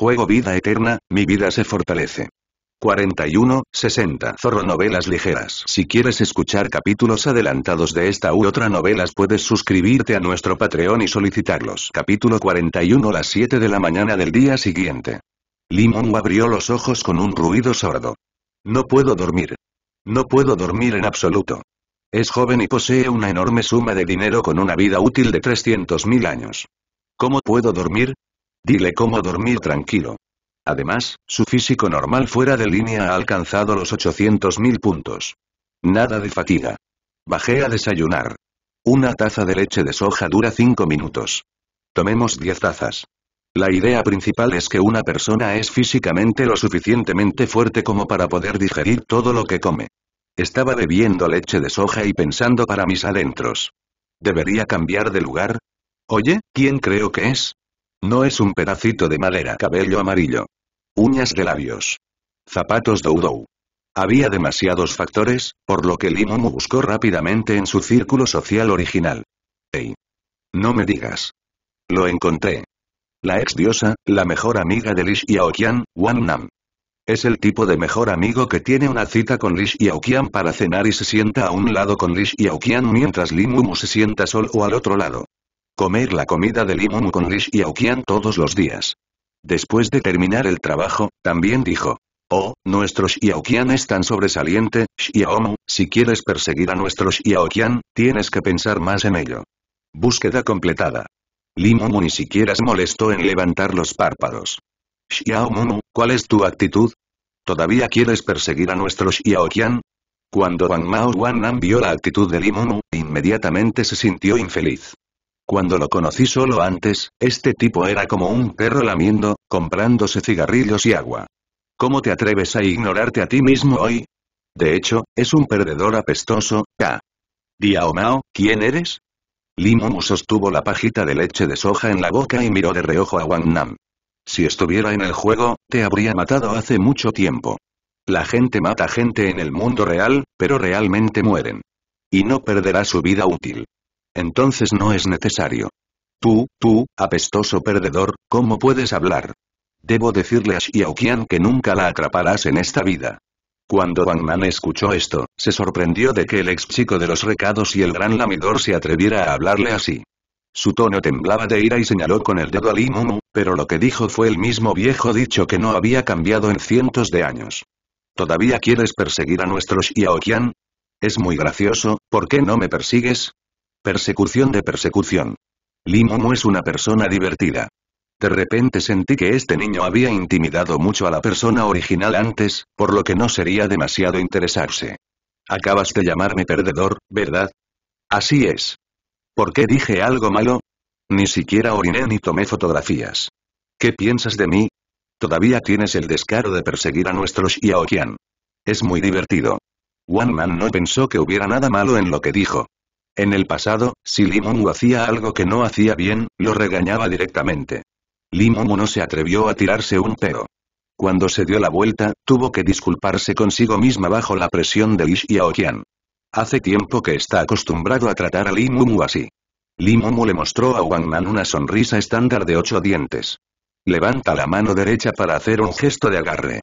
Juego Vida Eterna, mi vida se fortalece. 41, 60. Zorro Novelas Ligeras. Si quieres escuchar capítulos adelantados de esta u otra novelas puedes suscribirte a nuestro Patreon y solicitarlos. Capítulo 41 las 7 de la mañana del día siguiente. Limón abrió los ojos con un ruido sordo. No puedo dormir. No puedo dormir en absoluto. Es joven y posee una enorme suma de dinero con una vida útil de 300.000 años. ¿Cómo puedo dormir? Dile cómo dormir tranquilo. Además, su físico normal fuera de línea ha alcanzado los 800.000 puntos. Nada de fatiga. Bajé a desayunar. Una taza de leche de soja dura 5 minutos. Tomemos 10 tazas. La idea principal es que una persona es físicamente lo suficientemente fuerte como para poder digerir todo lo que come. Estaba bebiendo leche de soja y pensando para mis adentros. ¿Debería cambiar de lugar? Oye, ¿quién creo que es? No es un pedacito de madera cabello amarillo. Uñas de labios. Zapatos doudou. Había demasiados factores, por lo que Limomu buscó rápidamente en su círculo social original. Ey. No me digas. Lo encontré. La ex diosa, la mejor amiga de Lish Yaoqian, Wan Nam. Es el tipo de mejor amigo que tiene una cita con Lish Aokian para cenar y se sienta a un lado con Lish Aokian mientras Limumu se sienta solo o al otro lado. Comer la comida de Limon con Lish todos los días. Después de terminar el trabajo, también dijo. Oh, nuestro Xiaoqian es tan sobresaliente, Xiaomu, si quieres perseguir a nuestro Xiaoqian, tienes que pensar más en ello. Búsqueda completada. Limomu ni siquiera se molestó en levantar los párpados. Xiaomu, ¿cuál es tu actitud? ¿Todavía quieres perseguir a nuestro Xiaoqian? Cuando Wang Mao Wan vio la actitud de Limomu, inmediatamente se sintió infeliz. Cuando lo conocí solo antes, este tipo era como un perro lamiendo, comprándose cigarrillos y agua. ¿Cómo te atreves a ignorarte a ti mismo hoy? De hecho, es un perdedor apestoso, K. Diao Mao, ¿quién eres? Limomu sostuvo la pajita de leche de soja en la boca y miró de reojo a Wang Nam. Si estuviera en el juego, te habría matado hace mucho tiempo. La gente mata gente en el mundo real, pero realmente mueren. Y no perderá su vida útil entonces no es necesario. Tú, tú, apestoso perdedor, ¿cómo puedes hablar? Debo decirle a Xiaoqian que nunca la atraparás en esta vida. Cuando Wang Man escuchó esto, se sorprendió de que el ex chico de los recados y el gran lamidor se atreviera a hablarle así. Su tono temblaba de ira y señaló con el dedo a Li pero lo que dijo fue el mismo viejo dicho que no había cambiado en cientos de años. ¿Todavía quieres perseguir a nuestros Xiaoqian? Es muy gracioso, ¿por qué no me persigues? Persecución de persecución. Limomo es una persona divertida. De repente sentí que este niño había intimidado mucho a la persona original antes, por lo que no sería demasiado interesarse. Acabas de llamarme perdedor, ¿verdad? Así es. ¿Por qué dije algo malo? Ni siquiera oriné ni tomé fotografías. ¿Qué piensas de mí? Todavía tienes el descaro de perseguir a nuestros Xiaoqian. Es muy divertido. One Man no pensó que hubiera nada malo en lo que dijo. En el pasado, si Limongo hacía algo que no hacía bien, lo regañaba directamente. Limomu no se atrevió a tirarse un pero. Cuando se dio la vuelta, tuvo que disculparse consigo misma bajo la presión de Ish y Aokian. Hace tiempo que está acostumbrado a tratar a Limongo así. Limomu le mostró a Wang una sonrisa estándar de ocho dientes. Levanta la mano derecha para hacer un gesto de agarre.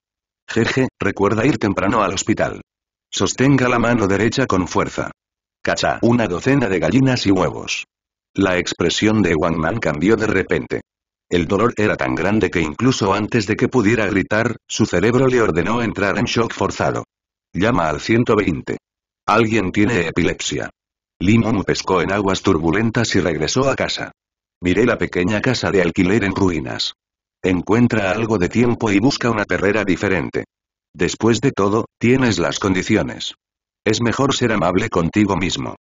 Jeje, recuerda ir temprano al hospital. Sostenga la mano derecha con fuerza. Cacha, una docena de gallinas y huevos. La expresión de Wang Man cambió de repente. El dolor era tan grande que incluso antes de que pudiera gritar, su cerebro le ordenó entrar en shock forzado. Llama al 120. Alguien tiene epilepsia. Limon pescó en aguas turbulentas y regresó a casa. Miré la pequeña casa de alquiler en ruinas. Encuentra algo de tiempo y busca una perrera diferente. Después de todo, tienes las condiciones. Es mejor ser amable contigo mismo.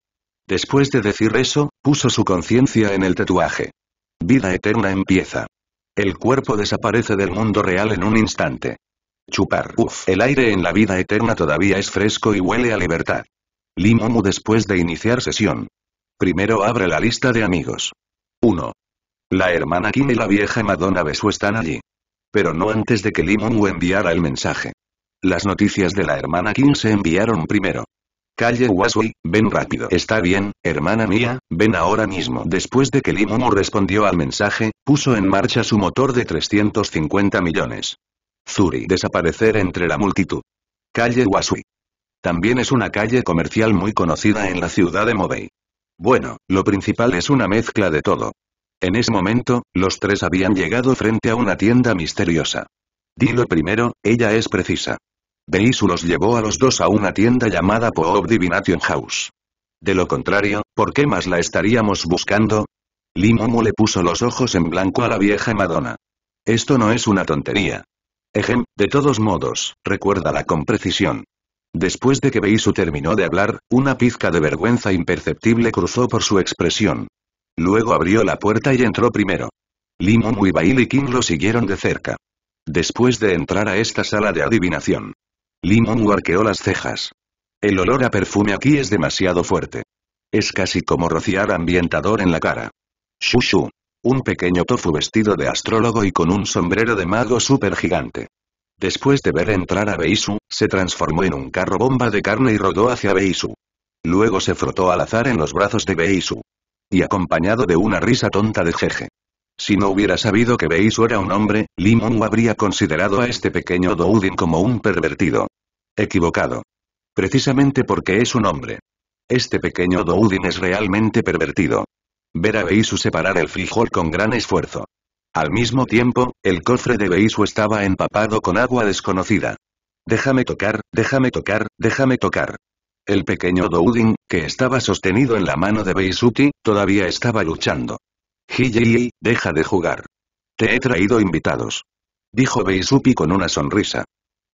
Después de decir eso, puso su conciencia en el tatuaje. Vida eterna empieza. El cuerpo desaparece del mundo real en un instante. Chupar. Uf, el aire en la vida eterna todavía es fresco y huele a libertad. Limomu después de iniciar sesión. Primero abre la lista de amigos. 1. La hermana Kim y la vieja Madonna Besu están allí. Pero no antes de que Limomu enviara el mensaje. Las noticias de la hermana Kim se enviaron primero. Calle Wasui, ven rápido. Está bien, hermana mía, ven ahora mismo. Después de que Limumu respondió al mensaje, puso en marcha su motor de 350 millones. Zuri desaparecer entre la multitud. Calle Wasui. También es una calle comercial muy conocida en la ciudad de Mobei. Bueno, lo principal es una mezcla de todo. En ese momento, los tres habían llegado frente a una tienda misteriosa. Dilo primero, ella es precisa. Beisu los llevó a los dos a una tienda llamada Poop Divination House. De lo contrario, ¿por qué más la estaríamos buscando? Limomo le puso los ojos en blanco a la vieja Madonna. Esto no es una tontería. Ejem, de todos modos, recuérdala con precisión. Después de que Beisu terminó de hablar, una pizca de vergüenza imperceptible cruzó por su expresión. Luego abrió la puerta y entró primero. Limomo y Bailey King lo siguieron de cerca. Después de entrar a esta sala de adivinación, Limón arqueó las cejas. El olor a perfume aquí es demasiado fuerte. Es casi como rociar ambientador en la cara. Shushu. Un pequeño tofu vestido de astrólogo y con un sombrero de mago gigante. Después de ver entrar a Beisu, se transformó en un carro bomba de carne y rodó hacia Beisu. Luego se frotó al azar en los brazos de Beisu. Y acompañado de una risa tonta de jeje. Si no hubiera sabido que Beisu era un hombre, Limon habría considerado a este pequeño Doudin como un pervertido. Equivocado. Precisamente porque es un hombre. Este pequeño Doudin es realmente pervertido. Ver a Beisu separar el frijol con gran esfuerzo. Al mismo tiempo, el cofre de Beisu estaba empapado con agua desconocida. Déjame tocar, déjame tocar, déjame tocar. El pequeño Doudin, que estaba sostenido en la mano de Beisuti, todavía estaba luchando. Gigi, deja de jugar. Te he traído invitados. Dijo Beisupi con una sonrisa.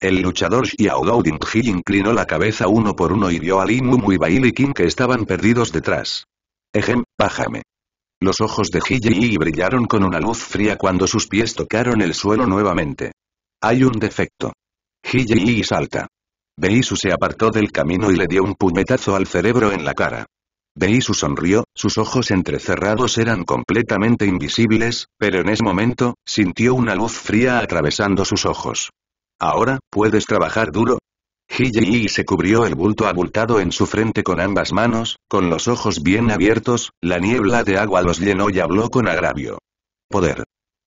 El luchador Xiao inclinó la cabeza uno por uno y vio a Lin Mumu y Baili King que estaban perdidos detrás. Ejem, bájame. Los ojos de Gigi brillaron con una luz fría cuando sus pies tocaron el suelo nuevamente. Hay un defecto. Gigi salta. Beisu se apartó del camino y le dio un puñetazo al cerebro en la cara su sonrió, sus ojos entrecerrados eran completamente invisibles, pero en ese momento, sintió una luz fría atravesando sus ojos. Ahora, ¿puedes trabajar duro? Gigi se cubrió el bulto abultado en su frente con ambas manos, con los ojos bien abiertos, la niebla de agua los llenó y habló con agravio. Poder.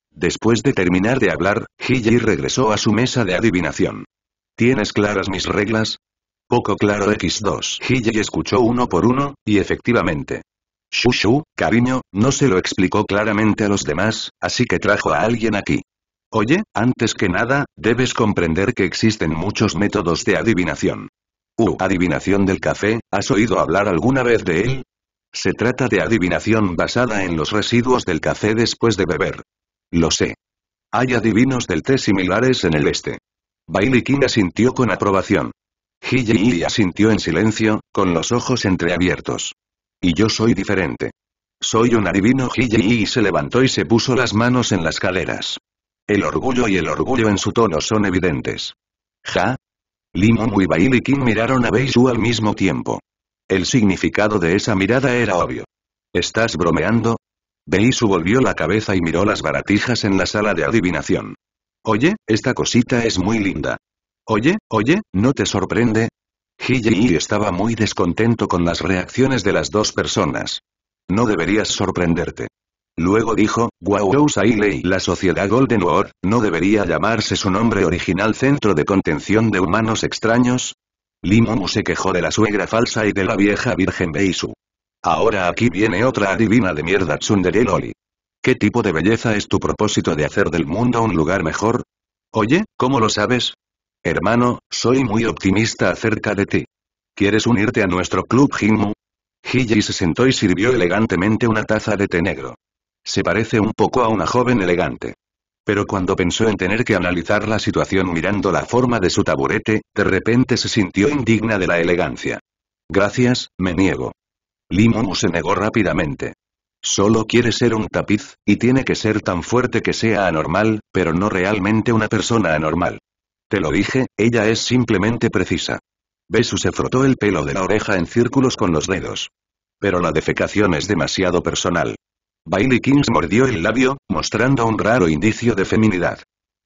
Después de terminar de hablar, Gigi regresó a su mesa de adivinación. ¿Tienes claras mis reglas? Poco claro X2. Gigi escuchó uno por uno, y efectivamente. Shushu, cariño, no se lo explicó claramente a los demás, así que trajo a alguien aquí. Oye, antes que nada, debes comprender que existen muchos métodos de adivinación. Uh, adivinación del café, ¿has oído hablar alguna vez de él? Se trata de adivinación basada en los residuos del café después de beber. Lo sé. Hay adivinos del té similares en el este. Bailey King asintió con aprobación. Yi asintió en silencio, con los ojos entreabiertos. Y yo soy diferente. Soy un adivino Hiyi y se levantó y se puso las manos en las caderas. El orgullo y el orgullo en su tono son evidentes. ¿Ja? Limon y Bailey miraron a Beisu al mismo tiempo. El significado de esa mirada era obvio. ¿Estás bromeando? Beisu volvió la cabeza y miró las baratijas en la sala de adivinación. Oye, esta cosita es muy linda. Oye, oye, ¿no te sorprende? Yi estaba muy descontento con las reacciones de las dos personas. No deberías sorprenderte. Luego dijo, Sai Sailei la sociedad Golden War, ¿no debería llamarse su nombre original Centro de Contención de Humanos Extraños? Limomu se quejó de la suegra falsa y de la vieja Virgen Beisu. Ahora aquí viene otra adivina de mierda Tsundere Loli. ¿Qué tipo de belleza es tu propósito de hacer del mundo un lugar mejor? Oye, ¿cómo lo sabes? Hermano, soy muy optimista acerca de ti. ¿Quieres unirte a nuestro club Himu? Gigi se sentó y sirvió elegantemente una taza de té negro. Se parece un poco a una joven elegante. Pero cuando pensó en tener que analizar la situación mirando la forma de su taburete, de repente se sintió indigna de la elegancia. Gracias, me niego. Limumu se negó rápidamente. Solo quiere ser un tapiz, y tiene que ser tan fuerte que sea anormal, pero no realmente una persona anormal lo dije, ella es simplemente precisa. Besu se frotó el pelo de la oreja en círculos con los dedos. Pero la defecación es demasiado personal. Bailey Kings mordió el labio, mostrando un raro indicio de feminidad.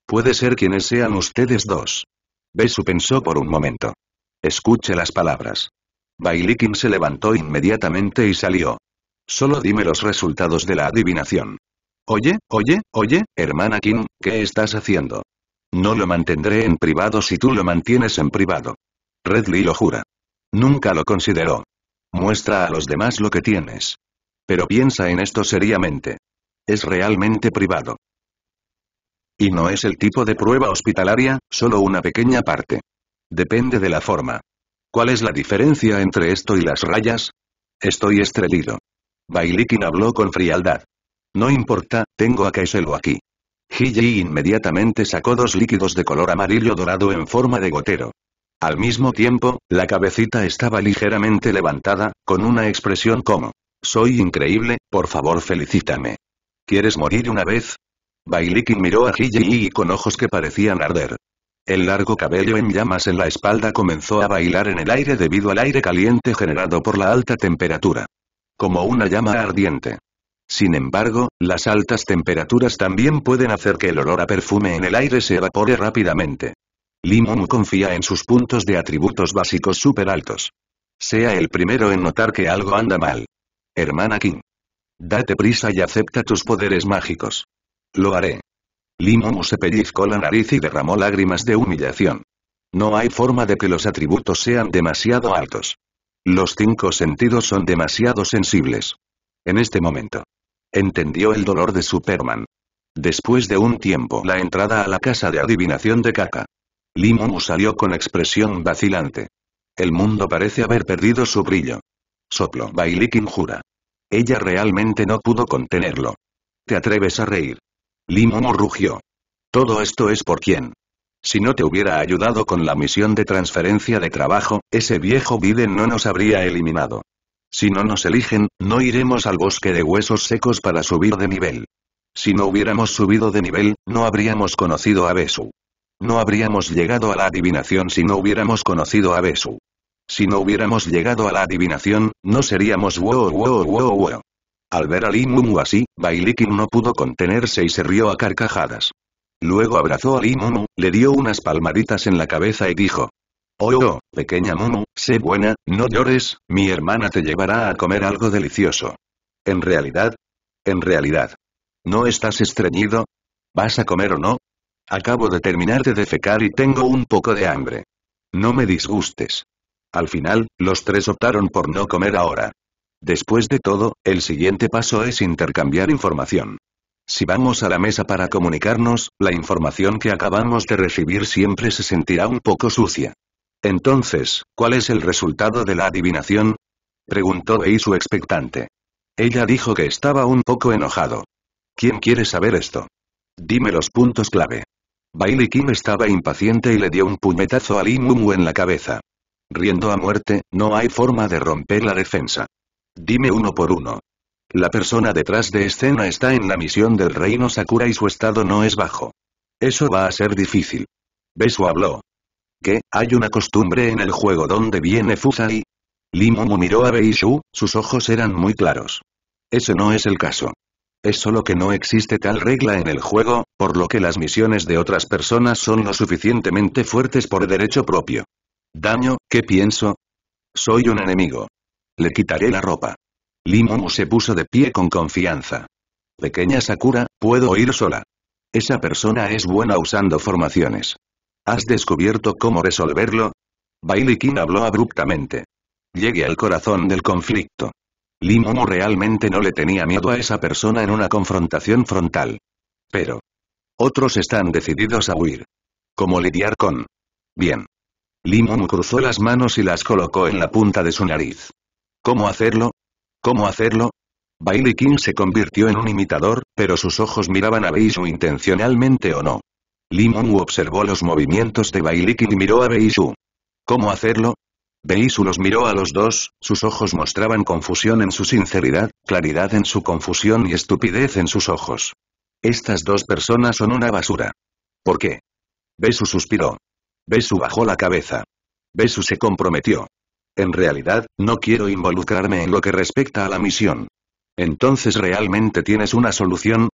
Puede ser quienes sean ustedes dos. Besu pensó por un momento. Escuche las palabras. king se levantó inmediatamente y salió. Solo dime los resultados de la adivinación. Oye, oye, oye, hermana Kim, ¿qué estás haciendo? No lo mantendré en privado si tú lo mantienes en privado. Redley lo jura. Nunca lo consideró. Muestra a los demás lo que tienes. Pero piensa en esto seriamente. Es realmente privado. Y no es el tipo de prueba hospitalaria, solo una pequeña parte. Depende de la forma. ¿Cuál es la diferencia entre esto y las rayas? Estoy estrelido. Bailikin habló con frialdad. No importa, tengo a Kessel aquí. Gigi inmediatamente sacó dos líquidos de color amarillo dorado en forma de gotero. Al mismo tiempo, la cabecita estaba ligeramente levantada, con una expresión como, soy increíble, por favor felicítame. ¿Quieres morir una vez? Bailikin miró a y con ojos que parecían arder. El largo cabello en llamas en la espalda comenzó a bailar en el aire debido al aire caliente generado por la alta temperatura. Como una llama ardiente. Sin embargo, las altas temperaturas también pueden hacer que el olor a perfume en el aire se evapore rápidamente. Limon confía en sus puntos de atributos básicos super altos. Sea el primero en notar que algo anda mal. Hermana King. Date prisa y acepta tus poderes mágicos. Lo haré. Limonu se pellizcó la nariz y derramó lágrimas de humillación. No hay forma de que los atributos sean demasiado altos. Los cinco sentidos son demasiado sensibles. En este momento. Entendió el dolor de Superman. Después de un tiempo la entrada a la casa de adivinación de caca Limomu salió con expresión vacilante. El mundo parece haber perdido su brillo. Soplo Bailikin jura Ella realmente no pudo contenerlo. ¿Te atreves a reír? Limomu rugió. Todo esto es por quién. Si no te hubiera ayudado con la misión de transferencia de trabajo, ese viejo Biden no nos habría eliminado. Si no nos eligen, no iremos al bosque de huesos secos para subir de nivel. Si no hubiéramos subido de nivel, no habríamos conocido a Besu. No habríamos llegado a la adivinación si no hubiéramos conocido a Besu. Si no hubiéramos llegado a la adivinación, no seríamos wow wow wow wow. Al ver a Limumu así, Bailikin no pudo contenerse y se rió a carcajadas. Luego abrazó a Limumu, le dio unas palmaditas en la cabeza y dijo, Oh, oh, pequeña Momo, sé buena, no llores, mi hermana te llevará a comer algo delicioso. En realidad, en realidad. ¿No estás estreñido? ¿Vas a comer o no? Acabo de terminar de defecar y tengo un poco de hambre. No me disgustes. Al final, los tres optaron por no comer ahora. Después de todo, el siguiente paso es intercambiar información. Si vamos a la mesa para comunicarnos, la información que acabamos de recibir siempre se sentirá un poco sucia. Entonces, ¿cuál es el resultado de la adivinación? Preguntó su expectante. Ella dijo que estaba un poco enojado. ¿Quién quiere saber esto? Dime los puntos clave. Bailey Kim estaba impaciente y le dio un puñetazo a Limumu en la cabeza. Riendo a muerte, no hay forma de romper la defensa. Dime uno por uno. La persona detrás de escena está en la misión del reino Sakura y su estado no es bajo. Eso va a ser difícil. Besu habló, ¿Qué, hay una costumbre en el juego donde viene Fusai. Limumu miró a Beishu, sus ojos eran muy claros. Ese no es el caso. Es solo que no existe tal regla en el juego, por lo que las misiones de otras personas son lo suficientemente fuertes por derecho propio. Daño, ¿qué pienso? Soy un enemigo. Le quitaré la ropa. Limumu se puso de pie con confianza. Pequeña Sakura, puedo ir sola. Esa persona es buena usando formaciones. ¿Has descubierto cómo resolverlo? King habló abruptamente. Llegué al corazón del conflicto. Limomo realmente no le tenía miedo a esa persona en una confrontación frontal. Pero. Otros están decididos a huir. ¿Cómo lidiar con? Bien. Limumu cruzó las manos y las colocó en la punta de su nariz. ¿Cómo hacerlo? ¿Cómo hacerlo? Bailey King se convirtió en un imitador, pero sus ojos miraban a Beishu intencionalmente o no. Limon observó los movimientos de Bailiki y miró a Beisu. ¿Cómo hacerlo? Beisu los miró a los dos, sus ojos mostraban confusión en su sinceridad, claridad en su confusión y estupidez en sus ojos. Estas dos personas son una basura. ¿Por qué? Besu suspiró. Beisu bajó la cabeza. Beisu se comprometió. En realidad, no quiero involucrarme en lo que respecta a la misión. Entonces realmente tienes una solución,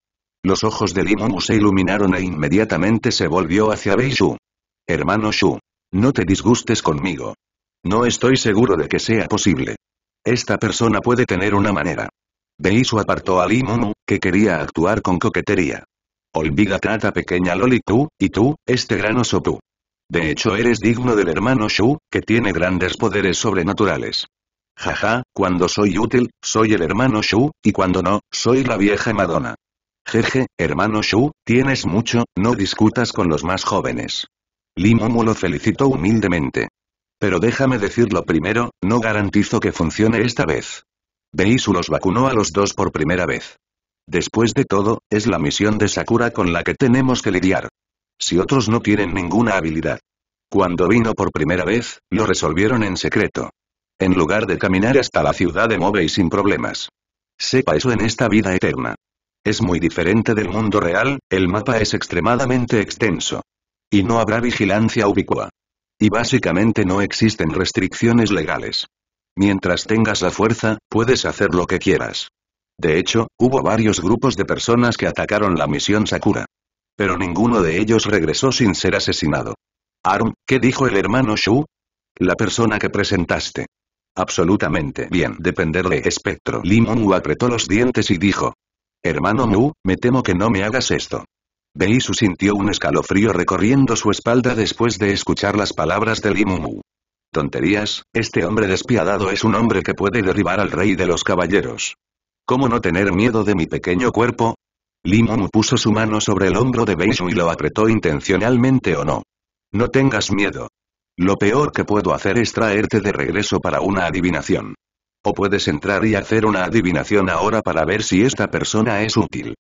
los ojos de Limonu se iluminaron e inmediatamente se volvió hacia Beishu. Hermano Shu. No te disgustes conmigo. No estoy seguro de que sea posible. Esta persona puede tener una manera. Beishu apartó a Limonu, que quería actuar con coquetería. Olvídate a pequeña Loli tú, y tú, este gran oso tú. De hecho eres digno del hermano Shu, que tiene grandes poderes sobrenaturales. Jaja, cuando soy útil, soy el hermano Shu, y cuando no, soy la vieja Madonna. Jeje, hermano Shu, tienes mucho, no discutas con los más jóvenes. Limomo lo felicitó humildemente. Pero déjame decirlo primero, no garantizo que funcione esta vez. Beisu los vacunó a los dos por primera vez. Después de todo, es la misión de Sakura con la que tenemos que lidiar. Si otros no tienen ninguna habilidad. Cuando vino por primera vez, lo resolvieron en secreto. En lugar de caminar hasta la ciudad de Move sin problemas. Sepa eso en esta vida eterna. Es muy diferente del mundo real, el mapa es extremadamente extenso. Y no habrá vigilancia ubicua. Y básicamente no existen restricciones legales. Mientras tengas la fuerza, puedes hacer lo que quieras. De hecho, hubo varios grupos de personas que atacaron la misión Sakura. Pero ninguno de ellos regresó sin ser asesinado. Arm, ¿qué dijo el hermano Shu? La persona que presentaste. Absolutamente bien. Depender de espectro. Limon apretó los dientes y dijo. Hermano Mu, me temo que no me hagas esto. Beisu sintió un escalofrío recorriendo su espalda después de escuchar las palabras de Mu. Tonterías, este hombre despiadado es un hombre que puede derribar al rey de los caballeros. ¿Cómo no tener miedo de mi pequeño cuerpo? Limumu puso su mano sobre el hombro de Beisu y lo apretó intencionalmente o no. No tengas miedo. Lo peor que puedo hacer es traerte de regreso para una adivinación. O puedes entrar y hacer una adivinación ahora para ver si esta persona es útil.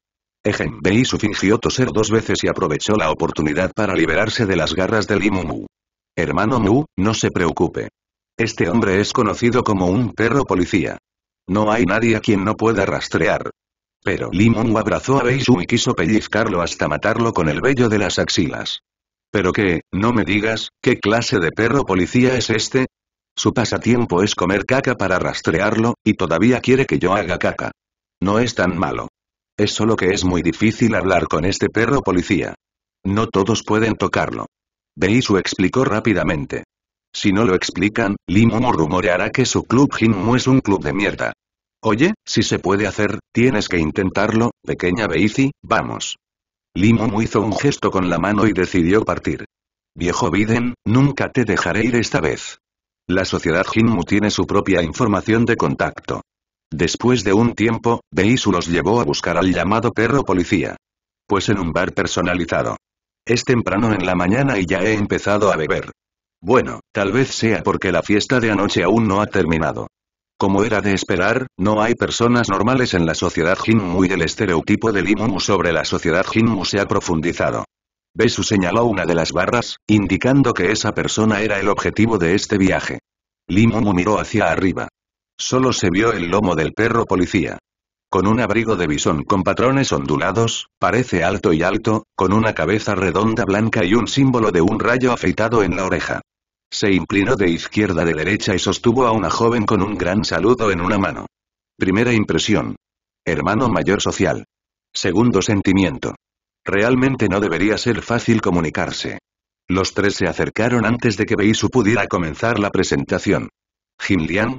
Ejen Beisu fingió toser dos veces y aprovechó la oportunidad para liberarse de las garras del Imumu. Hermano Mu, no se preocupe. Este hombre es conocido como un perro policía. No hay nadie a quien no pueda rastrear. Pero Limumu abrazó a Beisu y quiso pellizcarlo hasta matarlo con el vello de las axilas. Pero que, no me digas, ¿qué clase de perro policía es este? Su pasatiempo es comer caca para rastrearlo, y todavía quiere que yo haga caca. No es tan malo. Es solo que es muy difícil hablar con este perro policía. No todos pueden tocarlo. Beisu explicó rápidamente. Si no lo explican, Limumu rumoreará que su club Jinmu es un club de mierda. Oye, si se puede hacer, tienes que intentarlo, pequeña Beisi, vamos. Limumu hizo un gesto con la mano y decidió partir. Viejo Biden, nunca te dejaré ir esta vez. La sociedad Jinmu tiene su propia información de contacto. Después de un tiempo, Beisu los llevó a buscar al llamado perro policía. Pues en un bar personalizado. Es temprano en la mañana y ya he empezado a beber. Bueno, tal vez sea porque la fiesta de anoche aún no ha terminado. Como era de esperar, no hay personas normales en la sociedad Jinmu y el estereotipo de Limumu sobre la sociedad Jinmu se ha profundizado. Besu señaló una de las barras, indicando que esa persona era el objetivo de este viaje. Limumu miró hacia arriba. Solo se vio el lomo del perro policía. Con un abrigo de bisón con patrones ondulados, parece alto y alto, con una cabeza redonda blanca y un símbolo de un rayo afeitado en la oreja. Se inclinó de izquierda a derecha y sostuvo a una joven con un gran saludo en una mano. Primera impresión. Hermano mayor social. Segundo sentimiento. Realmente no debería ser fácil comunicarse. Los tres se acercaron antes de que Beisu pudiera comenzar la presentación. ¿Jin Liang?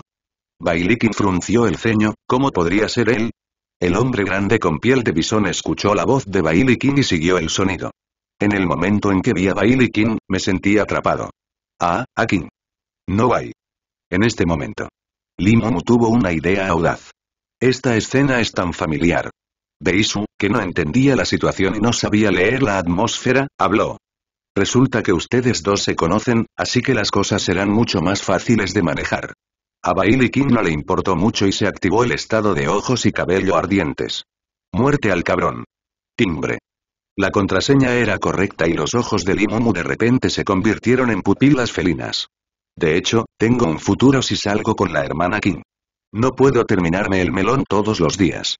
Bailikin frunció el ceño, ¿cómo podría ser él? El hombre grande con piel de bisón escuchó la voz de Bailikin y siguió el sonido. En el momento en que vi a Bailikin, me sentí atrapado. Ah, Akin. No hay. En este momento. Limomu tuvo una idea audaz. Esta escena es tan familiar. Beisu, que no entendía la situación y no sabía leer la atmósfera, habló. Resulta que ustedes dos se conocen, así que las cosas serán mucho más fáciles de manejar. A Bailey King no le importó mucho y se activó el estado de ojos y cabello ardientes. Muerte al cabrón. Timbre. La contraseña era correcta y los ojos de Limumu de repente se convirtieron en pupilas felinas. De hecho, tengo un futuro si salgo con la hermana King. No puedo terminarme el melón todos los días.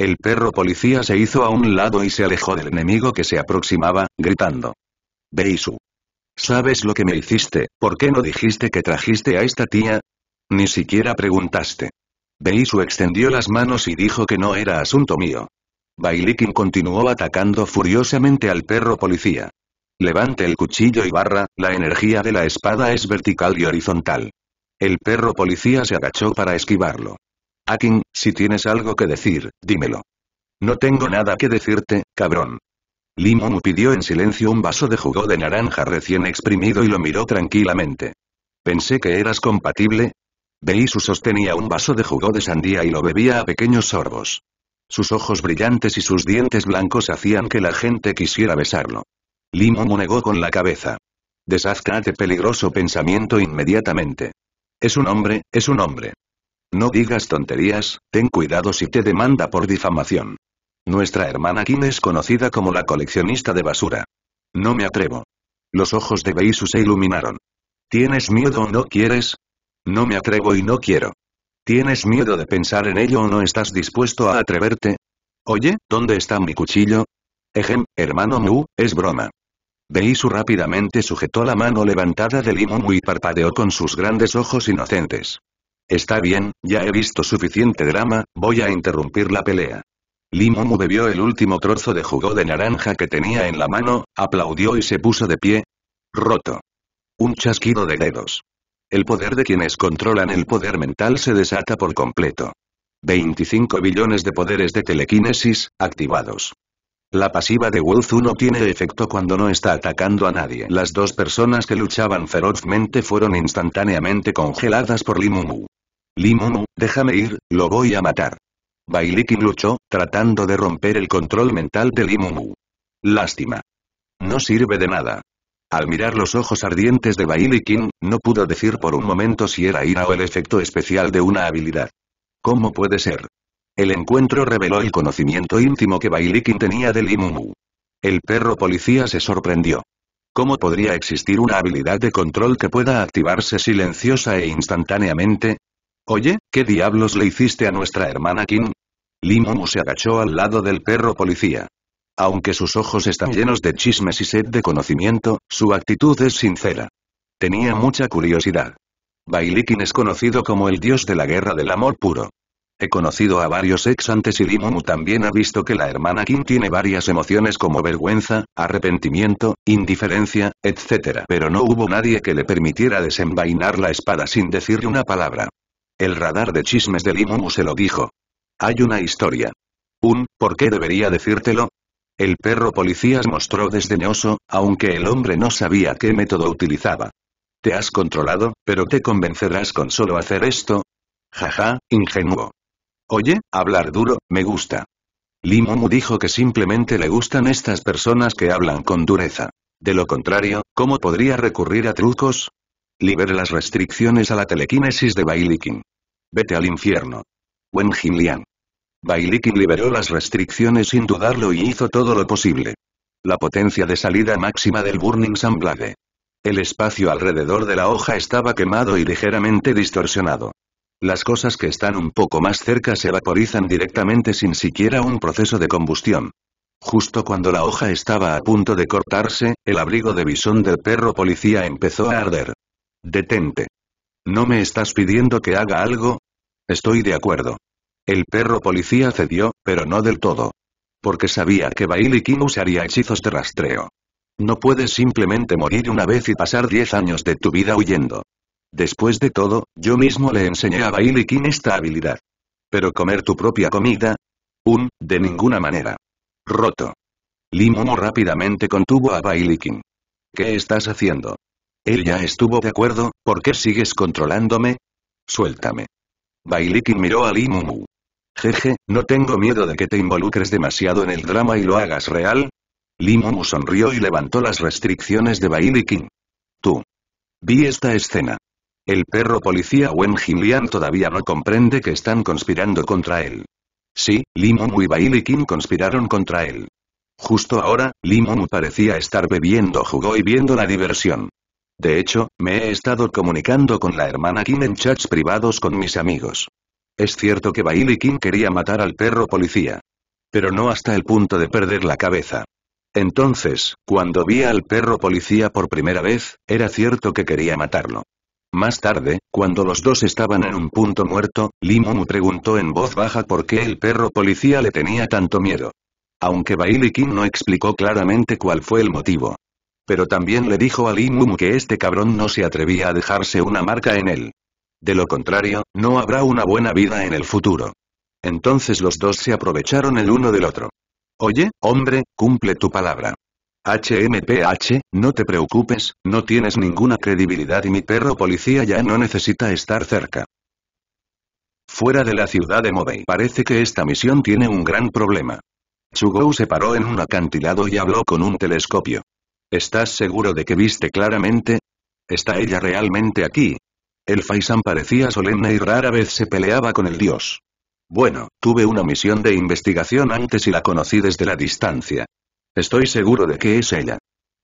El perro policía se hizo a un lado y se alejó del enemigo que se aproximaba, gritando. Beisu. ¿Sabes lo que me hiciste? ¿Por qué no dijiste que trajiste a esta tía? Ni siquiera preguntaste. Beisu extendió las manos y dijo que no era asunto mío. Bailikin continuó atacando furiosamente al perro policía. Levante el cuchillo y barra, la energía de la espada es vertical y horizontal. El perro policía se agachó para esquivarlo. Akin, si tienes algo que decir, dímelo. No tengo nada que decirte, cabrón. Limon pidió en silencio un vaso de jugo de naranja recién exprimido y lo miró tranquilamente. Pensé que eras compatible. Beisu sostenía un vaso de jugo de sandía y lo bebía a pequeños sorbos. Sus ojos brillantes y sus dientes blancos hacían que la gente quisiera besarlo. Limon negó con la cabeza. Deshazca peligroso pensamiento inmediatamente. Es un hombre, es un hombre. No digas tonterías, ten cuidado si te demanda por difamación. Nuestra hermana Kim es conocida como la coleccionista de basura. No me atrevo. Los ojos de Beisu se iluminaron. ¿Tienes miedo o no quieres? No me atrevo y no quiero. ¿Tienes miedo de pensar en ello o no estás dispuesto a atreverte? Oye, ¿dónde está mi cuchillo? Ejem, hermano Mu, es broma. Beisu rápidamente sujetó la mano levantada de Limu y parpadeó con sus grandes ojos inocentes. Está bien, ya he visto suficiente drama, voy a interrumpir la pelea. Limumu bebió el último trozo de jugo de naranja que tenía en la mano, aplaudió y se puso de pie. Roto. Un chasquido de dedos. El poder de quienes controlan el poder mental se desata por completo. 25 billones de poderes de telequinesis, activados. La pasiva de Wolf no tiene efecto cuando no está atacando a nadie. Las dos personas que luchaban ferozmente fueron instantáneamente congeladas por Limumu. Limumu, déjame ir, lo voy a matar. Bailikin luchó, tratando de romper el control mental de Limumu. Lástima. No sirve de nada. Al mirar los ojos ardientes de Bailikin, no pudo decir por un momento si era ira o el efecto especial de una habilidad. ¿Cómo puede ser? El encuentro reveló el conocimiento íntimo que Bailikin tenía de Limumu. El perro policía se sorprendió. ¿Cómo podría existir una habilidad de control que pueda activarse silenciosa e instantáneamente? Oye, ¿qué diablos le hiciste a nuestra hermana Kim? Limomu se agachó al lado del perro policía. Aunque sus ojos están llenos de chismes y sed de conocimiento, su actitud es sincera. Tenía mucha curiosidad. Bailikin es conocido como el dios de la guerra del amor puro. He conocido a varios ex antes y Limomu también ha visto que la hermana Kim tiene varias emociones como vergüenza, arrepentimiento, indiferencia, etc. Pero no hubo nadie que le permitiera desenvainar la espada sin decirle una palabra. El radar de chismes de Limumu se lo dijo. Hay una historia. Un, ¿por qué debería decírtelo? El perro policías mostró desdeñoso, aunque el hombre no sabía qué método utilizaba. ¿Te has controlado, pero te convencerás con solo hacer esto? Jaja, ingenuo. Oye, hablar duro, me gusta. Limomu dijo que simplemente le gustan estas personas que hablan con dureza. De lo contrario, ¿cómo podría recurrir a trucos? Libere las restricciones a la telequinesis de Bailikin. Vete al infierno. Wen Jinlian. Bailikin liberó las restricciones sin dudarlo y hizo todo lo posible. La potencia de salida máxima del Burning Blade. El espacio alrededor de la hoja estaba quemado y ligeramente distorsionado. Las cosas que están un poco más cerca se vaporizan directamente sin siquiera un proceso de combustión. Justo cuando la hoja estaba a punto de cortarse, el abrigo de bisón del perro policía empezó a arder. Detente. ¿No me estás pidiendo que haga algo? Estoy de acuerdo. El perro policía cedió, pero no del todo. Porque sabía que Bailey usaría hechizos de rastreo. No puedes simplemente morir una vez y pasar 10 años de tu vida huyendo. Después de todo, yo mismo le enseñé a Bailey esta habilidad. Pero comer tu propia comida? Un, de ninguna manera. Roto. Limomo rápidamente contuvo a Bailey King. ¿Qué estás haciendo? Él ya estuvo de acuerdo, ¿por qué sigues controlándome? Suéltame. Bailikin miró a Limumu. Jeje, no tengo miedo de que te involucres demasiado en el drama y lo hagas real. Limumu sonrió y levantó las restricciones de Bailikin. Tú. Vi esta escena. El perro policía Wen Jinlian todavía no comprende que están conspirando contra él. Sí, Limumu y Bailikin conspiraron contra él. Justo ahora, Limumu parecía estar bebiendo jugo y viendo la diversión. De hecho, me he estado comunicando con la hermana Kim en chats privados con mis amigos. Es cierto que Bailey Kim quería matar al perro policía. Pero no hasta el punto de perder la cabeza. Entonces, cuando vi al perro policía por primera vez, era cierto que quería matarlo. Más tarde, cuando los dos estaban en un punto muerto, Limomu preguntó en voz baja por qué el perro policía le tenía tanto miedo. Aunque Bailey Kim no explicó claramente cuál fue el motivo. Pero también le dijo a Lin que este cabrón no se atrevía a dejarse una marca en él. De lo contrario, no habrá una buena vida en el futuro. Entonces los dos se aprovecharon el uno del otro. Oye, hombre, cumple tu palabra. HMPH, no te preocupes, no tienes ninguna credibilidad y mi perro policía ya no necesita estar cerca. Fuera de la ciudad de Mobei parece que esta misión tiene un gran problema. Chugou se paró en un acantilado y habló con un telescopio. ¿Estás seguro de que viste claramente? ¿Está ella realmente aquí? El Faisan parecía solemne y rara vez se peleaba con el dios. Bueno, tuve una misión de investigación antes y la conocí desde la distancia. Estoy seguro de que es ella.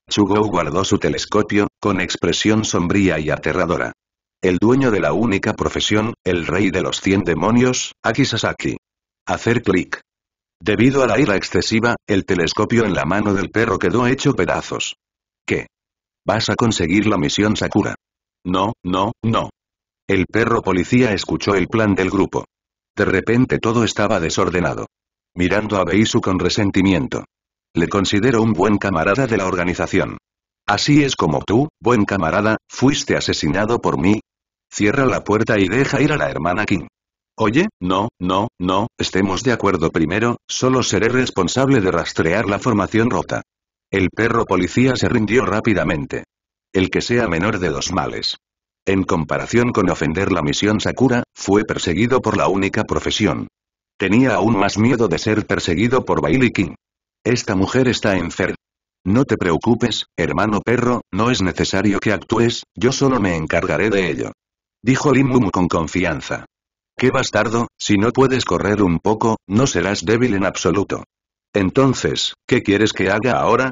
Chugou guardó su telescopio, con expresión sombría y aterradora. El dueño de la única profesión, el rey de los cien demonios, Aki Sasaki. Hacer clic. Debido a la ira excesiva, el telescopio en la mano del perro quedó hecho pedazos. ¿Qué? ¿Vas a conseguir la misión Sakura? No, no, no. El perro policía escuchó el plan del grupo. De repente todo estaba desordenado. Mirando a Beisu con resentimiento. Le considero un buen camarada de la organización. Así es como tú, buen camarada, fuiste asesinado por mí. Cierra la puerta y deja ir a la hermana King. Oye, no, no, no, estemos de acuerdo primero, solo seré responsable de rastrear la formación rota. El perro policía se rindió rápidamente. El que sea menor de dos males. En comparación con ofender la misión Sakura, fue perseguido por la única profesión. Tenía aún más miedo de ser perseguido por Bailey King. Esta mujer está enferma. No te preocupes, hermano perro, no es necesario que actúes, yo solo me encargaré de ello. Dijo Limumu con confianza. ¡Qué bastardo, si no puedes correr un poco, no serás débil en absoluto! Entonces, ¿qué quieres que haga ahora?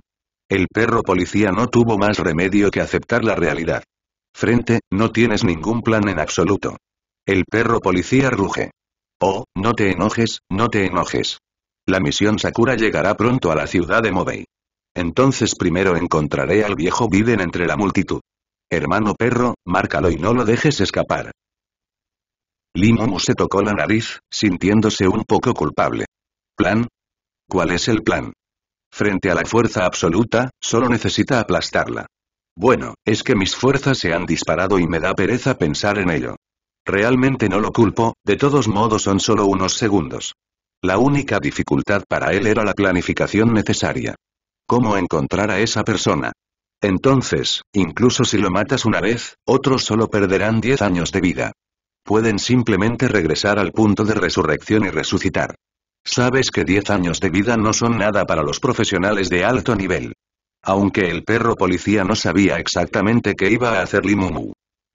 El perro policía no tuvo más remedio que aceptar la realidad. Frente, no tienes ningún plan en absoluto. El perro policía ruge. Oh, no te enojes, no te enojes. La misión Sakura llegará pronto a la ciudad de Mobei. Entonces primero encontraré al viejo Biden entre la multitud. Hermano perro, márcalo y no lo dejes escapar. Lin se tocó la nariz, sintiéndose un poco culpable. ¿Plan? ¿Cuál es el plan? Frente a la fuerza absoluta, solo necesita aplastarla. Bueno, es que mis fuerzas se han disparado y me da pereza pensar en ello. Realmente no lo culpo, de todos modos son solo unos segundos. La única dificultad para él era la planificación necesaria. ¿Cómo encontrar a esa persona? Entonces, incluso si lo matas una vez, otros solo perderán 10 años de vida. Pueden simplemente regresar al punto de resurrección y resucitar. Sabes que 10 años de vida no son nada para los profesionales de alto nivel. Aunque el perro policía no sabía exactamente qué iba a hacer Limumu.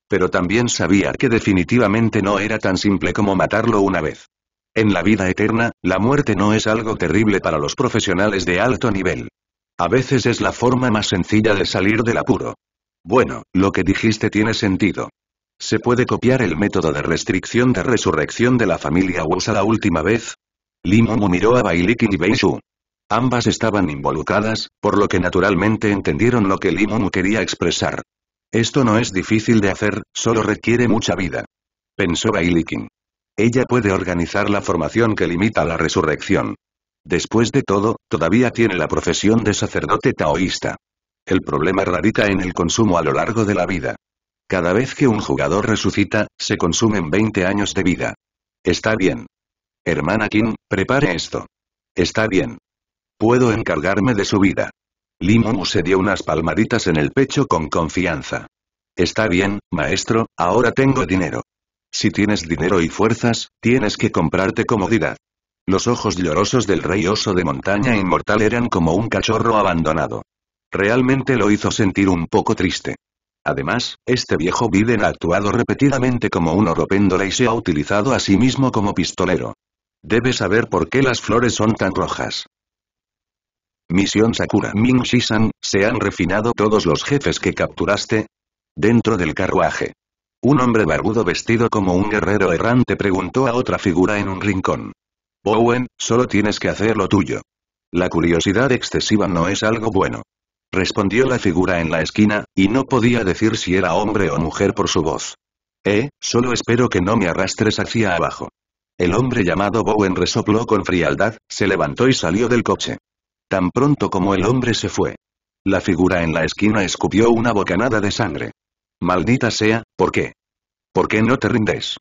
Pero también sabía que definitivamente no era tan simple como matarlo una vez. En la vida eterna, la muerte no es algo terrible para los profesionales de alto nivel. A veces es la forma más sencilla de salir del apuro. Bueno, lo que dijiste tiene sentido. ¿Se puede copiar el método de restricción de resurrección de la familia Wusa la última vez? Limomu miró a Bailikin y Beishu. Ambas estaban involucradas, por lo que naturalmente entendieron lo que Limomu quería expresar. Esto no es difícil de hacer, solo requiere mucha vida. Pensó Bailikin. Ella puede organizar la formación que limita la resurrección. Después de todo, todavía tiene la profesión de sacerdote taoísta. El problema radica en el consumo a lo largo de la vida. Cada vez que un jugador resucita, se consumen 20 años de vida. Está bien. Hermana Kim, prepare esto. Está bien. Puedo encargarme de su vida. Limomu se dio unas palmaditas en el pecho con confianza. Está bien, maestro, ahora tengo dinero. Si tienes dinero y fuerzas, tienes que comprarte comodidad. Los ojos llorosos del rey oso de montaña inmortal eran como un cachorro abandonado. Realmente lo hizo sentir un poco triste. Además, este viejo Biden ha actuado repetidamente como un oropéndola y se ha utilizado a sí mismo como pistolero. Debe saber por qué las flores son tan rojas. Misión Sakura Ming Shisan, ¿se han refinado todos los jefes que capturaste? Dentro del carruaje. Un hombre barbudo vestido como un guerrero errante preguntó a otra figura en un rincón. Bowen, solo tienes que hacer lo tuyo. La curiosidad excesiva no es algo bueno respondió la figura en la esquina, y no podía decir si era hombre o mujer por su voz. Eh, solo espero que no me arrastres hacia abajo. El hombre llamado Bowen resopló con frialdad, se levantó y salió del coche. Tan pronto como el hombre se fue. La figura en la esquina escupió una bocanada de sangre. Maldita sea, ¿por qué? ¿Por qué no te rindes?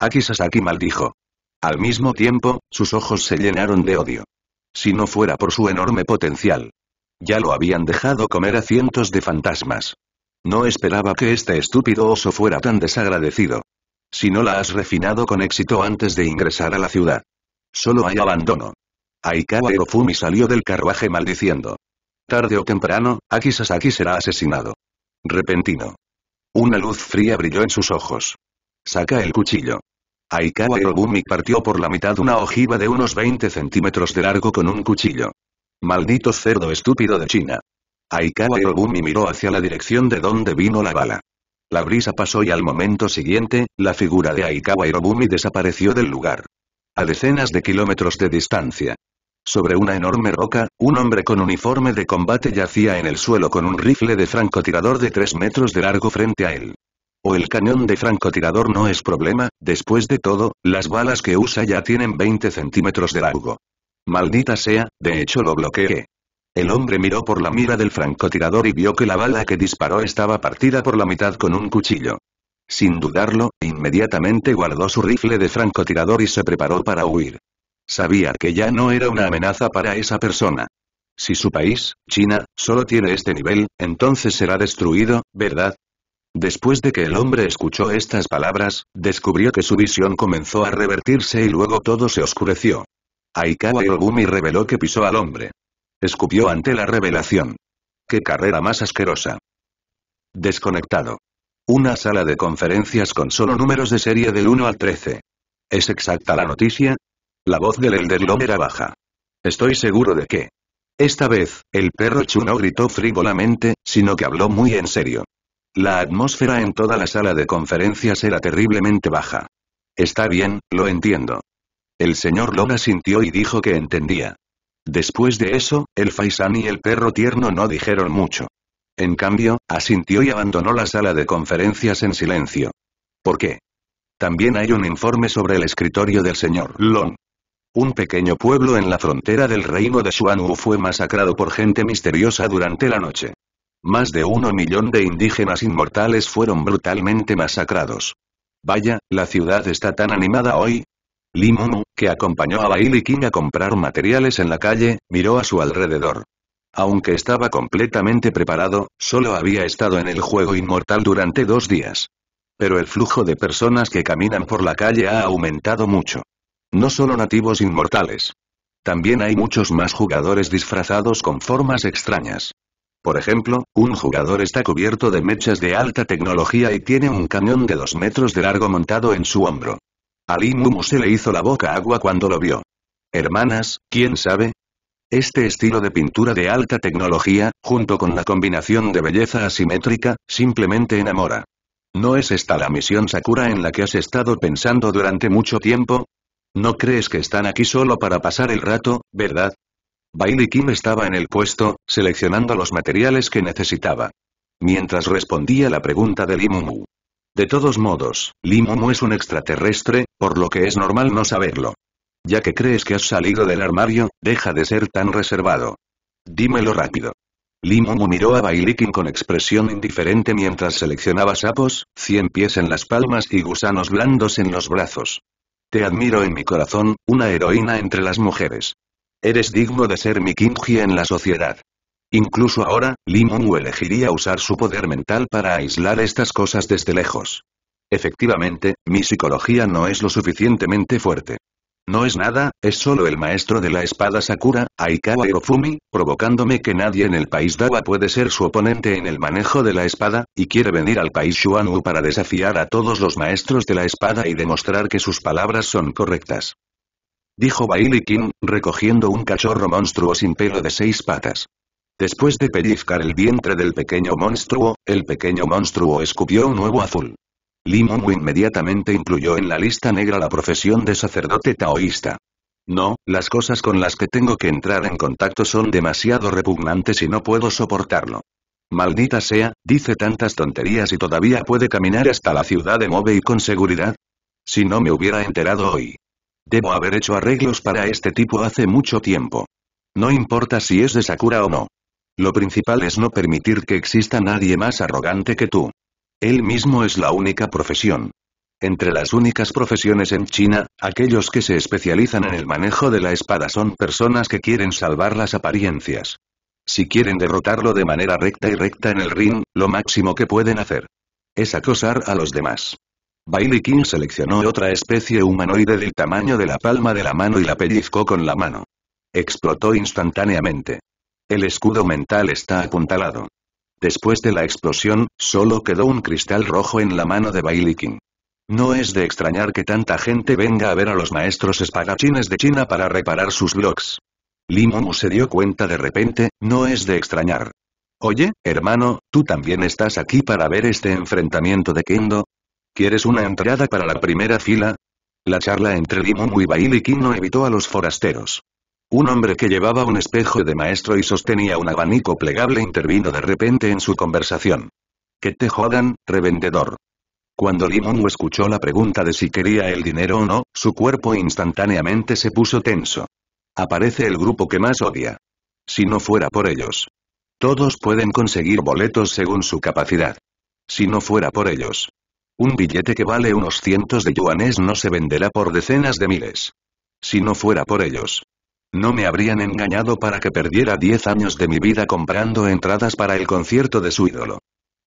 Aki Sasaki maldijo. Al mismo tiempo, sus ojos se llenaron de odio. Si no fuera por su enorme potencial, ya lo habían dejado comer a cientos de fantasmas. No esperaba que este estúpido oso fuera tan desagradecido. Si no la has refinado con éxito antes de ingresar a la ciudad. Solo hay abandono. Aikawa Erofumi salió del carruaje maldiciendo. Tarde o temprano, Aki Sasaki será asesinado. Repentino. Una luz fría brilló en sus ojos. Saca el cuchillo. Aikawa Erofumi partió por la mitad una ojiva de unos 20 centímetros de largo con un cuchillo. Maldito cerdo estúpido de China. Aikawa Irobumi miró hacia la dirección de donde vino la bala. La brisa pasó y al momento siguiente, la figura de Aikawa Irobumi desapareció del lugar. A decenas de kilómetros de distancia. Sobre una enorme roca, un hombre con uniforme de combate yacía en el suelo con un rifle de francotirador de 3 metros de largo frente a él. O el cañón de francotirador no es problema, después de todo, las balas que usa ya tienen 20 centímetros de largo. Maldita sea, de hecho lo bloqueé. El hombre miró por la mira del francotirador y vio que la bala que disparó estaba partida por la mitad con un cuchillo. Sin dudarlo, inmediatamente guardó su rifle de francotirador y se preparó para huir. Sabía que ya no era una amenaza para esa persona. Si su país, China, solo tiene este nivel, entonces será destruido, ¿verdad? Después de que el hombre escuchó estas palabras, descubrió que su visión comenzó a revertirse y luego todo se oscureció. Aikawa Yogumi reveló que pisó al hombre. Escupió ante la revelación. ¡Qué carrera más asquerosa! Desconectado. Una sala de conferencias con solo números de serie del 1 al 13. ¿Es exacta la noticia? La voz del Elderlom era baja. Estoy seguro de que. Esta vez, el perro Chu no gritó frívolamente, sino que habló muy en serio. La atmósfera en toda la sala de conferencias era terriblemente baja. Está bien, lo entiendo. El señor Long asintió y dijo que entendía. Después de eso, el faisán y el perro tierno no dijeron mucho. En cambio, asintió y abandonó la sala de conferencias en silencio. ¿Por qué? También hay un informe sobre el escritorio del señor Long. Un pequeño pueblo en la frontera del reino de Xuanwu fue masacrado por gente misteriosa durante la noche. Más de uno millón de indígenas inmortales fueron brutalmente masacrados. Vaya, la ciudad está tan animada hoy, Li que acompañó a Bailey King a comprar materiales en la calle, miró a su alrededor. Aunque estaba completamente preparado, solo había estado en el juego inmortal durante dos días. Pero el flujo de personas que caminan por la calle ha aumentado mucho. No solo nativos inmortales. También hay muchos más jugadores disfrazados con formas extrañas. Por ejemplo, un jugador está cubierto de mechas de alta tecnología y tiene un cañón de dos metros de largo montado en su hombro. Ali Mumu se le hizo la boca agua cuando lo vio. Hermanas, ¿quién sabe? Este estilo de pintura de alta tecnología, junto con la combinación de belleza asimétrica, simplemente enamora. ¿No es esta la misión Sakura en la que has estado pensando durante mucho tiempo? ¿No crees que están aquí solo para pasar el rato, verdad? Bailey Kim estaba en el puesto, seleccionando los materiales que necesitaba. Mientras respondía la pregunta de Limumu, de todos modos, Limomo es un extraterrestre, por lo que es normal no saberlo. Ya que crees que has salido del armario, deja de ser tan reservado. Dímelo rápido. Limomo miró a Bailikin con expresión indiferente mientras seleccionaba sapos, cien pies en las palmas y gusanos blandos en los brazos. Te admiro en mi corazón, una heroína entre las mujeres. Eres digno de ser mi kimji en la sociedad. Incluso ahora, Limon elegiría usar su poder mental para aislar estas cosas desde lejos. Efectivamente, mi psicología no es lo suficientemente fuerte. No es nada, es solo el maestro de la espada Sakura, Aikawa Irofumi, provocándome que nadie en el país Dawa puede ser su oponente en el manejo de la espada, y quiere venir al país Shuanu para desafiar a todos los maestros de la espada y demostrar que sus palabras son correctas. Dijo Bailey King, recogiendo un cachorro monstruo sin pelo de seis patas. Después de pellizcar el vientre del pequeño monstruo, el pequeño monstruo escupió un huevo azul. Limon inmediatamente incluyó en la lista negra la profesión de sacerdote taoísta. No, las cosas con las que tengo que entrar en contacto son demasiado repugnantes y no puedo soportarlo. Maldita sea, dice tantas tonterías y todavía puede caminar hasta la ciudad de Mobe y con seguridad. Si no me hubiera enterado hoy. Debo haber hecho arreglos para este tipo hace mucho tiempo. No importa si es de Sakura o no. Lo principal es no permitir que exista nadie más arrogante que tú. Él mismo es la única profesión. Entre las únicas profesiones en China, aquellos que se especializan en el manejo de la espada son personas que quieren salvar las apariencias. Si quieren derrotarlo de manera recta y recta en el ring, lo máximo que pueden hacer es acosar a los demás. Bailey King seleccionó otra especie humanoide del tamaño de la palma de la mano y la pellizcó con la mano. Explotó instantáneamente. El escudo mental está apuntalado. Después de la explosión, solo quedó un cristal rojo en la mano de King. No es de extrañar que tanta gente venga a ver a los maestros espadachines de China para reparar sus blogs. Limumu se dio cuenta de repente, no es de extrañar. Oye, hermano, ¿tú también estás aquí para ver este enfrentamiento de Kendo? ¿Quieres una entrada para la primera fila? La charla entre Limumu y King no evitó a los forasteros. Un hombre que llevaba un espejo de maestro y sostenía un abanico plegable intervino de repente en su conversación. Que te jodan, revendedor. Cuando Limonu escuchó la pregunta de si quería el dinero o no, su cuerpo instantáneamente se puso tenso. Aparece el grupo que más odia. Si no fuera por ellos. Todos pueden conseguir boletos según su capacidad. Si no fuera por ellos. Un billete que vale unos cientos de yuanes no se venderá por decenas de miles. Si no fuera por ellos. No me habrían engañado para que perdiera 10 años de mi vida comprando entradas para el concierto de su ídolo.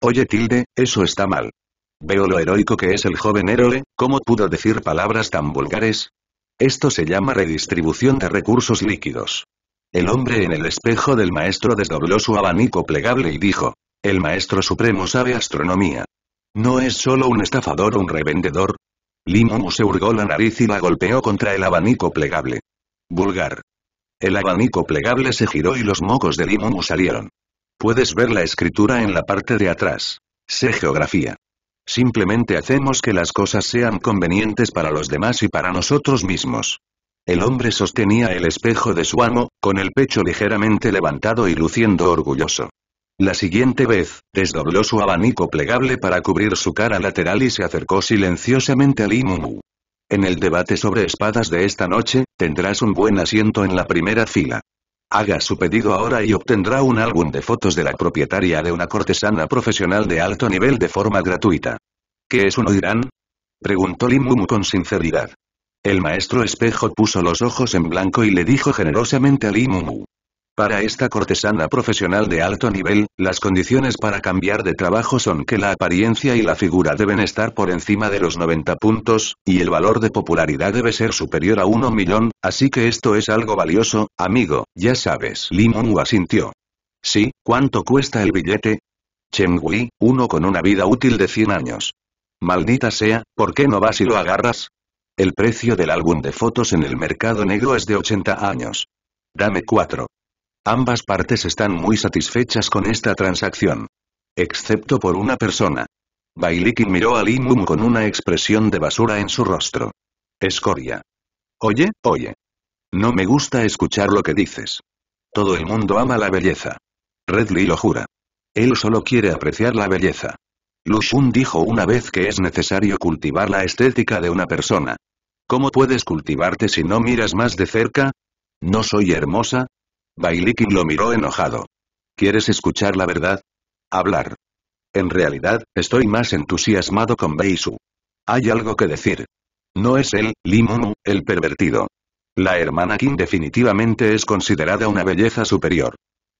Oye Tilde, eso está mal. Veo lo heroico que es el joven héroe, ¿cómo pudo decir palabras tan vulgares? Esto se llama redistribución de recursos líquidos. El hombre en el espejo del maestro desdobló su abanico plegable y dijo, el maestro supremo sabe astronomía. No es solo un estafador o un revendedor. Limomu se hurgó la nariz y la golpeó contra el abanico plegable. Vulgar. El abanico plegable se giró y los mocos de Limomu salieron. Puedes ver la escritura en la parte de atrás. Sé geografía. Simplemente hacemos que las cosas sean convenientes para los demás y para nosotros mismos. El hombre sostenía el espejo de su amo, con el pecho ligeramente levantado y luciendo orgulloso. La siguiente vez, desdobló su abanico plegable para cubrir su cara lateral y se acercó silenciosamente al Imumu. En el debate sobre espadas de esta noche, tendrás un buen asiento en la primera fila. Haga su pedido ahora y obtendrá un álbum de fotos de la propietaria de una cortesana profesional de alto nivel de forma gratuita. ¿Qué es un Oirán? Preguntó Limumu con sinceridad. El maestro espejo puso los ojos en blanco y le dijo generosamente a Limumu. Para esta cortesana profesional de alto nivel, las condiciones para cambiar de trabajo son que la apariencia y la figura deben estar por encima de los 90 puntos, y el valor de popularidad debe ser superior a 1 millón, así que esto es algo valioso, amigo, ya sabes. Limon asintió. Sí, ¿cuánto cuesta el billete? Chengui, uno con una vida útil de 100 años. Maldita sea, ¿por qué no vas y lo agarras? El precio del álbum de fotos en el mercado negro es de 80 años. Dame 4. Ambas partes están muy satisfechas con esta transacción. Excepto por una persona. Bailikin miró a Lin con una expresión de basura en su rostro. Escoria. Oye, oye. No me gusta escuchar lo que dices. Todo el mundo ama la belleza. redley lo jura. Él solo quiere apreciar la belleza. Lu dijo una vez que es necesario cultivar la estética de una persona. ¿Cómo puedes cultivarte si no miras más de cerca? ¿No soy hermosa? Bailikin lo miró enojado. ¿Quieres escuchar la verdad? Hablar. En realidad, estoy más entusiasmado con Beisu. Hay algo que decir. No es él, Limonu, el pervertido. La hermana Kim definitivamente es considerada una belleza superior.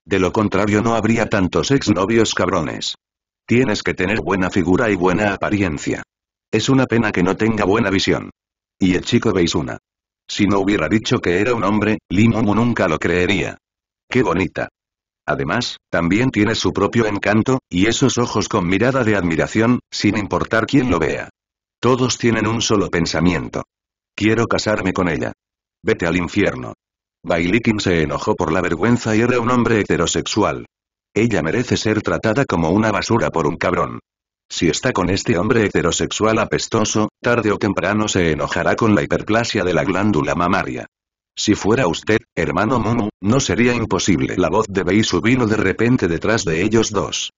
De lo contrario no habría tantos exnovios cabrones. Tienes que tener buena figura y buena apariencia. Es una pena que no tenga buena visión. Y el chico Beisuna. Si no hubiera dicho que era un hombre, Limomu nunca lo creería. ¡Qué bonita! Además, también tiene su propio encanto, y esos ojos con mirada de admiración, sin importar quién lo vea. Todos tienen un solo pensamiento. Quiero casarme con ella. Vete al infierno. Bailikin se enojó por la vergüenza y era un hombre heterosexual. Ella merece ser tratada como una basura por un cabrón. Si está con este hombre heterosexual apestoso, tarde o temprano se enojará con la hiperplasia de la glándula mamaria. Si fuera usted, hermano Mumu, no sería imposible. La voz de Beisu vino de repente detrás de ellos dos.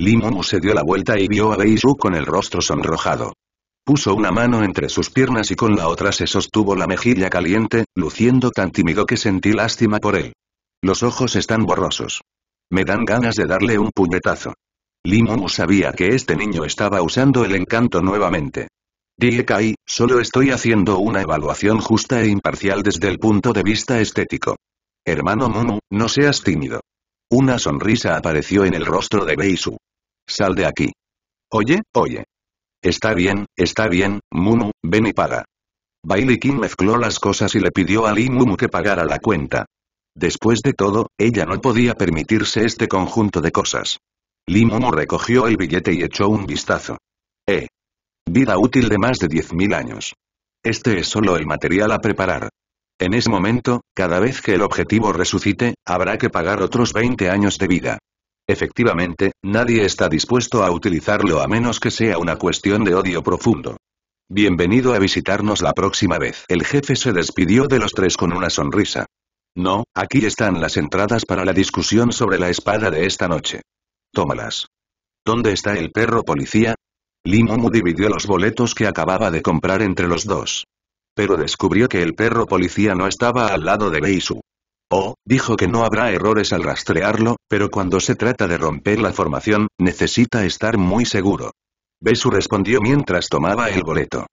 Limomu se dio la vuelta y vio a Beisu con el rostro sonrojado. Puso una mano entre sus piernas y con la otra se sostuvo la mejilla caliente, luciendo tan tímido que sentí lástima por él. Los ojos están borrosos. Me dan ganas de darle un puñetazo. Limomu sabía que este niño estaba usando el encanto nuevamente. Dile Kai, solo estoy haciendo una evaluación justa e imparcial desde el punto de vista estético. Hermano Mumu, no seas tímido. Una sonrisa apareció en el rostro de Beisu. Sal de aquí. Oye, oye. Está bien, está bien, Mumu, ven y paga. Bailey mezcló las cosas y le pidió a Li Mumu que pagara la cuenta. Después de todo, ella no podía permitirse este conjunto de cosas. Li Mumu recogió el billete y echó un vistazo. Eh, Vida útil de más de 10.000 años. Este es solo el material a preparar. En ese momento, cada vez que el objetivo resucite, habrá que pagar otros 20 años de vida. Efectivamente, nadie está dispuesto a utilizarlo a menos que sea una cuestión de odio profundo. Bienvenido a visitarnos la próxima vez. El jefe se despidió de los tres con una sonrisa. No, aquí están las entradas para la discusión sobre la espada de esta noche. Tómalas. ¿Dónde está el perro policía? Limomo dividió los boletos que acababa de comprar entre los dos. Pero descubrió que el perro policía no estaba al lado de Beisu. Oh, dijo que no habrá errores al rastrearlo, pero cuando se trata de romper la formación, necesita estar muy seguro. Beisu respondió mientras tomaba el boleto.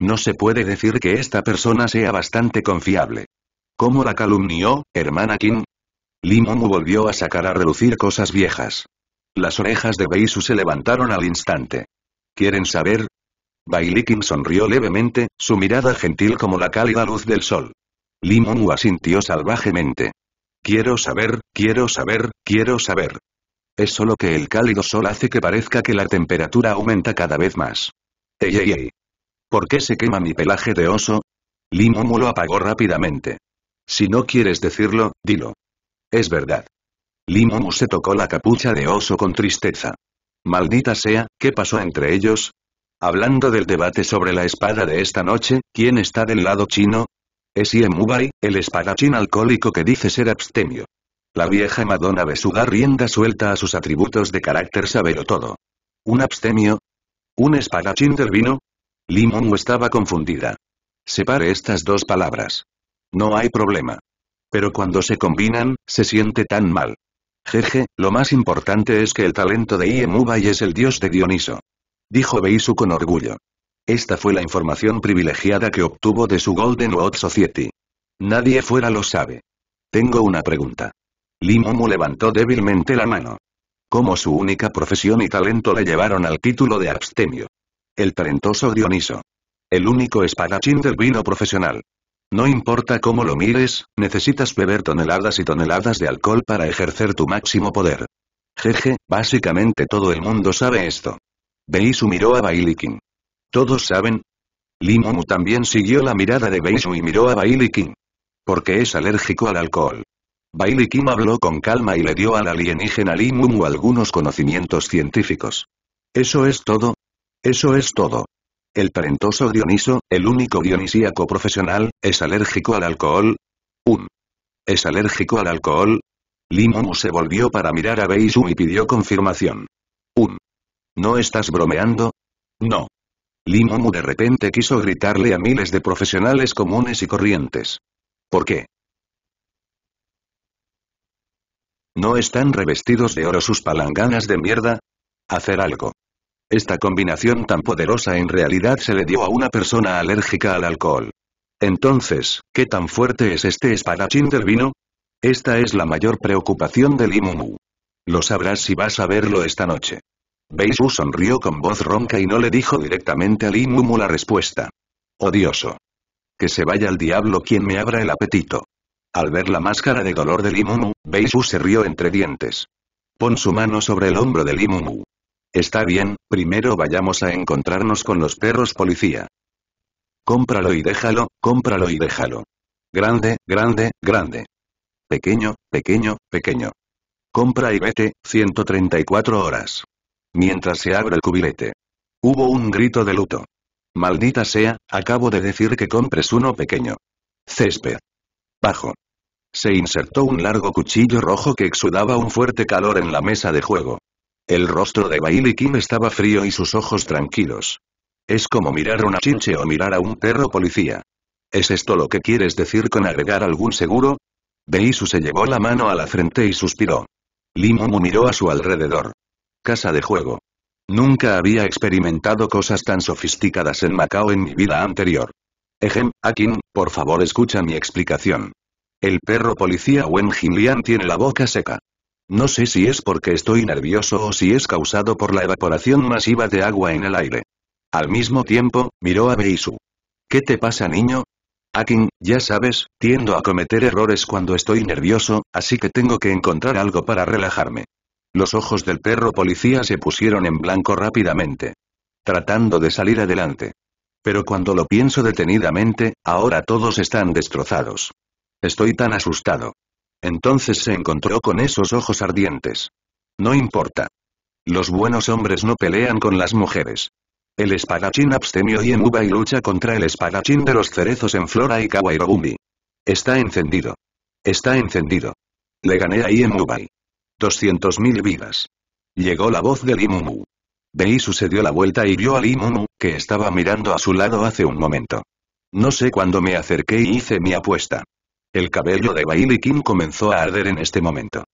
No se puede decir que esta persona sea bastante confiable. ¿Cómo la calumnió, hermana Kim? Limomu volvió a sacar a relucir cosas viejas. Las orejas de Beisu se levantaron al instante. ¿Quieren saber? Bailikin sonrió levemente, su mirada gentil como la cálida luz del sol. Limonu asintió salvajemente. Quiero saber, quiero saber, quiero saber. Es solo que el cálido sol hace que parezca que la temperatura aumenta cada vez más. Ey, ¿Por qué se quema mi pelaje de oso? Limomu lo apagó rápidamente. Si no quieres decirlo, dilo. Es verdad. Limomu se tocó la capucha de oso con tristeza. Maldita sea, ¿qué pasó entre ellos? Hablando del debate sobre la espada de esta noche, ¿quién está del lado chino? Es Yemubai, el espadachín alcohólico que dice ser abstemio. La vieja Madonna besuga rienda suelta a sus atributos de carácter sabero todo. ¿Un abstemio? ¿Un espadachín del vino? Limonu estaba confundida. Separe estas dos palabras. No hay problema. Pero cuando se combinan, se siente tan mal. Jeje, lo más importante es que el talento de Iemubai es el dios de Dioniso. Dijo Beisu con orgullo. Esta fue la información privilegiada que obtuvo de su Golden World Society. Nadie fuera lo sabe. Tengo una pregunta. Limomu levantó débilmente la mano. ¿Cómo su única profesión y talento le llevaron al título de abstemio? El talentoso Dioniso. El único espadachín del vino profesional. No importa cómo lo mires, necesitas beber toneladas y toneladas de alcohol para ejercer tu máximo poder. Jeje, básicamente todo el mundo sabe esto. Beisu miró a King. ¿Todos saben? Limomu también siguió la mirada de Beisu y miró a King, Porque es alérgico al alcohol. Bailikin habló con calma y le dio al alienígena Limumu algunos conocimientos científicos. Eso es todo. Eso es todo. El parentoso Dioniso, el único dionisíaco profesional, es alérgico al alcohol. Un. ¿Es alérgico al alcohol? Limomu se volvió para mirar a Beisu y pidió confirmación. Un. ¿No estás bromeando? No. Limomu de repente quiso gritarle a miles de profesionales comunes y corrientes. ¿Por qué? ¿No están revestidos de oro sus palanganas de mierda? Hacer algo. Esta combinación tan poderosa en realidad se le dio a una persona alérgica al alcohol. Entonces, ¿qué tan fuerte es este espadachín del vino? Esta es la mayor preocupación de Limumu. Lo sabrás si vas a verlo esta noche. Beisu sonrió con voz ronca y no le dijo directamente a Limumu la respuesta. Odioso. Que se vaya al diablo quien me abra el apetito. Al ver la máscara de dolor del Limumu, Beisu se rió entre dientes. Pon su mano sobre el hombro de Limumu. Está bien, primero vayamos a encontrarnos con los perros policía. Cómpralo y déjalo, cómpralo y déjalo. Grande, grande, grande. Pequeño, pequeño, pequeño. Compra y vete, 134 horas. Mientras se abre el cubilete. Hubo un grito de luto. Maldita sea, acabo de decir que compres uno pequeño. Césped. Bajo. Se insertó un largo cuchillo rojo que exudaba un fuerte calor en la mesa de juego. El rostro de Bailey Kim estaba frío y sus ojos tranquilos. Es como mirar a una chinche o mirar a un perro policía. ¿Es esto lo que quieres decir con agregar algún seguro? Beisu se llevó la mano a la frente y suspiró. Limomu miró a su alrededor. Casa de juego. Nunca había experimentado cosas tan sofisticadas en Macao en mi vida anterior. Ejem, Akin, por favor escucha mi explicación. El perro policía Wen Jinlian tiene la boca seca. No sé si es porque estoy nervioso o si es causado por la evaporación masiva de agua en el aire. Al mismo tiempo, miró a Beisu. ¿Qué te pasa niño? Akin, ya sabes, tiendo a cometer errores cuando estoy nervioso, así que tengo que encontrar algo para relajarme. Los ojos del perro policía se pusieron en blanco rápidamente. Tratando de salir adelante. Pero cuando lo pienso detenidamente, ahora todos están destrozados. Estoy tan asustado. Entonces se encontró con esos ojos ardientes. No importa. Los buenos hombres no pelean con las mujeres. El espadachín abstemio y en lucha contra el espadachín de los cerezos en Flora y kawairobumi. Está encendido. Está encendido. Le gané ahí en Doscientos 200.000 vidas. Llegó la voz del Limumu. Bei sucedió la vuelta y vio a Limumu, que estaba mirando a su lado hace un momento. No sé cuándo me acerqué y hice mi apuesta. El cabello de Bailey Kim comenzó a arder en este momento.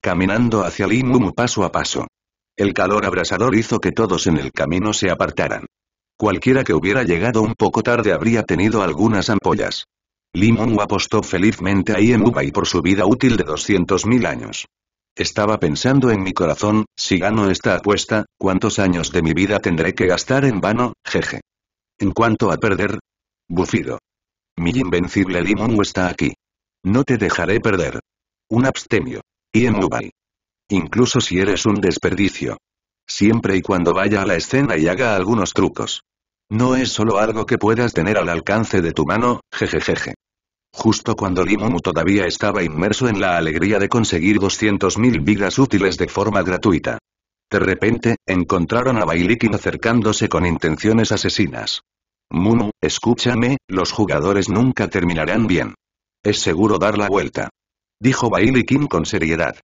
Caminando hacia Lin paso a paso. El calor abrasador hizo que todos en el camino se apartaran. Cualquiera que hubiera llegado un poco tarde habría tenido algunas ampollas. Limumu apostó felizmente a y por su vida útil de 200.000 años. Estaba pensando en mi corazón, si gano esta apuesta, ¿cuántos años de mi vida tendré que gastar en vano, jeje? En cuanto a perder, bufido. Mi invencible Limumu está aquí. No te dejaré perder. Un abstemio. Y en Mubai. Incluso si eres un desperdicio. Siempre y cuando vaya a la escena y haga algunos trucos. No es solo algo que puedas tener al alcance de tu mano, jejejeje. Justo cuando Limumu todavía estaba inmerso en la alegría de conseguir 200.000 vidas útiles de forma gratuita. De repente, encontraron a Bailikin acercándose con intenciones asesinas. Mumu, escúchame, los jugadores nunca terminarán bien. Es seguro dar la vuelta. Dijo Bailey Kim con seriedad.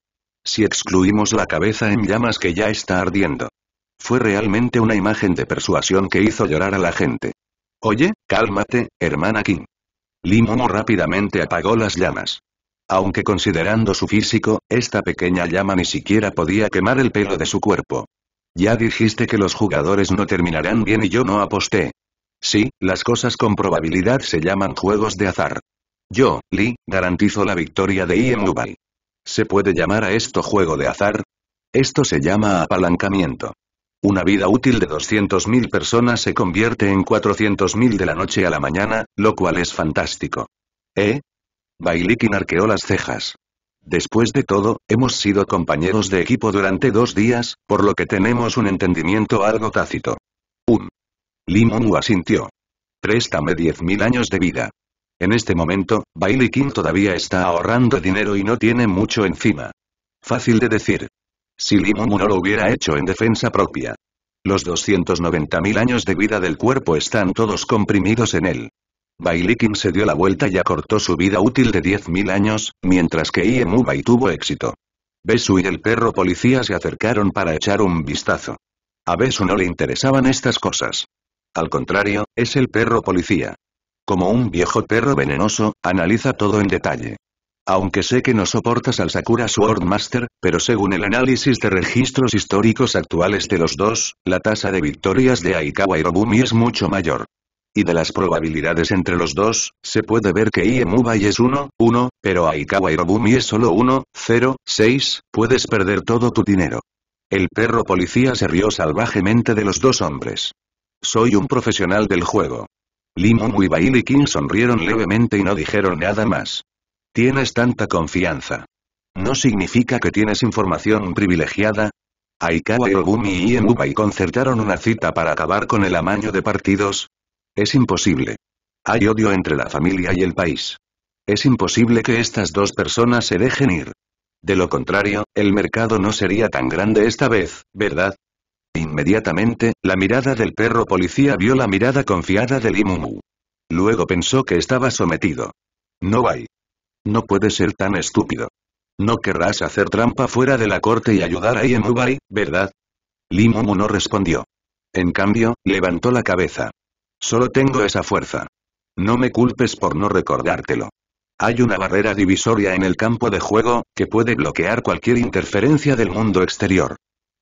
Si excluimos la cabeza en llamas que ya está ardiendo. Fue realmente una imagen de persuasión que hizo llorar a la gente. Oye, cálmate, hermana Kim. Limomo rápidamente apagó las llamas. Aunque considerando su físico, esta pequeña llama ni siquiera podía quemar el pelo de su cuerpo. Ya dijiste que los jugadores no terminarán bien y yo no aposté. Sí, las cosas con probabilidad se llaman juegos de azar. Yo, Lee, garantizo la victoria de Iemubai. ¿Se puede llamar a esto juego de azar? Esto se llama apalancamiento. Una vida útil de 200.000 personas se convierte en 400.000 de la noche a la mañana, lo cual es fantástico. ¿Eh? Bailikin arqueó las cejas. Después de todo, hemos sido compañeros de equipo durante dos días, por lo que tenemos un entendimiento algo tácito. Um. Limonu asintió. Préstame 10.000 años de vida. En este momento, Bailey King todavía está ahorrando dinero y no tiene mucho encima. Fácil de decir. Si Limumu no lo hubiera hecho en defensa propia. Los 290.000 años de vida del cuerpo están todos comprimidos en él. Bailey King se dio la vuelta y acortó su vida útil de 10.000 años, mientras que y tuvo éxito. Besu y el perro policía se acercaron para echar un vistazo. A Besu no le interesaban estas cosas. Al contrario, es el perro policía. Como un viejo perro venenoso, analiza todo en detalle. Aunque sé que no soportas al Sakura Swordmaster, pero según el análisis de registros históricos actuales de los dos, la tasa de victorias de Aikawa Irobumi es mucho mayor. Y de las probabilidades entre los dos, se puede ver que Iemubai es 1, 1, pero Aikawa Irobumi es solo 1, 0, 6, puedes perder todo tu dinero. El perro policía se rió salvajemente de los dos hombres. Soy un profesional del juego. Limon y y King sonrieron levemente y no dijeron nada más. Tienes tanta confianza. ¿No significa que tienes información privilegiada? Aikawa Ogumi y y concertaron una cita para acabar con el amaño de partidos. Es imposible. Hay odio entre la familia y el país. Es imposible que estas dos personas se dejen ir. De lo contrario, el mercado no sería tan grande esta vez, ¿verdad? Inmediatamente, la mirada del perro policía vio la mirada confiada de Limumu. Luego pensó que estaba sometido. No vai. No puedes ser tan estúpido. No querrás hacer trampa fuera de la corte y ayudar a Iemubai, ¿verdad? Limumu no respondió. En cambio, levantó la cabeza. Solo tengo esa fuerza. No me culpes por no recordártelo. Hay una barrera divisoria en el campo de juego, que puede bloquear cualquier interferencia del mundo exterior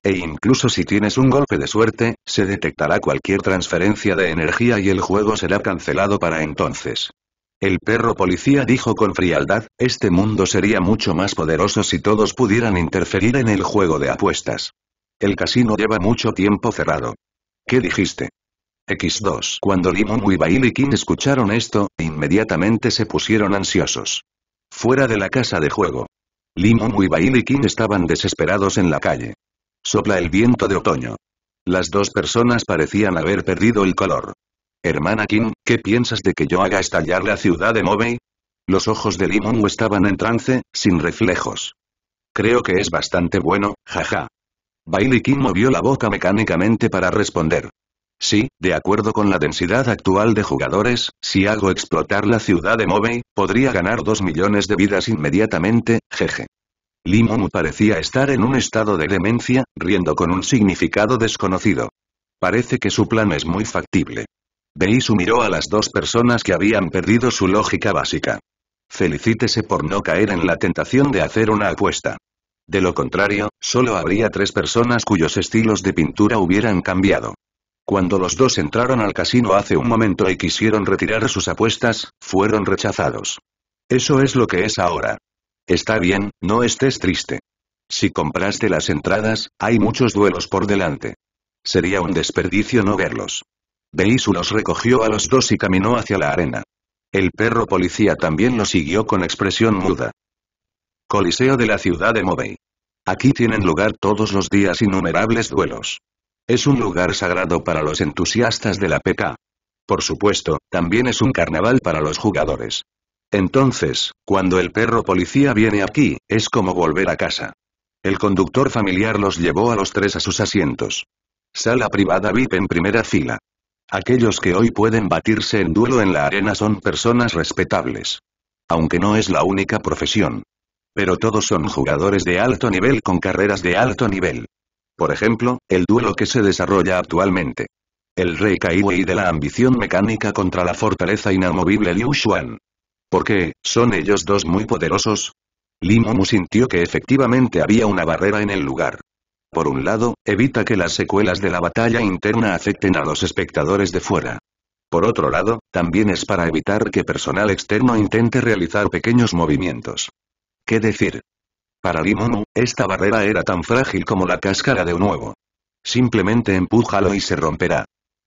e incluso si tienes un golpe de suerte, se detectará cualquier transferencia de energía y el juego será cancelado para entonces. El perro policía dijo con frialdad, este mundo sería mucho más poderoso si todos pudieran interferir en el juego de apuestas. El casino lleva mucho tiempo cerrado. ¿Qué dijiste? X2 Cuando Limon y Bailey King escucharon esto, inmediatamente se pusieron ansiosos. Fuera de la casa de juego. Limon y King estaban desesperados en la calle. Sopla el viento de otoño. Las dos personas parecían haber perdido el color. Hermana Kim, ¿qué piensas de que yo haga estallar la ciudad de Mobey? Los ojos de Limon estaban en trance, sin reflejos. Creo que es bastante bueno, jaja. Bailey Kim movió la boca mecánicamente para responder. Sí, de acuerdo con la densidad actual de jugadores, si hago explotar la ciudad de Mobey, podría ganar dos millones de vidas inmediatamente, jeje. Limumu parecía estar en un estado de demencia, riendo con un significado desconocido. Parece que su plan es muy factible. Beisu miró a las dos personas que habían perdido su lógica básica. Felicítese por no caer en la tentación de hacer una apuesta. De lo contrario, solo habría tres personas cuyos estilos de pintura hubieran cambiado. Cuando los dos entraron al casino hace un momento y quisieron retirar sus apuestas, fueron rechazados. Eso es lo que es ahora. Está bien, no estés triste. Si compraste las entradas, hay muchos duelos por delante. Sería un desperdicio no verlos. Beisu los recogió a los dos y caminó hacia la arena. El perro policía también lo siguió con expresión muda. Coliseo de la ciudad de Mobei. Aquí tienen lugar todos los días innumerables duelos. Es un lugar sagrado para los entusiastas de la PK. Por supuesto, también es un carnaval para los jugadores. Entonces, cuando el perro policía viene aquí, es como volver a casa. El conductor familiar los llevó a los tres a sus asientos. Sala privada VIP en primera fila. Aquellos que hoy pueden batirse en duelo en la arena son personas respetables. Aunque no es la única profesión. Pero todos son jugadores de alto nivel con carreras de alto nivel. Por ejemplo, el duelo que se desarrolla actualmente. El rey Kaiwei de la ambición mecánica contra la fortaleza inamovible Liu Xuan qué, ¿son ellos dos muy poderosos? Limonu sintió que efectivamente había una barrera en el lugar. Por un lado, evita que las secuelas de la batalla interna afecten a los espectadores de fuera. Por otro lado, también es para evitar que personal externo intente realizar pequeños movimientos. ¿Qué decir? Para Limonu, esta barrera era tan frágil como la cáscara de un huevo. Simplemente empújalo y se romperá.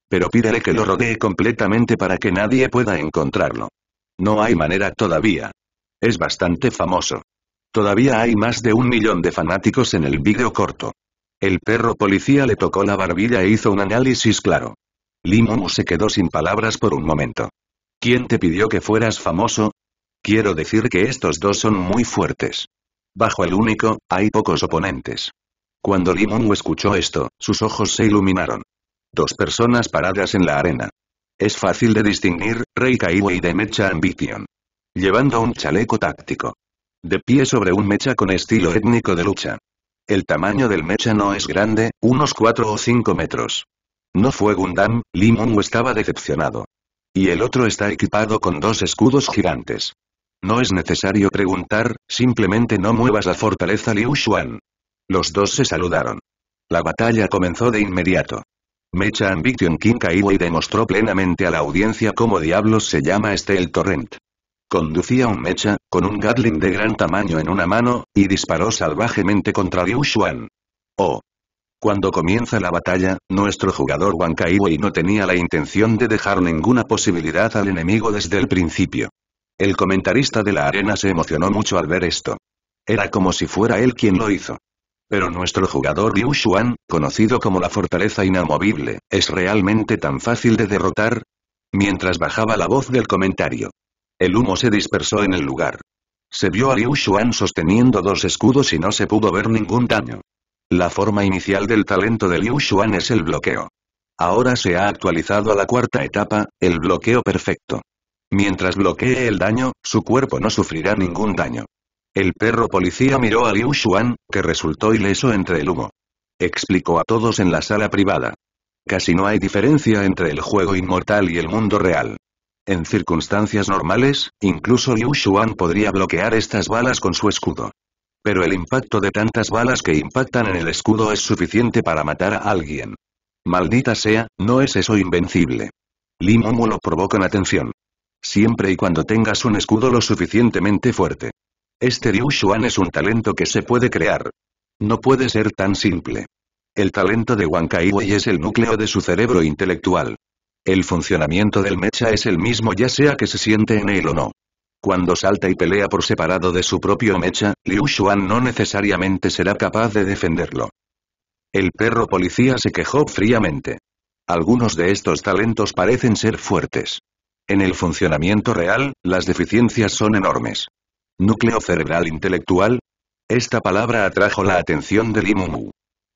Pero pídele que lo rodee completamente para que nadie pueda encontrarlo. No hay manera todavía. Es bastante famoso. Todavía hay más de un millón de fanáticos en el vídeo corto. El perro policía le tocó la barbilla e hizo un análisis claro. Limonu se quedó sin palabras por un momento. ¿Quién te pidió que fueras famoso? Quiero decir que estos dos son muy fuertes. Bajo el único, hay pocos oponentes. Cuando Limonu escuchó esto, sus ojos se iluminaron. Dos personas paradas en la arena. Es fácil de distinguir, Rey Kaiwei de Mecha Ambition. Llevando un chaleco táctico. De pie sobre un mecha con estilo étnico de lucha. El tamaño del mecha no es grande, unos 4 o 5 metros. No fue Gundam, Limon estaba decepcionado. Y el otro está equipado con dos escudos gigantes. No es necesario preguntar, simplemente no muevas la fortaleza Liu Xuan. Los dos se saludaron. La batalla comenzó de inmediato. Mecha Ambition King Kaiwei demostró plenamente a la audiencia cómo diablos se llama este el torrent. Conducía un mecha, con un Gatling de gran tamaño en una mano, y disparó salvajemente contra Liu Xuan. Oh. Cuando comienza la batalla, nuestro jugador Wang Kaiwei no tenía la intención de dejar ninguna posibilidad al enemigo desde el principio. El comentarista de la arena se emocionó mucho al ver esto. Era como si fuera él quien lo hizo. Pero nuestro jugador Liu Xuan, conocido como la fortaleza inamovible, ¿es realmente tan fácil de derrotar? Mientras bajaba la voz del comentario. El humo se dispersó en el lugar. Se vio a Liu Xuan sosteniendo dos escudos y no se pudo ver ningún daño. La forma inicial del talento de Liu Xuan es el bloqueo. Ahora se ha actualizado a la cuarta etapa, el bloqueo perfecto. Mientras bloquee el daño, su cuerpo no sufrirá ningún daño. El perro policía miró a Liu Xuan, que resultó ileso entre el humo. Explicó a todos en la sala privada. Casi no hay diferencia entre el juego inmortal y el mundo real. En circunstancias normales, incluso Liu Xuan podría bloquear estas balas con su escudo. Pero el impacto de tantas balas que impactan en el escudo es suficiente para matar a alguien. Maldita sea, no es eso invencible. Mumu lo provoca con atención. Siempre y cuando tengas un escudo lo suficientemente fuerte. Este Liu Xuan es un talento que se puede crear. No puede ser tan simple. El talento de Wang Kaiwei es el núcleo de su cerebro intelectual. El funcionamiento del mecha es el mismo ya sea que se siente en él o no. Cuando salta y pelea por separado de su propio mecha, Liu Xuan no necesariamente será capaz de defenderlo. El perro policía se quejó fríamente. Algunos de estos talentos parecen ser fuertes. En el funcionamiento real, las deficiencias son enormes núcleo cerebral intelectual? Esta palabra atrajo la atención de Limumu.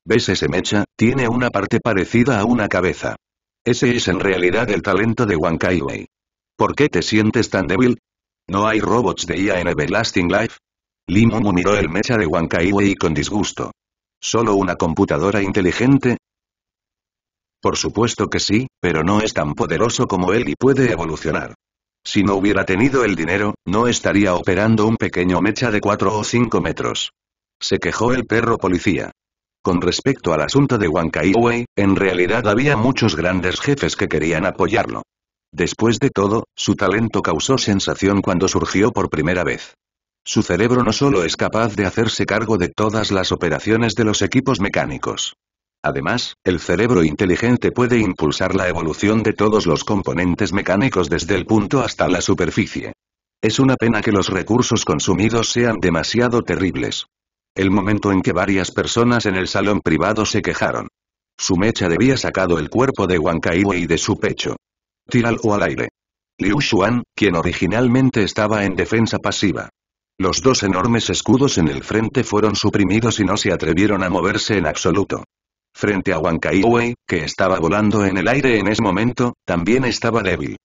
¿Ves ese mecha? Tiene una parte parecida a una cabeza. Ese es en realidad el talento de Wang Kaiwei. ¿Por qué te sientes tan débil? ¿No hay robots de IA en Everlasting Life? Limumu miró el mecha de Wang Kaiwei con disgusto. ¿Solo una computadora inteligente? Por supuesto que sí, pero no es tan poderoso como él y puede evolucionar. Si no hubiera tenido el dinero, no estaría operando un pequeño mecha de 4 o 5 metros. Se quejó el perro policía. Con respecto al asunto de Wang Kaiwei, en realidad había muchos grandes jefes que querían apoyarlo. Después de todo, su talento causó sensación cuando surgió por primera vez. Su cerebro no solo es capaz de hacerse cargo de todas las operaciones de los equipos mecánicos. Además, el cerebro inteligente puede impulsar la evolución de todos los componentes mecánicos desde el punto hasta la superficie. Es una pena que los recursos consumidos sean demasiado terribles. El momento en que varias personas en el salón privado se quejaron. Su mecha debía sacado el cuerpo de Wang Kaiwei de su pecho. o al aire. Liu Xuan, quien originalmente estaba en defensa pasiva. Los dos enormes escudos en el frente fueron suprimidos y no se atrevieron a moverse en absoluto. Frente a Wang que estaba volando en el aire en ese momento, también estaba débil.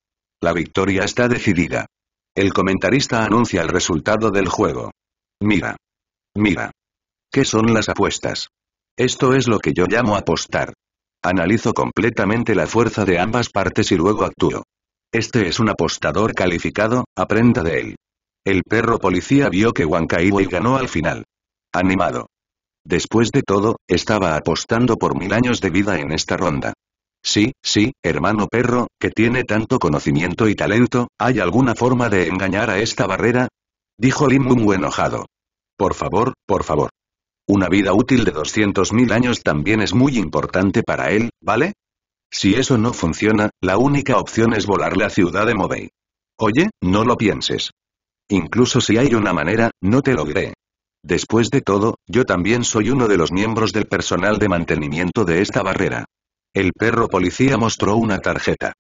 La victoria está decidida. El comentarista anuncia el resultado del juego. Mira. Mira. ¿Qué son las apuestas? Esto es lo que yo llamo apostar. Analizo completamente la fuerza de ambas partes y luego actúo. Este es un apostador calificado, aprenda de él. El perro policía vio que Wang ganó al final. Animado. Después de todo, estaba apostando por mil años de vida en esta ronda. Sí, sí, hermano perro, que tiene tanto conocimiento y talento, ¿hay alguna forma de engañar a esta barrera? Dijo Lin muy enojado. Por favor, por favor. Una vida útil de 200.000 años también es muy importante para él, ¿vale? Si eso no funciona, la única opción es volar la ciudad de Mobei. Oye, no lo pienses. Incluso si hay una manera, no te lo diré. Después de todo, yo también soy uno de los miembros del personal de mantenimiento de esta barrera. El perro policía mostró una tarjeta.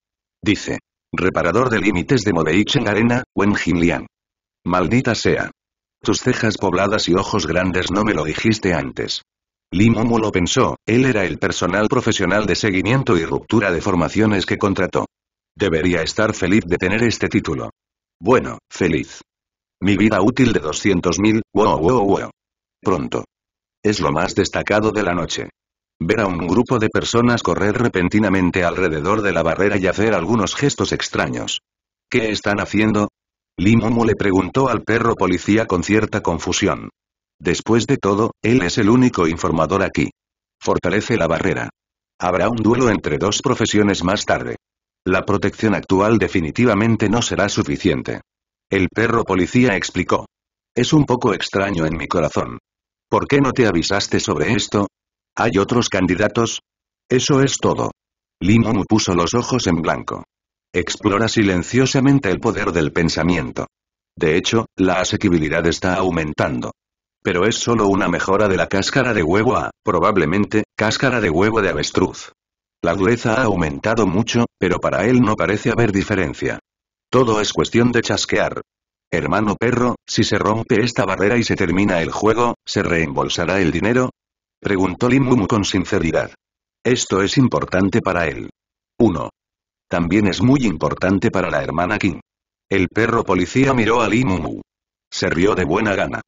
Dice. Reparador de límites de Modeichen Arena, Wen Jinlian. Maldita sea. Tus cejas pobladas y ojos grandes no me lo dijiste antes. Limomo lo pensó, él era el personal profesional de seguimiento y ruptura de formaciones que contrató. Debería estar feliz de tener este título. Bueno, feliz. Mi vida útil de 200.000, wow wow wow. Pronto. Es lo más destacado de la noche. Ver a un grupo de personas correr repentinamente alrededor de la barrera y hacer algunos gestos extraños. ¿Qué están haciendo? Limomo le preguntó al perro policía con cierta confusión. Después de todo, él es el único informador aquí. Fortalece la barrera. Habrá un duelo entre dos profesiones más tarde. La protección actual definitivamente no será suficiente. El perro policía explicó. Es un poco extraño en mi corazón. ¿Por qué no te avisaste sobre esto? ¿Hay otros candidatos? Eso es todo. Limonu puso los ojos en blanco. Explora silenciosamente el poder del pensamiento. De hecho, la asequibilidad está aumentando. Pero es solo una mejora de la cáscara de huevo a, probablemente, cáscara de huevo de avestruz. La dureza ha aumentado mucho, pero para él no parece haber diferencia. Todo es cuestión de chasquear. Hermano perro, si se rompe esta barrera y se termina el juego, ¿se reembolsará el dinero? Preguntó Limumu con sinceridad. Esto es importante para él. 1. También es muy importante para la hermana King». El perro policía miró a Limumu. Se rió de buena gana.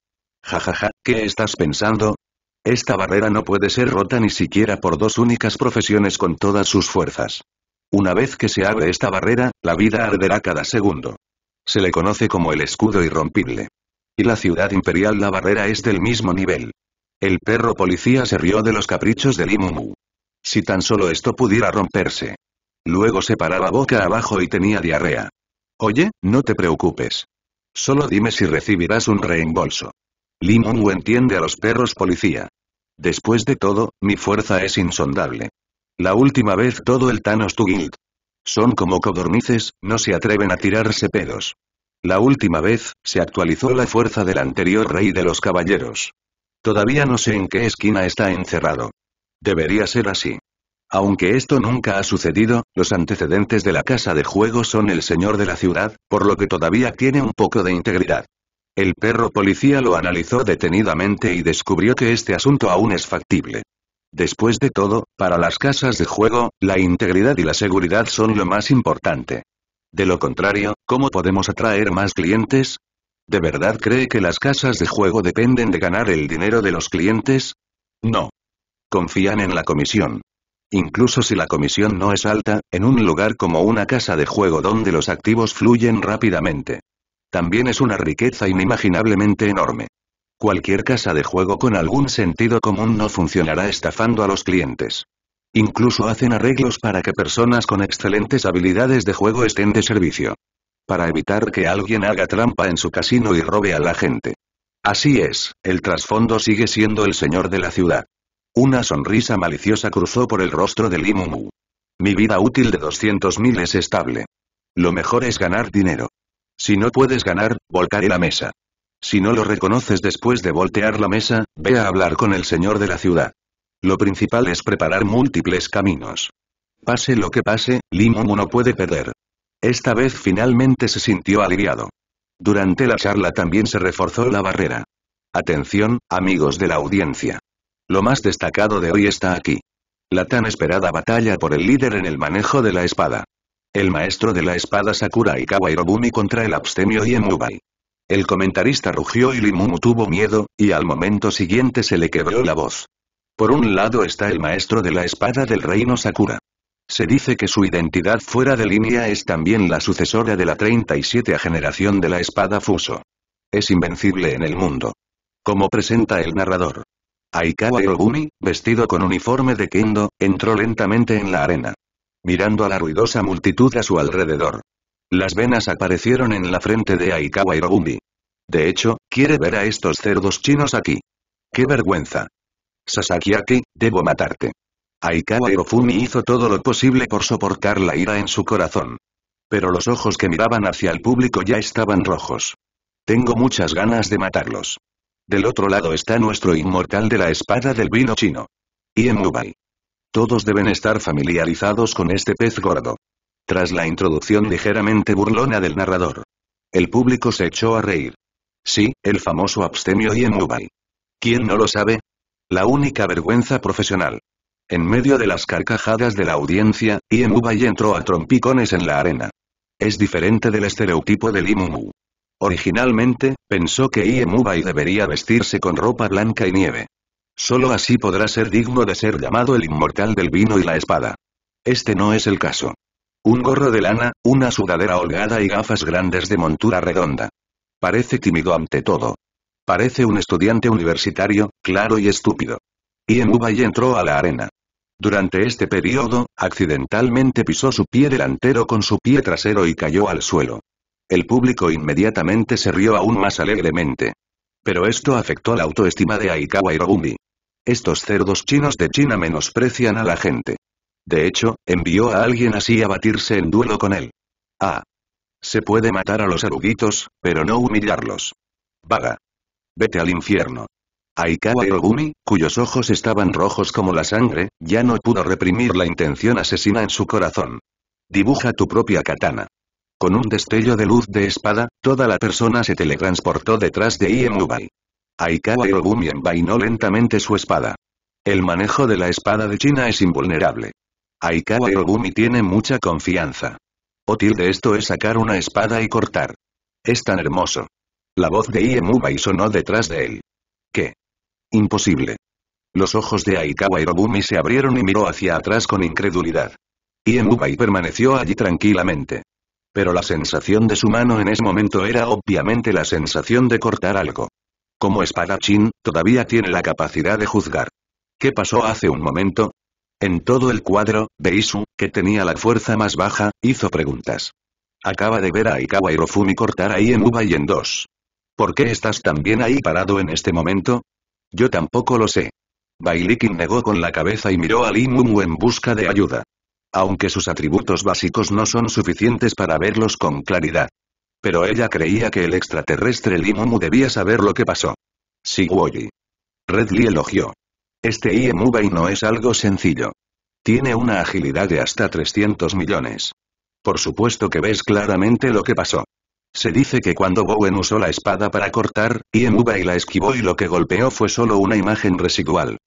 Jajaja, ja, ja, ¿qué estás pensando? Esta barrera no puede ser rota ni siquiera por dos únicas profesiones con todas sus fuerzas. Una vez que se abre esta barrera, la vida arderá cada segundo. Se le conoce como el escudo irrompible. Y la ciudad imperial la barrera es del mismo nivel. El perro policía se rió de los caprichos de Mu. Si tan solo esto pudiera romperse. Luego se paraba boca abajo y tenía diarrea. Oye, no te preocupes. Solo dime si recibirás un reembolso. Mu entiende a los perros policía. Después de todo, mi fuerza es insondable. La última vez todo el Thanos tu Son como codornices, no se atreven a tirarse pedos. La última vez, se actualizó la fuerza del anterior rey de los caballeros. Todavía no sé en qué esquina está encerrado. Debería ser así. Aunque esto nunca ha sucedido, los antecedentes de la casa de juego son el señor de la ciudad, por lo que todavía tiene un poco de integridad. El perro policía lo analizó detenidamente y descubrió que este asunto aún es factible. Después de todo, para las casas de juego, la integridad y la seguridad son lo más importante. De lo contrario, ¿cómo podemos atraer más clientes? ¿De verdad cree que las casas de juego dependen de ganar el dinero de los clientes? No. Confían en la comisión. Incluso si la comisión no es alta, en un lugar como una casa de juego donde los activos fluyen rápidamente. También es una riqueza inimaginablemente enorme. Cualquier casa de juego con algún sentido común no funcionará estafando a los clientes. Incluso hacen arreglos para que personas con excelentes habilidades de juego estén de servicio. Para evitar que alguien haga trampa en su casino y robe a la gente. Así es, el trasfondo sigue siendo el señor de la ciudad. Una sonrisa maliciosa cruzó por el rostro de Limumu. Mi vida útil de 200.000 es estable. Lo mejor es ganar dinero. Si no puedes ganar, volcaré la mesa. Si no lo reconoces después de voltear la mesa, ve a hablar con el señor de la ciudad. Lo principal es preparar múltiples caminos. Pase lo que pase, Limomo no puede perder. Esta vez finalmente se sintió aliviado. Durante la charla también se reforzó la barrera. Atención, amigos de la audiencia. Lo más destacado de hoy está aquí. La tan esperada batalla por el líder en el manejo de la espada. El maestro de la espada Sakura Ikawa contra el abstemio Yemubai. El comentarista rugió y Limumu tuvo miedo, y al momento siguiente se le quebró la voz. Por un lado está el maestro de la espada del reino Sakura. Se dice que su identidad fuera de línea es también la sucesora de la 37 generación de la espada Fuso. Es invencible en el mundo. Como presenta el narrador. Aikawa Ogumi, vestido con uniforme de kendo, entró lentamente en la arena. Mirando a la ruidosa multitud a su alrededor. Las venas aparecieron en la frente de Aikawa Hirobumi. De hecho, quiere ver a estos cerdos chinos aquí. ¡Qué vergüenza! Sasakiaki, debo matarte. Aikawa Hirofumi hizo todo lo posible por soportar la ira en su corazón. Pero los ojos que miraban hacia el público ya estaban rojos. Tengo muchas ganas de matarlos. Del otro lado está nuestro inmortal de la espada del vino chino. Y en Dubai, Todos deben estar familiarizados con este pez gordo tras la introducción ligeramente burlona del narrador. El público se echó a reír. Sí, el famoso abstemio y ¿Quién no lo sabe? La única vergüenza profesional. En medio de las carcajadas de la audiencia, Iemubai entró a trompicones en la arena. Es diferente del estereotipo del Imumu. Originalmente, pensó que Iemubai debería vestirse con ropa blanca y nieve. Solo así podrá ser digno de ser llamado el inmortal del vino y la espada. Este no es el caso. Un gorro de lana, una sudadera holgada y gafas grandes de montura redonda. Parece tímido ante todo. Parece un estudiante universitario, claro y estúpido. Ian Ubay entró a la arena. Durante este periodo, accidentalmente pisó su pie delantero con su pie trasero y cayó al suelo. El público inmediatamente se rió aún más alegremente. Pero esto afectó la autoestima de Aikawa Rumi. Estos cerdos chinos de China menosprecian a la gente. De hecho, envió a alguien así a batirse en duelo con él. Ah. Se puede matar a los eruditos, pero no humillarlos. Vaga. Vete al infierno. Aikawa Yogumi, cuyos ojos estaban rojos como la sangre, ya no pudo reprimir la intención asesina en su corazón. Dibuja tu propia katana. Con un destello de luz de espada, toda la persona se teletransportó detrás de Iemubai. Aikawa Yogumi envainó lentamente su espada. El manejo de la espada de China es invulnerable. Aikawa Irobumi tiene mucha confianza. Útil de esto es sacar una espada y cortar. Es tan hermoso. La voz de Iemubai sonó detrás de él. ¿Qué? Imposible. Los ojos de Aikawa Irobumi se abrieron y miró hacia atrás con incredulidad. Iemubai permaneció allí tranquilamente. Pero la sensación de su mano en ese momento era obviamente la sensación de cortar algo. Como espadachín, todavía tiene la capacidad de juzgar. ¿Qué pasó hace un momento? En todo el cuadro, Beisu, que tenía la fuerza más baja, hizo preguntas. Acaba de ver a Ikawa Hirofumi cortar a Iemuba y en dos. ¿Por qué estás también ahí parado en este momento? Yo tampoco lo sé. Bailikin negó con la cabeza y miró a Limumu en busca de ayuda. Aunque sus atributos básicos no son suficientes para verlos con claridad. Pero ella creía que el extraterrestre Limumu debía saber lo que pasó. Red Redley elogió. Este IEMUBAI no es algo sencillo. Tiene una agilidad de hasta 300 millones. Por supuesto que ves claramente lo que pasó. Se dice que cuando Bowen usó la espada para cortar, Iemubai la esquivó y lo que golpeó fue solo una imagen residual.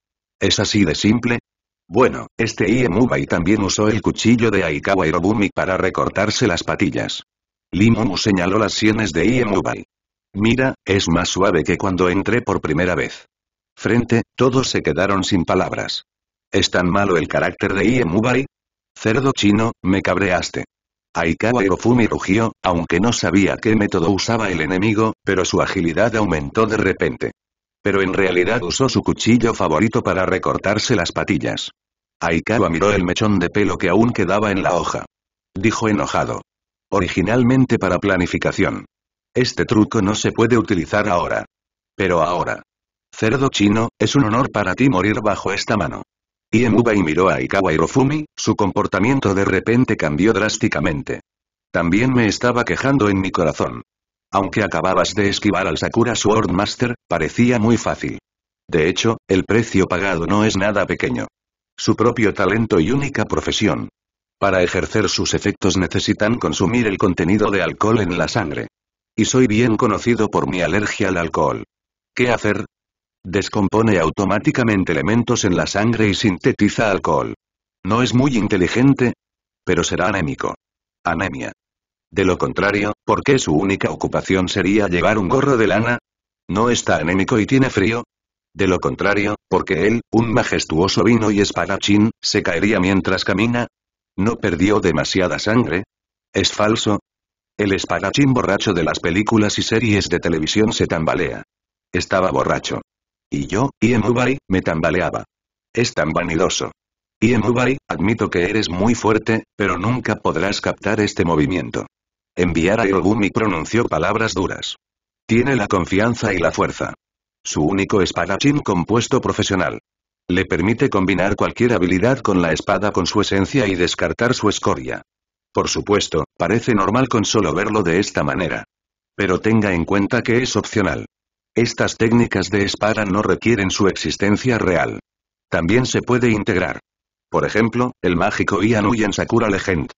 ¿Es así de simple? Bueno, este Iemubai también usó el cuchillo de Aikawa Irobumi para recortarse las patillas. Limumu señaló las sienes de Iemubai. Mira, es más suave que cuando entré por primera vez frente, todos se quedaron sin palabras. ¿Es tan malo el carácter de Iemubai? Cerdo chino, me cabreaste. Aikawa Irofumi rugió, aunque no sabía qué método usaba el enemigo, pero su agilidad aumentó de repente. Pero en realidad usó su cuchillo favorito para recortarse las patillas. Aikawa miró el mechón de pelo que aún quedaba en la hoja. Dijo enojado. Originalmente para planificación. Este truco no se puede utilizar ahora. Pero ahora. Cerdo chino, es un honor para ti morir bajo esta mano. Y y miró a Ikawa Hirofumi, su comportamiento de repente cambió drásticamente. También me estaba quejando en mi corazón. Aunque acababas de esquivar al Sakura Master, parecía muy fácil. De hecho, el precio pagado no es nada pequeño. Su propio talento y única profesión. Para ejercer sus efectos necesitan consumir el contenido de alcohol en la sangre. Y soy bien conocido por mi alergia al alcohol. ¿Qué hacer? Descompone automáticamente elementos en la sangre y sintetiza alcohol. No es muy inteligente, pero será anémico. Anemia. De lo contrario, ¿por qué su única ocupación sería llevar un gorro de lana? ¿No está anémico y tiene frío? De lo contrario, ¿por qué él, un majestuoso vino y espadachín, se caería mientras camina? ¿No perdió demasiada sangre? ¿Es falso? El espadachín borracho de las películas y series de televisión se tambalea. Estaba borracho. Y yo, Ian me tambaleaba. Es tan vanidoso. Ian admito que eres muy fuerte, pero nunca podrás captar este movimiento. Enviar a Yogumi pronunció palabras duras. Tiene la confianza y la fuerza. Su único espadachín compuesto profesional. Le permite combinar cualquier habilidad con la espada con su esencia y descartar su escoria. Por supuesto, parece normal con solo verlo de esta manera. Pero tenga en cuenta que es opcional. Estas técnicas de espada no requieren su existencia real. También se puede integrar. Por ejemplo, el mágico Ianui en Sakura Legend.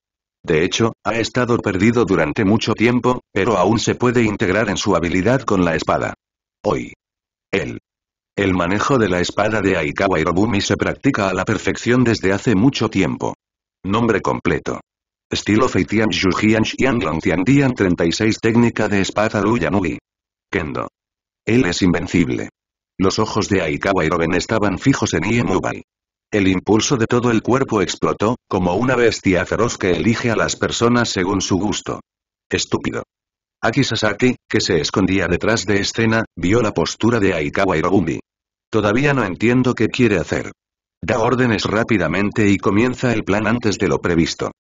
De hecho, ha estado perdido durante mucho tiempo, pero aún se puede integrar en su habilidad con la espada. Hoy. El. El manejo de la espada de Aikawa Irobumi se practica a la perfección desde hace mucho tiempo. Nombre completo. Estilo Feitian Shian Longtian Dian 36 Técnica de espada Luyanui. Kendo. Él es invencible. Los ojos de Aikawa y estaban fijos en Iemubai. El impulso de todo el cuerpo explotó, como una bestia feroz que elige a las personas según su gusto. Estúpido. Aki Sasaki, que se escondía detrás de escena, vio la postura de Aikawa Irobumbi. Todavía no entiendo qué quiere hacer. Da órdenes rápidamente y comienza el plan antes de lo previsto.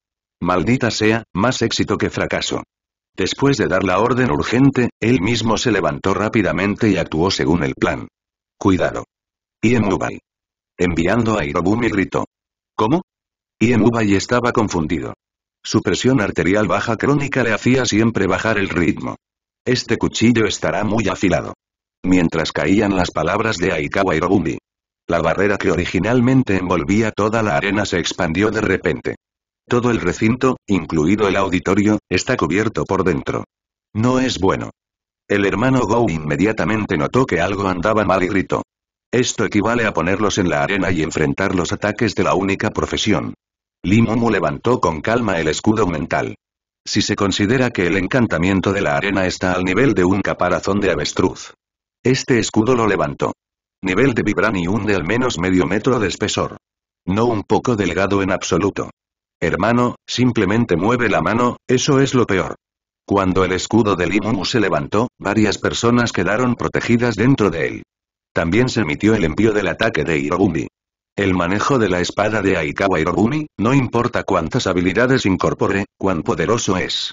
Maldita sea, más éxito que fracaso. Después de dar la orden urgente, él mismo se levantó rápidamente y actuó según el plan. Cuidado. Iemubai. Enviando a Irobumi gritó. ¿Cómo? Iemubai estaba confundido. Su presión arterial baja crónica le hacía siempre bajar el ritmo. Este cuchillo estará muy afilado. Mientras caían las palabras de Aikawa Irobumi. La barrera que originalmente envolvía toda la arena se expandió de repente. Todo el recinto, incluido el auditorio, está cubierto por dentro. No es bueno. El hermano Gou inmediatamente notó que algo andaba mal y gritó. Esto equivale a ponerlos en la arena y enfrentar los ataques de la única profesión. Limomu levantó con calma el escudo mental. Si se considera que el encantamiento de la arena está al nivel de un caparazón de avestruz. Este escudo lo levantó. Nivel de vibranium de al menos medio metro de espesor. No un poco delgado en absoluto. Hermano, simplemente mueve la mano, eso es lo peor. Cuando el escudo de Limumu se levantó, varias personas quedaron protegidas dentro de él. También se emitió el envío del ataque de Irogumi. El manejo de la espada de Aikawa Irogumi, no importa cuántas habilidades incorpore, cuán poderoso es.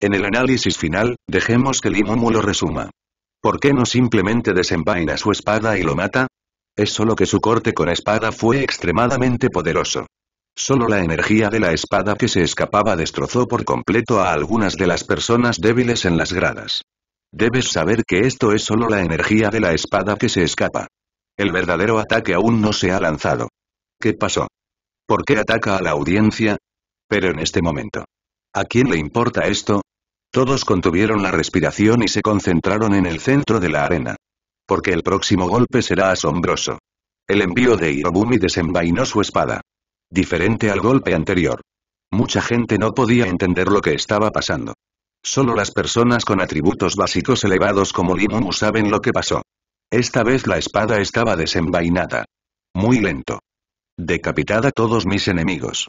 En el análisis final, dejemos que Limumu lo resuma. ¿Por qué no simplemente desenvaina su espada y lo mata? Es solo que su corte con espada fue extremadamente poderoso. Solo la energía de la espada que se escapaba destrozó por completo a algunas de las personas débiles en las gradas. Debes saber que esto es solo la energía de la espada que se escapa. El verdadero ataque aún no se ha lanzado. ¿Qué pasó? ¿Por qué ataca a la audiencia? Pero en este momento. ¿A quién le importa esto? Todos contuvieron la respiración y se concentraron en el centro de la arena. Porque el próximo golpe será asombroso. El envío de Hirobumi desenvainó su espada diferente al golpe anterior. Mucha gente no podía entender lo que estaba pasando. Solo las personas con atributos básicos elevados como Limumu saben lo que pasó. Esta vez la espada estaba desenvainada. Muy lento. Decapitada todos mis enemigos.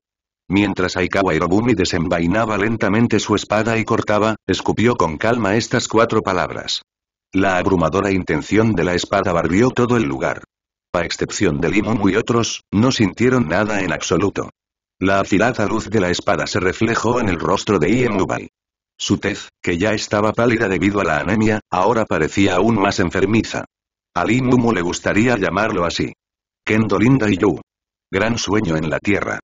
Mientras Aikawa Irobumi desenvainaba lentamente su espada y cortaba, escupió con calma estas cuatro palabras. La abrumadora intención de la espada barrió todo el lugar a excepción de Limumu y otros, no sintieron nada en absoluto. La afilada luz de la espada se reflejó en el rostro de Ian Su tez, que ya estaba pálida debido a la anemia, ahora parecía aún más enfermiza. A Limumu le gustaría llamarlo así. Kendo y Yu. Gran sueño en la tierra.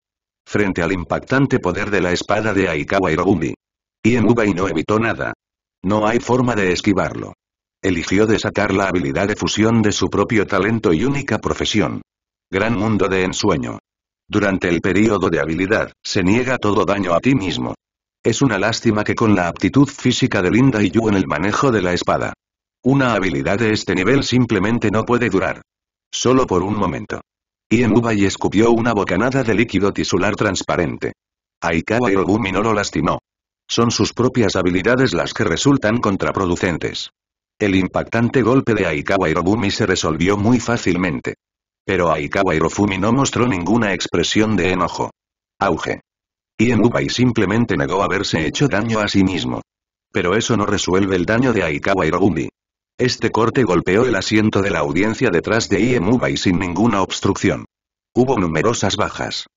Frente al impactante poder de la espada de Aikawa y Ian no evitó nada. No hay forma de esquivarlo. Eligió desatar la habilidad de fusión de su propio talento y única profesión. Gran mundo de ensueño. Durante el periodo de habilidad, se niega todo daño a ti mismo. Es una lástima que con la aptitud física de Linda y Yu en el manejo de la espada. Una habilidad de este nivel simplemente no puede durar. Solo por un momento. Y y escupió una bocanada de líquido tisular transparente. Aikawa y Ogumi no lo lastimó. Son sus propias habilidades las que resultan contraproducentes. El impactante golpe de Aikawa Hirofumi se resolvió muy fácilmente. Pero Aikawa Irofumi no mostró ninguna expresión de enojo. Auge. Iemubai simplemente negó haberse hecho daño a sí mismo. Pero eso no resuelve el daño de Aikawa Este corte golpeó el asiento de la audiencia detrás de Iemubai sin ninguna obstrucción. Hubo numerosas bajas.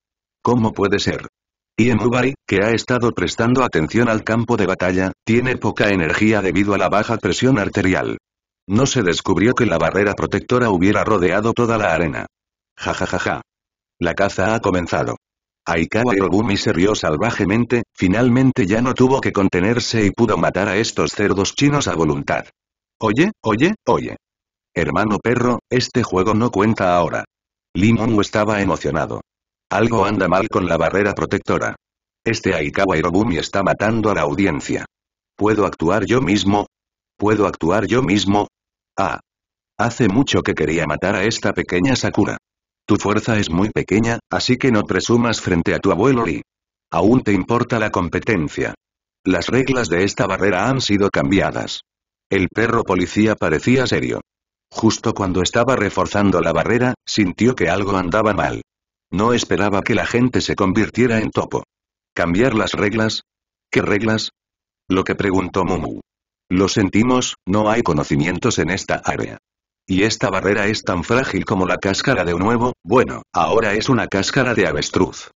¿Cómo puede ser? Y Iemubari, que ha estado prestando atención al campo de batalla, tiene poca energía debido a la baja presión arterial. No se descubrió que la barrera protectora hubiera rodeado toda la arena. Ja ja ja La caza ha comenzado. Aikawa y Ogumi se rió salvajemente, finalmente ya no tuvo que contenerse y pudo matar a estos cerdos chinos a voluntad. Oye, oye, oye. Hermano perro, este juego no cuenta ahora. Limon estaba emocionado. Algo anda mal con la barrera protectora. Este Aikawa Irobumi está matando a la audiencia. ¿Puedo actuar yo mismo? ¿Puedo actuar yo mismo? Ah. Hace mucho que quería matar a esta pequeña Sakura. Tu fuerza es muy pequeña, así que no presumas frente a tu abuelo y... Aún te importa la competencia. Las reglas de esta barrera han sido cambiadas. El perro policía parecía serio. Justo cuando estaba reforzando la barrera, sintió que algo andaba mal. No esperaba que la gente se convirtiera en topo. ¿Cambiar las reglas? ¿Qué reglas? Lo que preguntó Mumu. Lo sentimos, no hay conocimientos en esta área. Y esta barrera es tan frágil como la cáscara de un huevo, bueno, ahora es una cáscara de avestruz.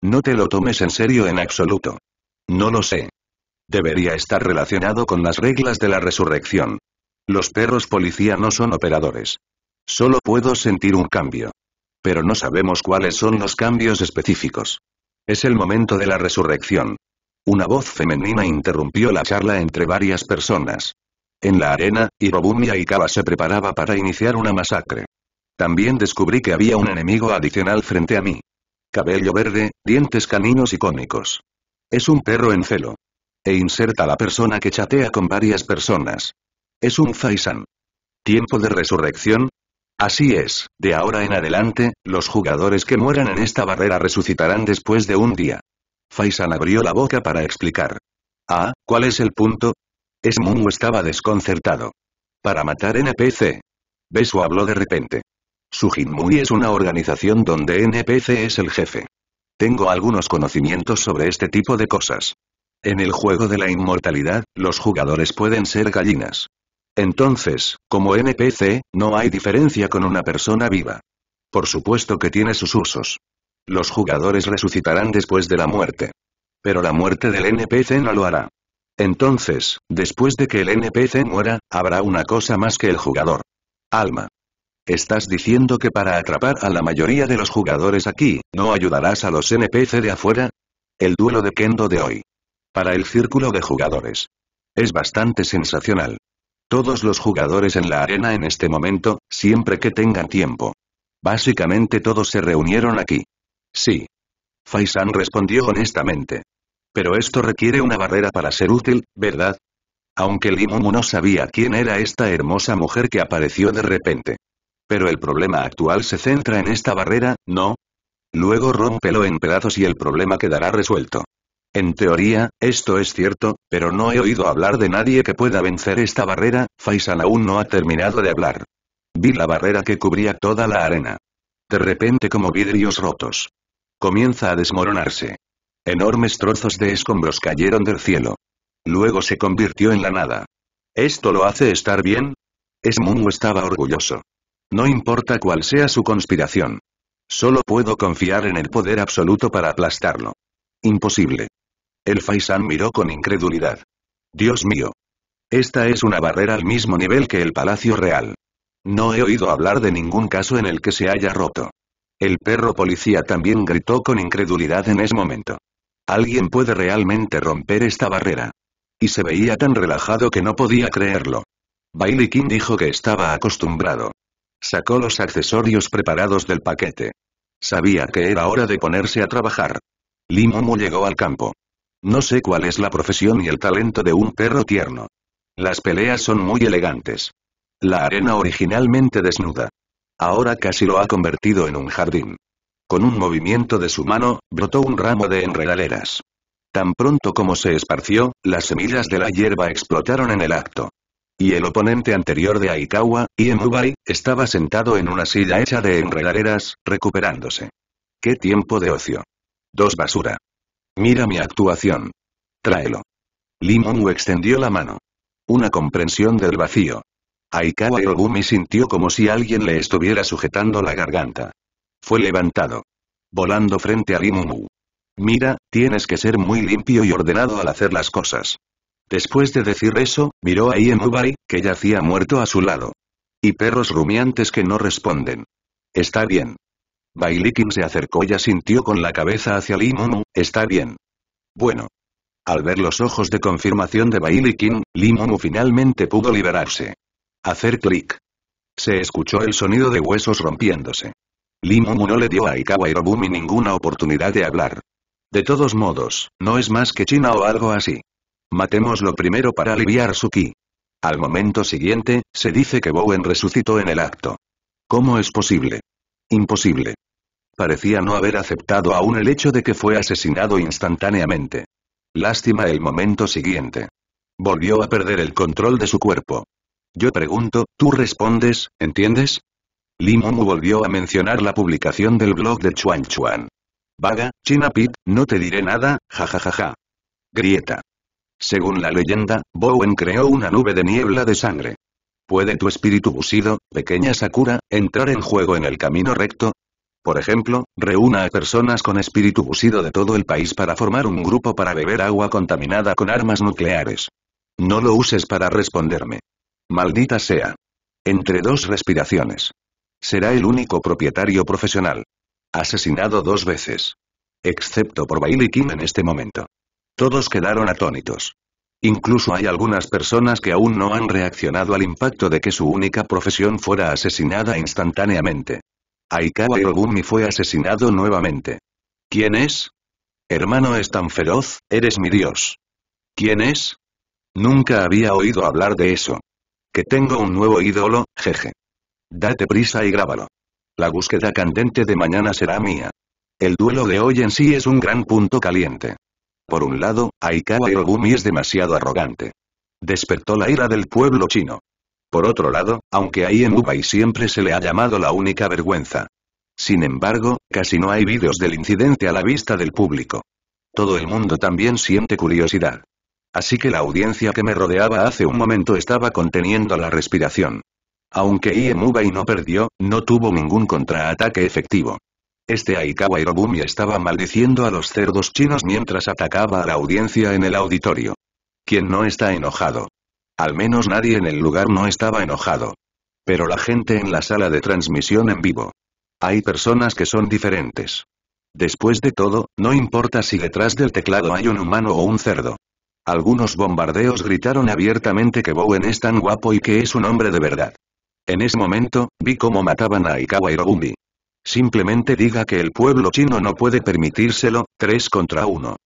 No te lo tomes en serio en absoluto. No lo sé. Debería estar relacionado con las reglas de la resurrección. Los perros policía no son operadores. Solo puedo sentir un cambio pero no sabemos cuáles son los cambios específicos. Es el momento de la resurrección. Una voz femenina interrumpió la charla entre varias personas. En la arena, Irobumia y Kaba se preparaba para iniciar una masacre. También descubrí que había un enemigo adicional frente a mí. Cabello verde, dientes caninos y cónicos. Es un perro en celo. E inserta la persona que chatea con varias personas. Es un Faisan. Tiempo de resurrección, Así es, de ahora en adelante, los jugadores que mueran en esta barrera resucitarán después de un día. Faisan abrió la boca para explicar. Ah, ¿cuál es el punto? Esmungo estaba desconcertado. Para matar NPC. Beso habló de repente. Sujinmui es una organización donde NPC es el jefe. Tengo algunos conocimientos sobre este tipo de cosas. En el juego de la inmortalidad, los jugadores pueden ser gallinas. Entonces, como NPC, no hay diferencia con una persona viva. Por supuesto que tiene sus usos. Los jugadores resucitarán después de la muerte. Pero la muerte del NPC no lo hará. Entonces, después de que el NPC muera, habrá una cosa más que el jugador. Alma. Estás diciendo que para atrapar a la mayoría de los jugadores aquí, ¿no ayudarás a los NPC de afuera? El duelo de Kendo de hoy. Para el círculo de jugadores. Es bastante sensacional. Todos los jugadores en la arena en este momento, siempre que tengan tiempo. Básicamente todos se reunieron aquí. Sí. Faisan respondió honestamente. Pero esto requiere una barrera para ser útil, ¿verdad? Aunque Limumu no sabía quién era esta hermosa mujer que apareció de repente. Pero el problema actual se centra en esta barrera, ¿no? Luego rómpelo en pedazos y el problema quedará resuelto. En teoría, esto es cierto, pero no he oído hablar de nadie que pueda vencer esta barrera, Faisal aún no ha terminado de hablar. Vi la barrera que cubría toda la arena. De repente como vidrios rotos. Comienza a desmoronarse. Enormes trozos de escombros cayeron del cielo. Luego se convirtió en la nada. ¿Esto lo hace estar bien? Esmungo estaba orgulloso. No importa cuál sea su conspiración. Solo puedo confiar en el poder absoluto para aplastarlo. Imposible. El Faisán miró con incredulidad. Dios mío. Esta es una barrera al mismo nivel que el Palacio Real. No he oído hablar de ningún caso en el que se haya roto. El perro policía también gritó con incredulidad en ese momento. Alguien puede realmente romper esta barrera. Y se veía tan relajado que no podía creerlo. Bailey King dijo que estaba acostumbrado. Sacó los accesorios preparados del paquete. Sabía que era hora de ponerse a trabajar. Limomo llegó al campo. No sé cuál es la profesión y el talento de un perro tierno. Las peleas son muy elegantes. La arena originalmente desnuda. Ahora casi lo ha convertido en un jardín. Con un movimiento de su mano, brotó un ramo de enredaderas. Tan pronto como se esparció, las semillas de la hierba explotaron en el acto. Y el oponente anterior de Aikawa, Iemubai, estaba sentado en una silla hecha de enredaderas, recuperándose. ¡Qué tiempo de ocio! Dos basura. Mira mi actuación. Tráelo. Limonu extendió la mano. Una comprensión del vacío. Aikawa Yogumi sintió como si alguien le estuviera sujetando la garganta. Fue levantado. Volando frente a Limonu. Mira, tienes que ser muy limpio y ordenado al hacer las cosas. Después de decir eso, miró a Iemubai, que yacía muerto a su lado. Y perros rumiantes que no responden. Está bien. Bailikin se acercó y asintió con la cabeza hacia Limomu, está bien. Bueno. Al ver los ojos de confirmación de Bailikin, Limomu finalmente pudo liberarse. Hacer clic. Se escuchó el sonido de huesos rompiéndose. Limomu no le dio a Aikawa ninguna oportunidad de hablar. De todos modos, no es más que China o algo así. Matémoslo primero para aliviar su Al momento siguiente, se dice que Bowen resucitó en el acto. ¿Cómo es posible? Imposible. Parecía no haber aceptado aún el hecho de que fue asesinado instantáneamente. Lástima el momento siguiente. Volvió a perder el control de su cuerpo. Yo pregunto, tú respondes, ¿entiendes? Limomu volvió a mencionar la publicación del blog de Chuan Chuan. Vaga, China Pit, no te diré nada, jajajaja. Grieta. Según la leyenda, Bowen creó una nube de niebla de sangre. ¿Puede tu espíritu busido, pequeña Sakura, entrar en juego en el camino recto? Por ejemplo, reúna a personas con espíritu busido de todo el país para formar un grupo para beber agua contaminada con armas nucleares. No lo uses para responderme. Maldita sea. Entre dos respiraciones. Será el único propietario profesional. Asesinado dos veces. Excepto por Bailey Kim en este momento. Todos quedaron atónitos. Incluso hay algunas personas que aún no han reaccionado al impacto de que su única profesión fuera asesinada instantáneamente. Aikawa Irobumi fue asesinado nuevamente. ¿Quién es? Hermano es tan feroz, eres mi dios. ¿Quién es? Nunca había oído hablar de eso. Que tengo un nuevo ídolo, jeje. Date prisa y grábalo. La búsqueda candente de mañana será mía. El duelo de hoy en sí es un gran punto caliente. Por un lado, Aikawa Irobumi es demasiado arrogante. Despertó la ira del pueblo chino. Por otro lado, aunque a Iemubai siempre se le ha llamado la única vergüenza. Sin embargo, casi no hay vídeos del incidente a la vista del público. Todo el mundo también siente curiosidad. Así que la audiencia que me rodeaba hace un momento estaba conteniendo la respiración. Aunque Iemubai y no perdió, no tuvo ningún contraataque efectivo. Este Aikawa Irobumi estaba maldiciendo a los cerdos chinos mientras atacaba a la audiencia en el auditorio. Quien no está enojado, al menos nadie en el lugar no estaba enojado. Pero la gente en la sala de transmisión en vivo. Hay personas que son diferentes. Después de todo, no importa si detrás del teclado hay un humano o un cerdo. Algunos bombardeos gritaron abiertamente que Bowen es tan guapo y que es un hombre de verdad. En ese momento, vi cómo mataban a Ikawa Simplemente diga que el pueblo chino no puede permitírselo, tres contra uno.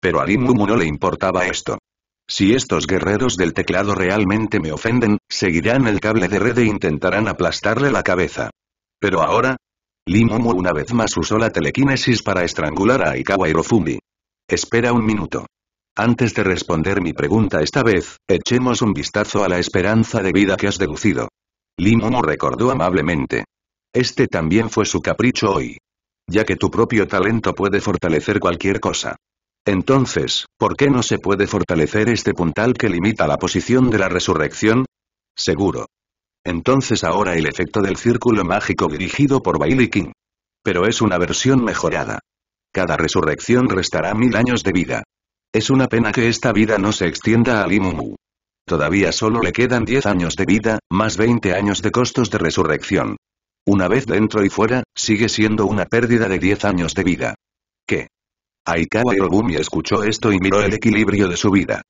Pero a Limumu no le importaba esto. Si estos guerreros del teclado realmente me ofenden, seguirán el cable de red e intentarán aplastarle la cabeza. Pero ahora... Limomo una vez más usó la telequinesis para estrangular a Aikawa Hirofumi. Espera un minuto. Antes de responder mi pregunta esta vez, echemos un vistazo a la esperanza de vida que has deducido. Limomo recordó amablemente. Este también fue su capricho hoy. Ya que tu propio talento puede fortalecer cualquier cosa. Entonces, ¿por qué no se puede fortalecer este puntal que limita la posición de la resurrección? Seguro. Entonces ahora el efecto del círculo mágico dirigido por Bailey King. Pero es una versión mejorada. Cada resurrección restará mil años de vida. Es una pena que esta vida no se extienda a Limumu. Todavía solo le quedan 10 años de vida, más 20 años de costos de resurrección. Una vez dentro y fuera, sigue siendo una pérdida de 10 años de vida. ¿Qué? Aikawa Irobumi escuchó esto y miró el equilibrio de su vida.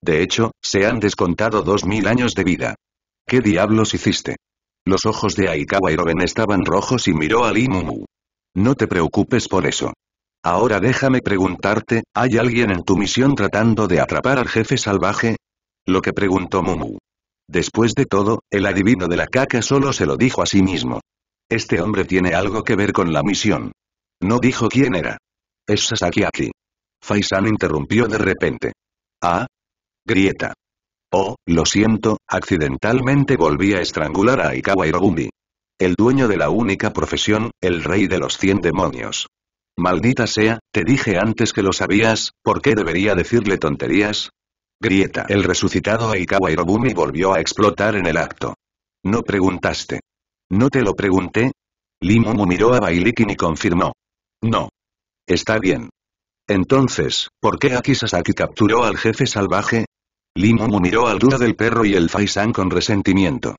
De hecho, se han descontado dos mil años de vida. ¿Qué diablos hiciste? Los ojos de Aikawa Hiroben estaban rojos y miró a Mumu. No te preocupes por eso. Ahora déjame preguntarte, ¿hay alguien en tu misión tratando de atrapar al jefe salvaje? Lo que preguntó Mumu. Después de todo, el adivino de la caca solo se lo dijo a sí mismo. Este hombre tiene algo que ver con la misión. No dijo quién era. Es Sasaki aquí. Faisan interrumpió de repente. Ah. Grieta. Oh, lo siento, accidentalmente volví a estrangular a Aikawa Irobumi. El dueño de la única profesión, el rey de los cien demonios. Maldita sea, te dije antes que lo sabías, ¿por qué debería decirle tonterías? Grieta. El resucitado Aikawa Irobumi volvió a explotar en el acto. No preguntaste. ¿No te lo pregunté? Limumu miró a Bailikin y confirmó. No. Está bien. Entonces, ¿por qué Sasaki capturó al jefe salvaje? Limumu miró al duro del perro y el Faisan con resentimiento.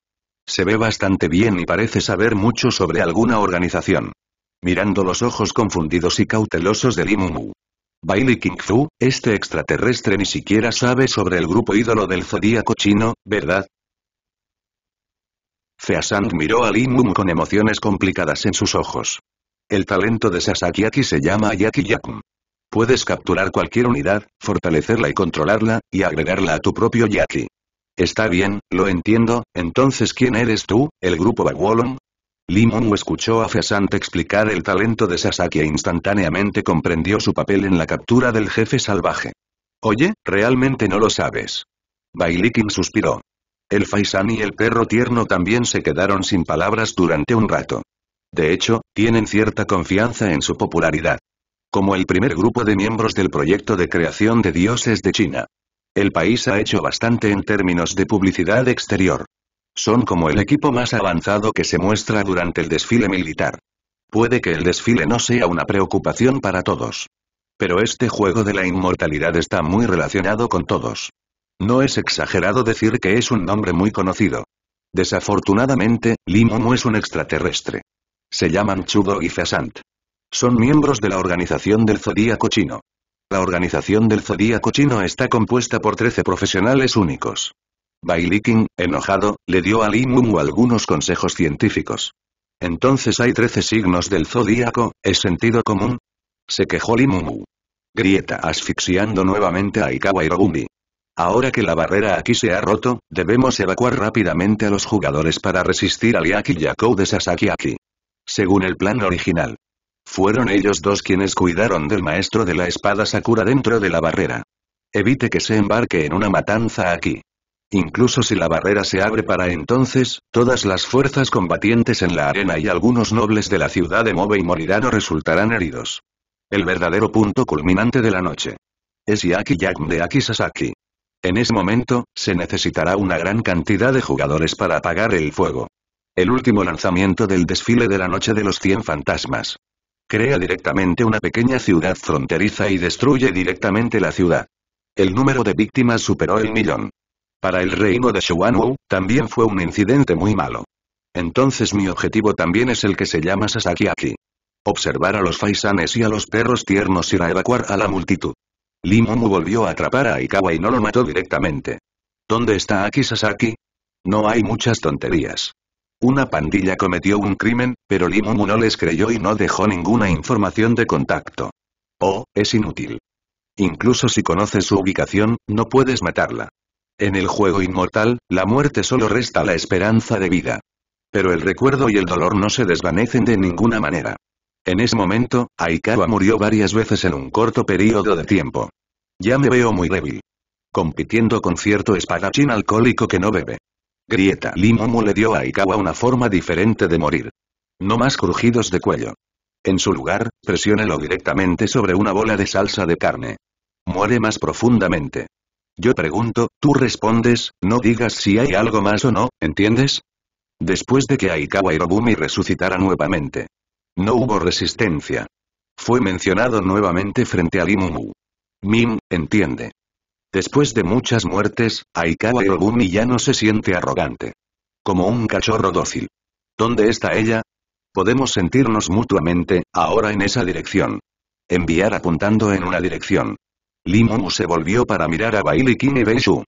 Se ve bastante bien y parece saber mucho sobre alguna organización. Mirando los ojos confundidos y cautelosos de Limumu. Bailey King Fu, este extraterrestre ni siquiera sabe sobre el grupo ídolo del zodíaco chino, ¿verdad? Feasant miró a Limumu con emociones complicadas en sus ojos. El talento de Sasakiaki se llama Yaki Yakum. Puedes capturar cualquier unidad, fortalecerla y controlarla, y agregarla a tu propio Yaki. Está bien, lo entiendo, entonces ¿quién eres tú, el grupo Bagwolon? Limon escuchó a Fesant explicar el talento de Sasaki e instantáneamente comprendió su papel en la captura del jefe salvaje. Oye, realmente no lo sabes. Bailikin suspiró. El Faisan y el perro tierno también se quedaron sin palabras durante un rato. De hecho, tienen cierta confianza en su popularidad. Como el primer grupo de miembros del proyecto de creación de dioses de China. El país ha hecho bastante en términos de publicidad exterior. Son como el equipo más avanzado que se muestra durante el desfile militar. Puede que el desfile no sea una preocupación para todos. Pero este juego de la inmortalidad está muy relacionado con todos. No es exagerado decir que es un nombre muy conocido. Desafortunadamente, no es un extraterrestre. Se llaman Chudo y Fasant. Son miembros de la Organización del Zodíaco Chino. La Organización del Zodíaco Chino está compuesta por 13 profesionales únicos. Bailikin, enojado, le dio a Limumu algunos consejos científicos. Entonces hay 13 signos del zodíaco, ¿es sentido común? Se quejó Limumu. Grieta asfixiando nuevamente a Ikawa Ahora que la barrera aquí se ha roto, debemos evacuar rápidamente a los jugadores para resistir al Yaki Yakou de Sasaki según el plan original. Fueron ellos dos quienes cuidaron del maestro de la espada Sakura dentro de la barrera. Evite que se embarque en una matanza aquí. Incluso si la barrera se abre para entonces, todas las fuerzas combatientes en la arena y algunos nobles de la ciudad de Mobe y o resultarán heridos. El verdadero punto culminante de la noche. Es Yaki Yak de Aki Sasaki. En ese momento, se necesitará una gran cantidad de jugadores para apagar el fuego el último lanzamiento del desfile de la Noche de los 100 Fantasmas. Crea directamente una pequeña ciudad fronteriza y destruye directamente la ciudad. El número de víctimas superó el millón. Para el reino de Shuanwu, también fue un incidente muy malo. Entonces mi objetivo también es el que se llama Sasaki Aki. Observar a los faisanes y a los perros tiernos y a evacuar a la multitud. Limomu volvió a atrapar a Aikawa y no lo mató directamente. ¿Dónde está Aki Sasaki? No hay muchas tonterías. Una pandilla cometió un crimen, pero Limumu no les creyó y no dejó ninguna información de contacto. Oh, es inútil. Incluso si conoces su ubicación, no puedes matarla. En el juego inmortal, la muerte solo resta la esperanza de vida. Pero el recuerdo y el dolor no se desvanecen de ninguna manera. En ese momento, Aikawa murió varias veces en un corto periodo de tiempo. Ya me veo muy débil. Compitiendo con cierto espadachín alcohólico que no bebe. Grieta Limumu le dio a Aikawa una forma diferente de morir. No más crujidos de cuello. En su lugar, presiónelo directamente sobre una bola de salsa de carne. Muere más profundamente. Yo pregunto, tú respondes, no digas si hay algo más o no, ¿entiendes? Después de que Aikawa Irobumi resucitara nuevamente. No hubo resistencia. Fue mencionado nuevamente frente a Limumu. Mim, entiende. Después de muchas muertes, Aikawa e Obumi ya no se siente arrogante. Como un cachorro dócil. ¿Dónde está ella? Podemos sentirnos mutuamente, ahora en esa dirección. Enviar apuntando en una dirección. Limomu se volvió para mirar a Bailey Kim y Beishu.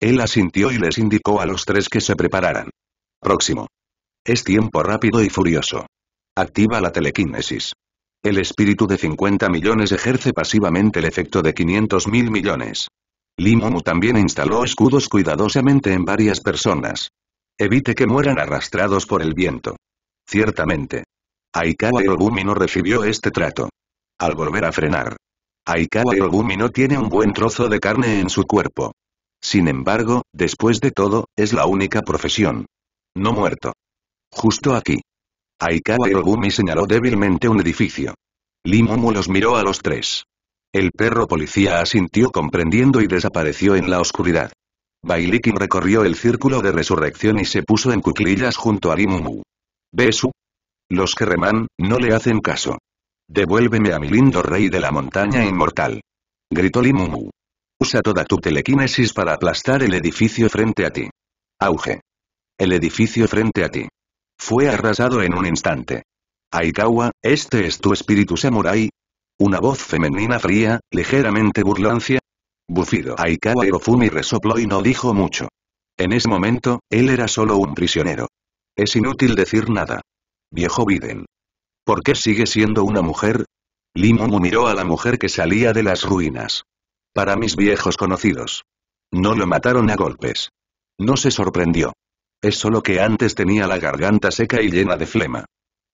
Él asintió y les indicó a los tres que se prepararan. Próximo. Es tiempo rápido y furioso. Activa la telequinesis. El espíritu de 50 millones ejerce pasivamente el efecto de 500 mil millones. Limumu también instaló escudos cuidadosamente en varias personas. Evite que mueran arrastrados por el viento. Ciertamente. Aikawa Obumi no recibió este trato. Al volver a frenar. Aikawa Obumi no tiene un buen trozo de carne en su cuerpo. Sin embargo, después de todo, es la única profesión. No muerto. Justo aquí. Aikawa Obumi señaló débilmente un edificio. Limumu los miró a los tres. El perro policía asintió comprendiendo y desapareció en la oscuridad. Bailikin recorrió el círculo de resurrección y se puso en cuclillas junto a Rimumu. ¿Besu? Los que reman, no le hacen caso. Devuélveme a mi lindo rey de la montaña inmortal. Gritó Limumu. Usa toda tu telequinesis para aplastar el edificio frente a ti. Auge. El edificio frente a ti. Fue arrasado en un instante. Aikawa, ¿este es tu espíritu samurai. Una voz femenina fría, ligeramente burlancia. Bufido Aikawa Erofumi resopló y no dijo mucho. En ese momento, él era solo un prisionero. Es inútil decir nada. Viejo Biden. ¿Por qué sigue siendo una mujer? Limumu miró a la mujer que salía de las ruinas. Para mis viejos conocidos. No lo mataron a golpes. No se sorprendió. Es solo que antes tenía la garganta seca y llena de flema.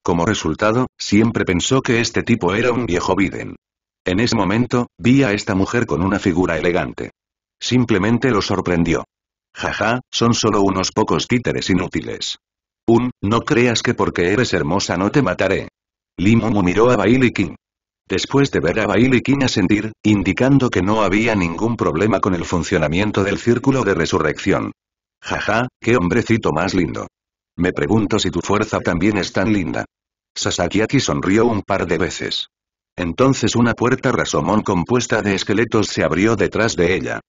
Como resultado, siempre pensó que este tipo era un viejo Biden. En ese momento, vi a esta mujer con una figura elegante. Simplemente lo sorprendió. Jaja, son solo unos pocos títeres inútiles. Un, no creas que porque eres hermosa no te mataré. Limumu miró a Bailey King. Después de ver a Bailey King asentir, indicando que no había ningún problema con el funcionamiento del círculo de resurrección. Jaja, qué hombrecito más lindo. Me pregunto si tu fuerza también es tan linda. Sasakiaki sonrió un par de veces. Entonces una puerta rasomón compuesta de esqueletos se abrió detrás de ella.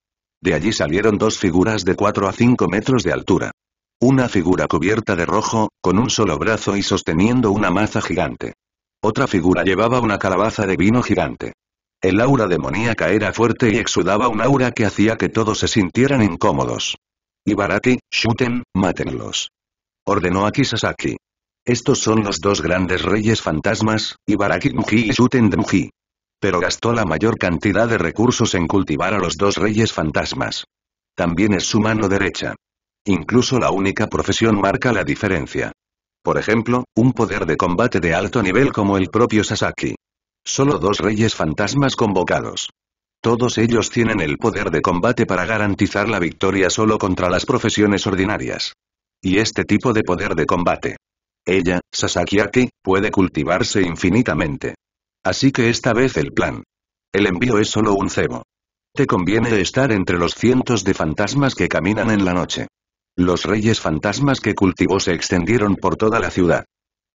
De allí salieron dos figuras de 4 a 5 metros de altura. Una figura cubierta de rojo, con un solo brazo y sosteniendo una maza gigante. Otra figura llevaba una calabaza de vino gigante. El aura demoníaca era fuerte y exudaba un aura que hacía que todos se sintieran incómodos. Ibaraki, shooten, mátenlos ordenó a Sasaki. Estos son los dos grandes reyes fantasmas, Ibaraki y Shuten Pero gastó la mayor cantidad de recursos en cultivar a los dos reyes fantasmas. También es su mano derecha. Incluso la única profesión marca la diferencia. Por ejemplo, un poder de combate de alto nivel como el propio Sasaki. Solo dos reyes fantasmas convocados. Todos ellos tienen el poder de combate para garantizar la victoria solo contra las profesiones ordinarias. Y este tipo de poder de combate. Ella, Sasakiaki, puede cultivarse infinitamente. Así que esta vez el plan. El envío es solo un cebo. Te conviene estar entre los cientos de fantasmas que caminan en la noche. Los reyes fantasmas que cultivó se extendieron por toda la ciudad.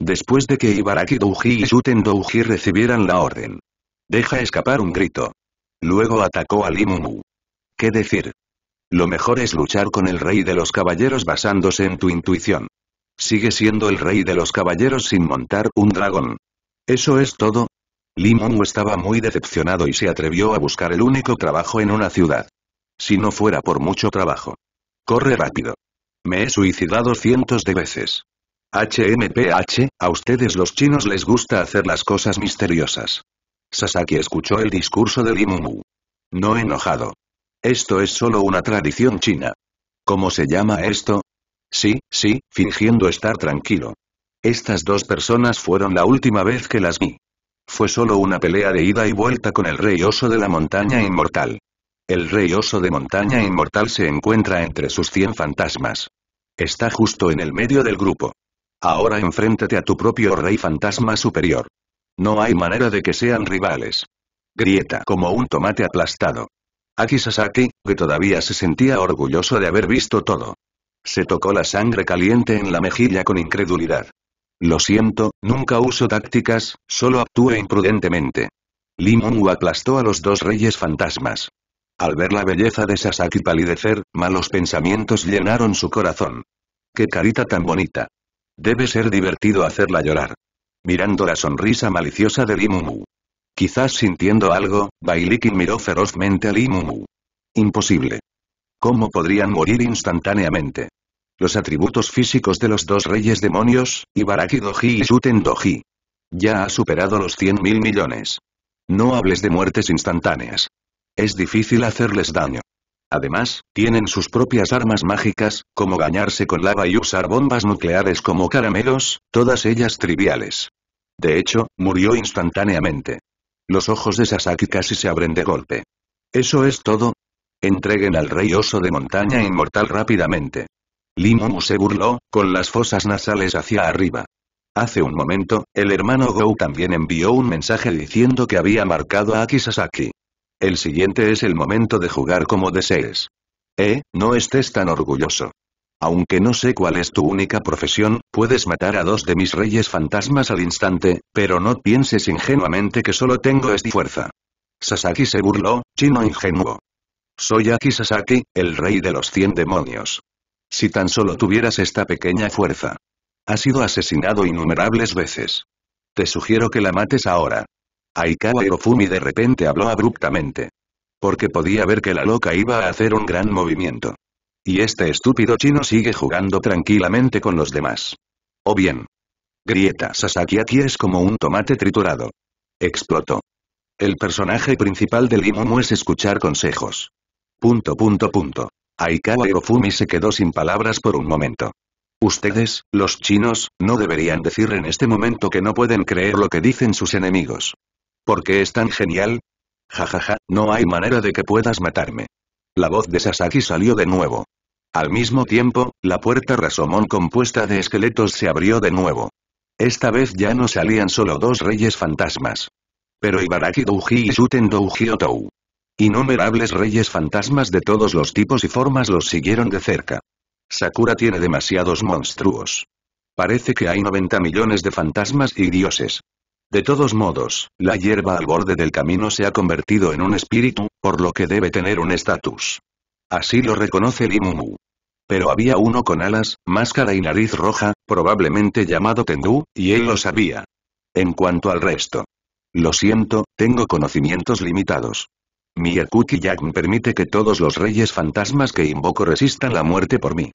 Después de que Ibaraki Douji y Shuten Douji recibieran la orden. Deja escapar un grito. Luego atacó a Limumu. ¿Qué decir? Lo mejor es luchar con el rey de los caballeros basándose en tu intuición. Sigue siendo el rey de los caballeros sin montar un dragón. ¿Eso es todo? Limumu estaba muy decepcionado y se atrevió a buscar el único trabajo en una ciudad. Si no fuera por mucho trabajo. Corre rápido. Me he suicidado cientos de veces. HMPH, a ustedes los chinos les gusta hacer las cosas misteriosas. Sasaki escuchó el discurso de Limumu. No enojado. Esto es solo una tradición china. ¿Cómo se llama esto? Sí, sí, fingiendo estar tranquilo. Estas dos personas fueron la última vez que las vi. Fue solo una pelea de ida y vuelta con el rey oso de la montaña inmortal. El rey oso de montaña inmortal se encuentra entre sus cien fantasmas. Está justo en el medio del grupo. Ahora enfréntate a tu propio rey fantasma superior. No hay manera de que sean rivales. Grieta como un tomate aplastado. Aki Sasaki, que todavía se sentía orgulloso de haber visto todo. Se tocó la sangre caliente en la mejilla con incredulidad. Lo siento, nunca uso tácticas, solo actúe imprudentemente. Limumu aplastó a los dos reyes fantasmas. Al ver la belleza de Sasaki palidecer, malos pensamientos llenaron su corazón. ¡Qué carita tan bonita! Debe ser divertido hacerla llorar. Mirando la sonrisa maliciosa de Limumu. Quizás sintiendo algo, Bailikin miró ferozmente a Limumu. Imposible. ¿Cómo podrían morir instantáneamente? Los atributos físicos de los dos reyes demonios, Ibaraki Doji y Shuten Doji. Ya ha superado los 100 mil millones. No hables de muertes instantáneas. Es difícil hacerles daño. Además, tienen sus propias armas mágicas, como bañarse con lava y usar bombas nucleares como caramelos, todas ellas triviales. De hecho, murió instantáneamente. Los ojos de Sasaki casi se abren de golpe. ¿Eso es todo? Entreguen al rey oso de montaña inmortal rápidamente. Limomu se burló, con las fosas nasales hacia arriba. Hace un momento, el hermano Gou también envió un mensaje diciendo que había marcado a Aki Sasaki. El siguiente es el momento de jugar como desees. Eh, no estés tan orgulloso. Aunque no sé cuál es tu única profesión, puedes matar a dos de mis reyes fantasmas al instante, pero no pienses ingenuamente que solo tengo esta fuerza. Sasaki se burló, chino ingenuo. Soy Aki Sasaki, el rey de los cien demonios. Si tan solo tuvieras esta pequeña fuerza. Ha sido asesinado innumerables veces. Te sugiero que la mates ahora. Aikawa Irofumi de repente habló abruptamente. Porque podía ver que la loca iba a hacer un gran movimiento. Y este estúpido chino sigue jugando tranquilamente con los demás. O bien. Grieta Sasaki aquí es como un tomate triturado. Explotó. El personaje principal del Imomu es escuchar consejos. Punto punto punto. Aikawa Irofumi se quedó sin palabras por un momento. Ustedes, los chinos, no deberían decir en este momento que no pueden creer lo que dicen sus enemigos. ¿Por qué es tan genial? Jajaja, ja, ja, no hay manera de que puedas matarme. La voz de Sasaki salió de nuevo. Al mismo tiempo, la puerta Rasomón compuesta de esqueletos se abrió de nuevo. Esta vez ya no salían solo dos reyes fantasmas. Pero Ibaraki Douji y Shuten Douji Otou. Innumerables reyes fantasmas de todos los tipos y formas los siguieron de cerca. Sakura tiene demasiados monstruos. Parece que hay 90 millones de fantasmas y dioses. De todos modos, la hierba al borde del camino se ha convertido en un espíritu, por lo que debe tener un estatus. Así lo reconoce Limumu. Pero había uno con alas, máscara y nariz roja, probablemente llamado Tengu, y él lo sabía. En cuanto al resto. Lo siento, tengo conocimientos limitados. Mi Akuki Yak permite que todos los reyes fantasmas que invoco resistan la muerte por mí.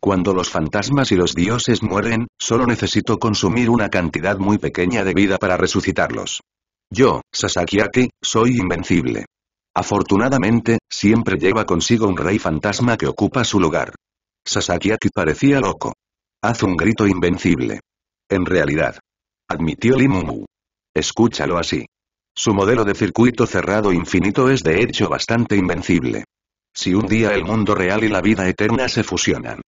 Cuando los fantasmas y los dioses mueren, solo necesito consumir una cantidad muy pequeña de vida para resucitarlos. Yo, Sasaki soy invencible. Afortunadamente, siempre lleva consigo un rey fantasma que ocupa su lugar. Sasakiaki parecía loco. Haz un grito invencible. En realidad. Admitió Limumu. Escúchalo así. Su modelo de circuito cerrado infinito es de hecho bastante invencible. Si un día el mundo real y la vida eterna se fusionan.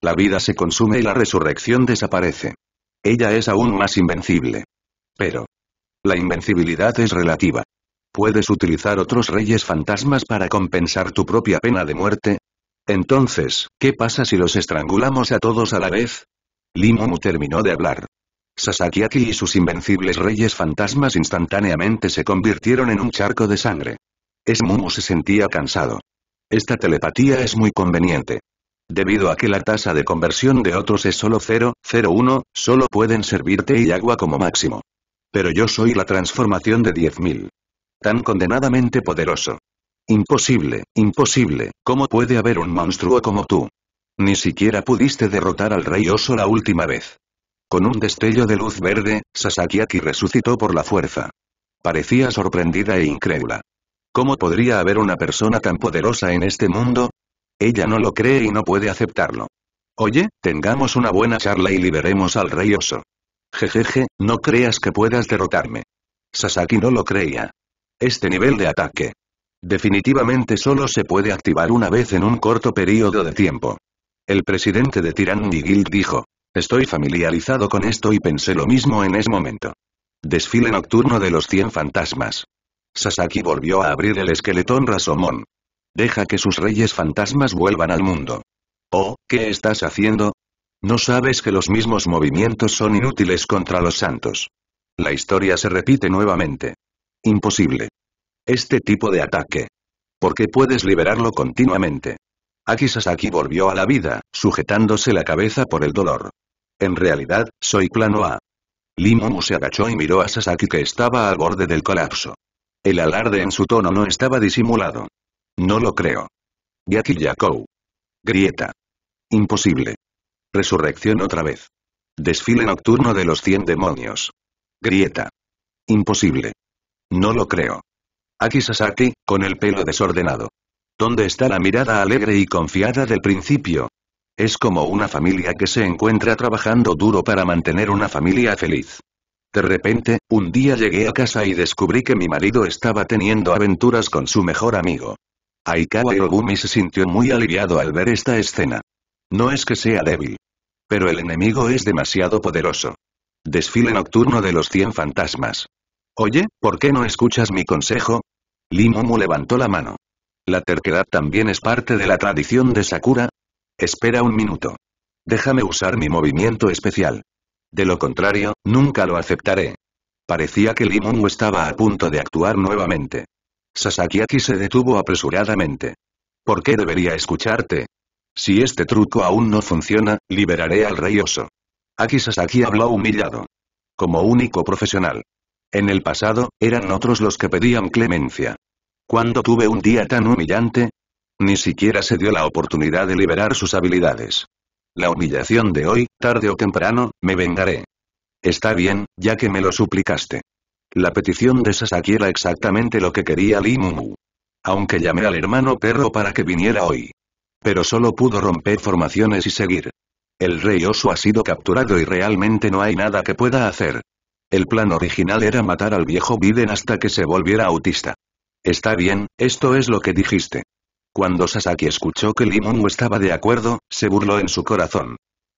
La vida se consume y la resurrección desaparece. Ella es aún más invencible. Pero. La invencibilidad es relativa. ¿Puedes utilizar otros reyes fantasmas para compensar tu propia pena de muerte? Entonces, ¿qué pasa si los estrangulamos a todos a la vez? Limomu terminó de hablar. Sasakiaki y sus invencibles reyes fantasmas instantáneamente se convirtieron en un charco de sangre. Esmumu se sentía cansado. Esta telepatía es muy conveniente. Debido a que la tasa de conversión de otros es solo 0,01, solo pueden servirte y agua como máximo. Pero yo soy la transformación de 10.000 tan condenadamente poderoso. Imposible, imposible, ¿cómo puede haber un monstruo como tú? Ni siquiera pudiste derrotar al rey oso la última vez. Con un destello de luz verde, Sasakiaki resucitó por la fuerza. Parecía sorprendida e incrédula. ¿Cómo podría haber una persona tan poderosa en este mundo? Ella no lo cree y no puede aceptarlo. Oye, tengamos una buena charla y liberemos al rey oso. Jejeje, no creas que puedas derrotarme. Sasaki no lo creía. Este nivel de ataque. Definitivamente solo se puede activar una vez en un corto periodo de tiempo. El presidente de Tyranny Guild dijo. Estoy familiarizado con esto y pensé lo mismo en ese momento. Desfile nocturno de los 100 fantasmas. Sasaki volvió a abrir el esqueletón Rasomón. Deja que sus reyes fantasmas vuelvan al mundo. Oh, ¿qué estás haciendo? No sabes que los mismos movimientos son inútiles contra los santos. La historia se repite nuevamente. Imposible. Este tipo de ataque. ¿Por qué puedes liberarlo continuamente. Aki Sasaki volvió a la vida, sujetándose la cabeza por el dolor. En realidad, soy plano A. Limomu se agachó y miró a Sasaki que estaba al borde del colapso. El alarde en su tono no estaba disimulado. No lo creo. Yaki Yakou. Grieta. Imposible. Resurrección otra vez. Desfile nocturno de los 100 demonios. Grieta. Imposible. No lo creo. Aki Sasaki, con el pelo desordenado. ¿Dónde está la mirada alegre y confiada del principio? Es como una familia que se encuentra trabajando duro para mantener una familia feliz. De repente, un día llegué a casa y descubrí que mi marido estaba teniendo aventuras con su mejor amigo. Aikawa Yogumi se sintió muy aliviado al ver esta escena. No es que sea débil. Pero el enemigo es demasiado poderoso. Desfile nocturno de los 100 fantasmas. Oye, ¿por qué no escuchas mi consejo? Limomu levantó la mano. La terquedad también es parte de la tradición de Sakura. Espera un minuto. Déjame usar mi movimiento especial. De lo contrario, nunca lo aceptaré. Parecía que Limomu estaba a punto de actuar nuevamente. Sasakiaki se detuvo apresuradamente. ¿Por qué debería escucharte? Si este truco aún no funciona, liberaré al rey oso. Aki Sasaki habló humillado. Como único profesional, en el pasado, eran otros los que pedían clemencia. Cuando tuve un día tan humillante? Ni siquiera se dio la oportunidad de liberar sus habilidades. La humillación de hoy, tarde o temprano, me vengaré. Está bien, ya que me lo suplicaste. La petición de Sasaki era exactamente lo que quería Limumu. Aunque llamé al hermano perro para que viniera hoy. Pero solo pudo romper formaciones y seguir. El rey oso ha sido capturado y realmente no hay nada que pueda hacer. El plan original era matar al viejo Biden hasta que se volviera autista. Está bien, esto es lo que dijiste. Cuando Sasaki escuchó que Limon estaba de acuerdo, se burló en su corazón.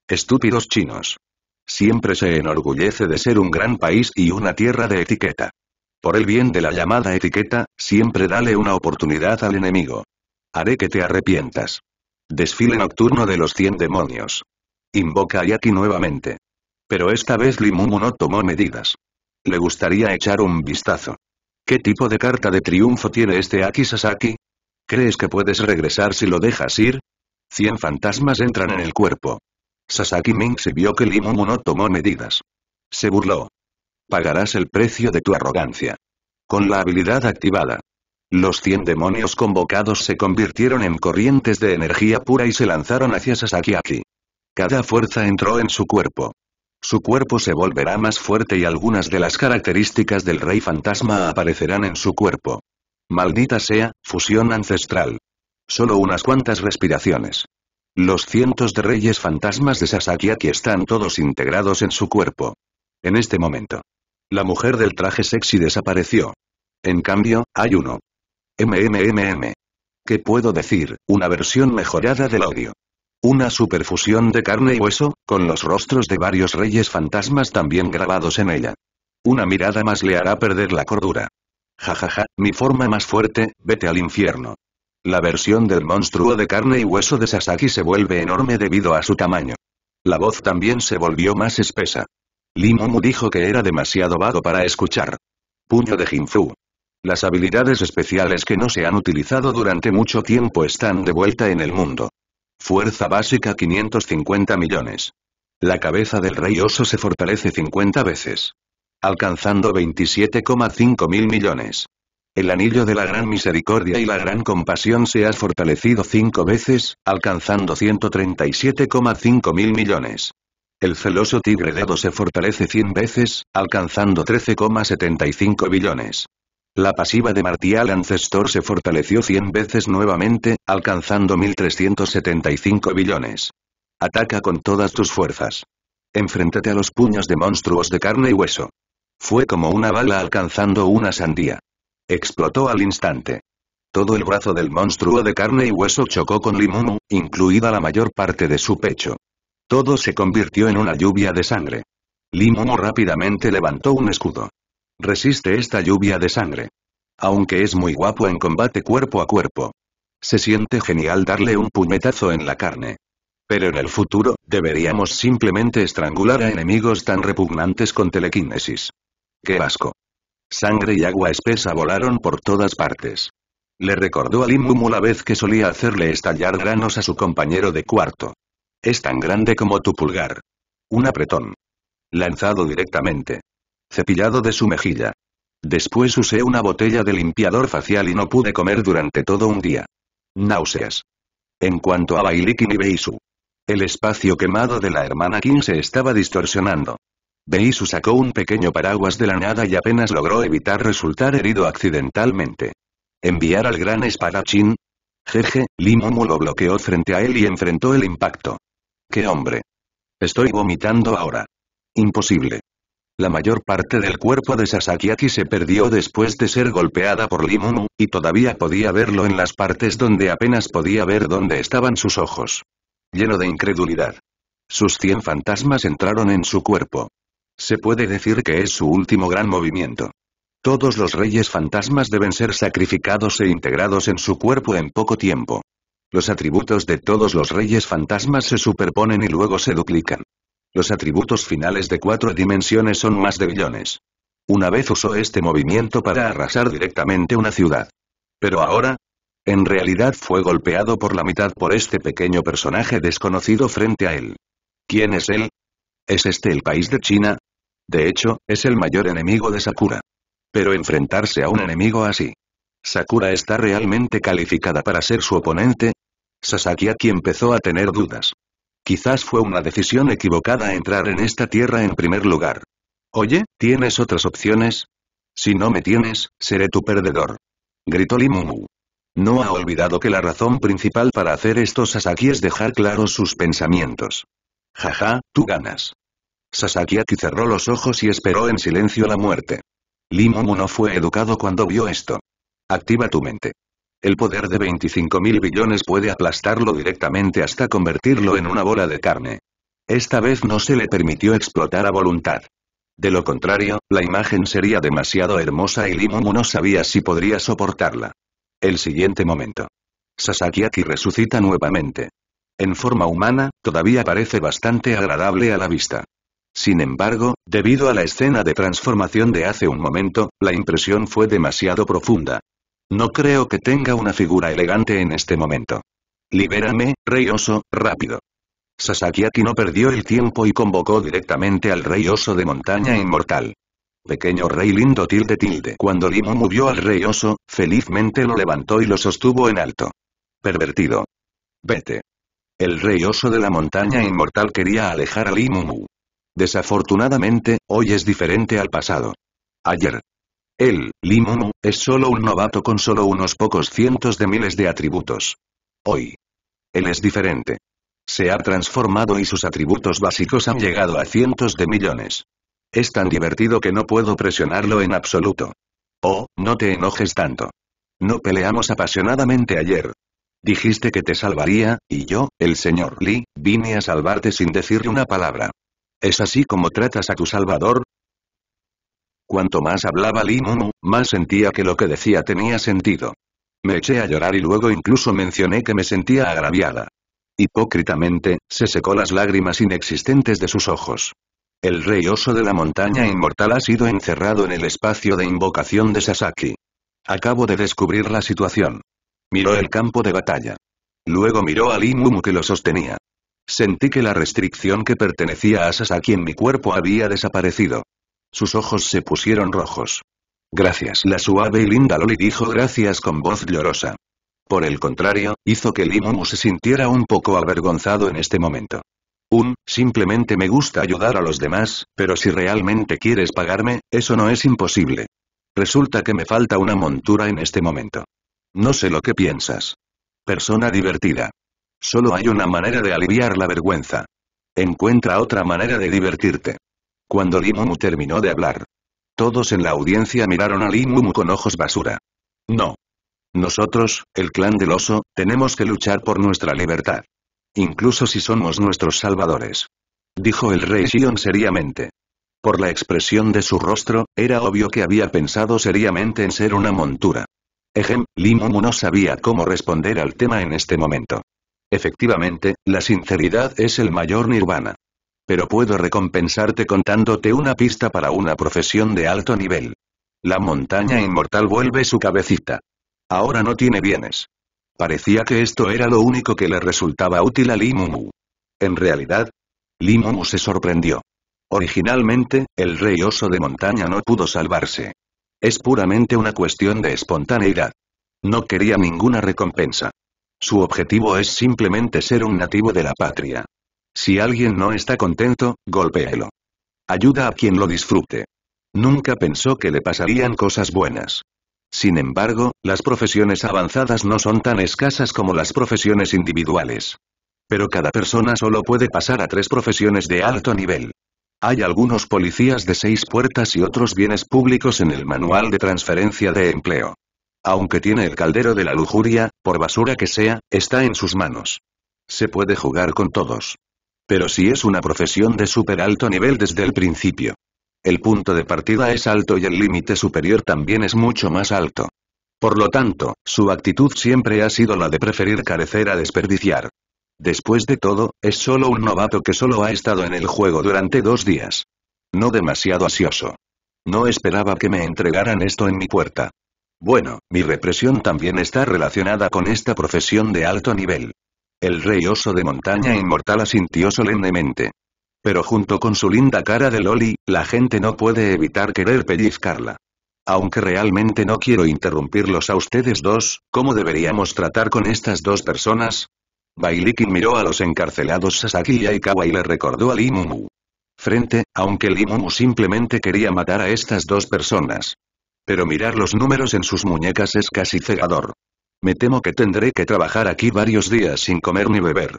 Estúpidos chinos. Siempre se enorgullece de ser un gran país y una tierra de etiqueta. Por el bien de la llamada etiqueta, siempre dale una oportunidad al enemigo. Haré que te arrepientas. Desfile nocturno de los 100 demonios. Invoca a Yaki nuevamente. Pero esta vez Limumu no tomó medidas. Le gustaría echar un vistazo. ¿Qué tipo de carta de triunfo tiene este Aki Sasaki? ¿Crees que puedes regresar si lo dejas ir? Cien fantasmas entran en el cuerpo. Sasaki Ming se vio que Limumu no tomó medidas. Se burló. Pagarás el precio de tu arrogancia. Con la habilidad activada. Los cien demonios convocados se convirtieron en corrientes de energía pura y se lanzaron hacia Sasaki Aki. Cada fuerza entró en su cuerpo. Su cuerpo se volverá más fuerte y algunas de las características del rey fantasma aparecerán en su cuerpo. Maldita sea, fusión ancestral. Solo unas cuantas respiraciones. Los cientos de reyes fantasmas de Sasakiaki están todos integrados en su cuerpo. En este momento. La mujer del traje sexy desapareció. En cambio, hay uno. MMMM. ¿Qué puedo decir? Una versión mejorada del odio. Una superfusión de carne y hueso, con los rostros de varios reyes fantasmas también grabados en ella. Una mirada más le hará perder la cordura. Jajaja, ja, ja, mi forma más fuerte, vete al infierno. La versión del monstruo de carne y hueso de Sasaki se vuelve enorme debido a su tamaño. La voz también se volvió más espesa. Limomu dijo que era demasiado vago para escuchar. Puño de Jinfu. Las habilidades especiales que no se han utilizado durante mucho tiempo están de vuelta en el mundo. Fuerza básica 550 millones. La cabeza del rey oso se fortalece 50 veces. Alcanzando 27,5 mil millones. El anillo de la gran misericordia y la gran compasión se ha fortalecido 5 veces, alcanzando 137,5 mil millones. El celoso tigre dedo se fortalece 100 veces, alcanzando 13,75 billones. La pasiva de Martial Ancestor se fortaleció 100 veces nuevamente, alcanzando 1375 billones. Ataca con todas tus fuerzas. Enfréntate a los puños de monstruos de carne y hueso. Fue como una bala alcanzando una sandía. Explotó al instante. Todo el brazo del monstruo de carne y hueso chocó con Limumu, incluida la mayor parte de su pecho. Todo se convirtió en una lluvia de sangre. Limumu rápidamente levantó un escudo. Resiste esta lluvia de sangre. Aunque es muy guapo en combate cuerpo a cuerpo. Se siente genial darle un puñetazo en la carne. Pero en el futuro, deberíamos simplemente estrangular a enemigos tan repugnantes con telequinesis. ¡Qué asco! Sangre y agua espesa volaron por todas partes. Le recordó a Limumu la vez que solía hacerle estallar granos a su compañero de cuarto. Es tan grande como tu pulgar. Un apretón. Lanzado directamente cepillado de su mejilla. Después usé una botella de limpiador facial y no pude comer durante todo un día. Náuseas. En cuanto a King y Beisu. El espacio quemado de la hermana King se estaba distorsionando. Beisu sacó un pequeño paraguas de la nada y apenas logró evitar resultar herido accidentalmente. ¿Enviar al gran espadachín? Jeje, Limomu lo bloqueó frente a él y enfrentó el impacto. ¡Qué hombre! Estoy vomitando ahora. Imposible. La mayor parte del cuerpo de Sasakiaki se perdió después de ser golpeada por Limonu, y todavía podía verlo en las partes donde apenas podía ver dónde estaban sus ojos. Lleno de incredulidad. Sus cien fantasmas entraron en su cuerpo. Se puede decir que es su último gran movimiento. Todos los reyes fantasmas deben ser sacrificados e integrados en su cuerpo en poco tiempo. Los atributos de todos los reyes fantasmas se superponen y luego se duplican. Los atributos finales de cuatro dimensiones son más de billones. Una vez usó este movimiento para arrasar directamente una ciudad. Pero ahora, en realidad fue golpeado por la mitad por este pequeño personaje desconocido frente a él. ¿Quién es él? ¿Es este el país de China? De hecho, es el mayor enemigo de Sakura. Pero enfrentarse a un enemigo así. ¿Sakura está realmente calificada para ser su oponente? Sasaki empezó a tener dudas. Quizás fue una decisión equivocada entrar en esta tierra en primer lugar. Oye, ¿tienes otras opciones? Si no me tienes, seré tu perdedor. Gritó Limumu. No ha olvidado que la razón principal para hacer esto Sasaki es dejar claros sus pensamientos. Jaja, tú ganas. Sasaki Aki cerró los ojos y esperó en silencio la muerte. Limumu no fue educado cuando vio esto. Activa tu mente. El poder de 25.000 billones puede aplastarlo directamente hasta convertirlo en una bola de carne. Esta vez no se le permitió explotar a voluntad. De lo contrario, la imagen sería demasiado hermosa y Limomu no sabía si podría soportarla. El siguiente momento. Sasakiaki resucita nuevamente. En forma humana, todavía parece bastante agradable a la vista. Sin embargo, debido a la escena de transformación de hace un momento, la impresión fue demasiado profunda. No creo que tenga una figura elegante en este momento. Libérame, rey oso, rápido. Sasakiaki no perdió el tiempo y convocó directamente al rey oso de montaña inmortal. Pequeño rey lindo tilde tilde. Cuando Limumu movió al rey oso, felizmente lo levantó y lo sostuvo en alto. Pervertido. Vete. El rey oso de la montaña inmortal quería alejar a Limumu. Desafortunadamente, hoy es diferente al pasado. Ayer, él, Limono, es solo un novato con solo unos pocos cientos de miles de atributos. Hoy. Él es diferente. Se ha transformado y sus atributos básicos han llegado a cientos de millones. Es tan divertido que no puedo presionarlo en absoluto. Oh, no te enojes tanto. No peleamos apasionadamente ayer. Dijiste que te salvaría, y yo, el señor Li, vine a salvarte sin decirle una palabra. ¿Es así como tratas a tu salvador? Cuanto más hablaba Limumu, más sentía que lo que decía tenía sentido. Me eché a llorar y luego incluso mencioné que me sentía agraviada. Hipócritamente, se secó las lágrimas inexistentes de sus ojos. El rey oso de la montaña inmortal ha sido encerrado en el espacio de invocación de Sasaki. Acabo de descubrir la situación. Miró el campo de batalla. Luego miró a Mumu que lo sostenía. Sentí que la restricción que pertenecía a Sasaki en mi cuerpo había desaparecido. Sus ojos se pusieron rojos. Gracias. La suave y linda Loli dijo gracias con voz llorosa. Por el contrario, hizo que Limumu se sintiera un poco avergonzado en este momento. Un, simplemente me gusta ayudar a los demás, pero si realmente quieres pagarme, eso no es imposible. Resulta que me falta una montura en este momento. No sé lo que piensas. Persona divertida. Solo hay una manera de aliviar la vergüenza. Encuentra otra manera de divertirte. Cuando Limumu terminó de hablar. Todos en la audiencia miraron a Limumu con ojos basura. No. Nosotros, el clan del oso, tenemos que luchar por nuestra libertad. Incluso si somos nuestros salvadores. Dijo el rey Shion seriamente. Por la expresión de su rostro, era obvio que había pensado seriamente en ser una montura. Ejem, Limumu no sabía cómo responder al tema en este momento. Efectivamente, la sinceridad es el mayor nirvana pero puedo recompensarte contándote una pista para una profesión de alto nivel. La montaña inmortal vuelve su cabecita. Ahora no tiene bienes. Parecía que esto era lo único que le resultaba útil a Limumu. En realidad, Limumu se sorprendió. Originalmente, el rey oso de montaña no pudo salvarse. Es puramente una cuestión de espontaneidad. No quería ninguna recompensa. Su objetivo es simplemente ser un nativo de la patria. Si alguien no está contento, golpéelo. Ayuda a quien lo disfrute. Nunca pensó que le pasarían cosas buenas. Sin embargo, las profesiones avanzadas no son tan escasas como las profesiones individuales. Pero cada persona solo puede pasar a tres profesiones de alto nivel. Hay algunos policías de seis puertas y otros bienes públicos en el manual de transferencia de empleo. Aunque tiene el caldero de la lujuria, por basura que sea, está en sus manos. Se puede jugar con todos. Pero si es una profesión de súper alto nivel desde el principio. El punto de partida es alto y el límite superior también es mucho más alto. Por lo tanto, su actitud siempre ha sido la de preferir carecer a desperdiciar. Después de todo, es solo un novato que solo ha estado en el juego durante dos días. No demasiado ansioso. No esperaba que me entregaran esto en mi puerta. Bueno, mi represión también está relacionada con esta profesión de alto nivel. El rey oso de montaña inmortal asintió solemnemente. Pero junto con su linda cara de Loli, la gente no puede evitar querer pellizcarla. Aunque realmente no quiero interrumpirlos a ustedes dos, ¿cómo deberíamos tratar con estas dos personas? Bailiki miró a los encarcelados Sasaki y Aikawa y le recordó a Limumu. Frente, aunque Limumu simplemente quería matar a estas dos personas. Pero mirar los números en sus muñecas es casi cegador. Me temo que tendré que trabajar aquí varios días sin comer ni beber.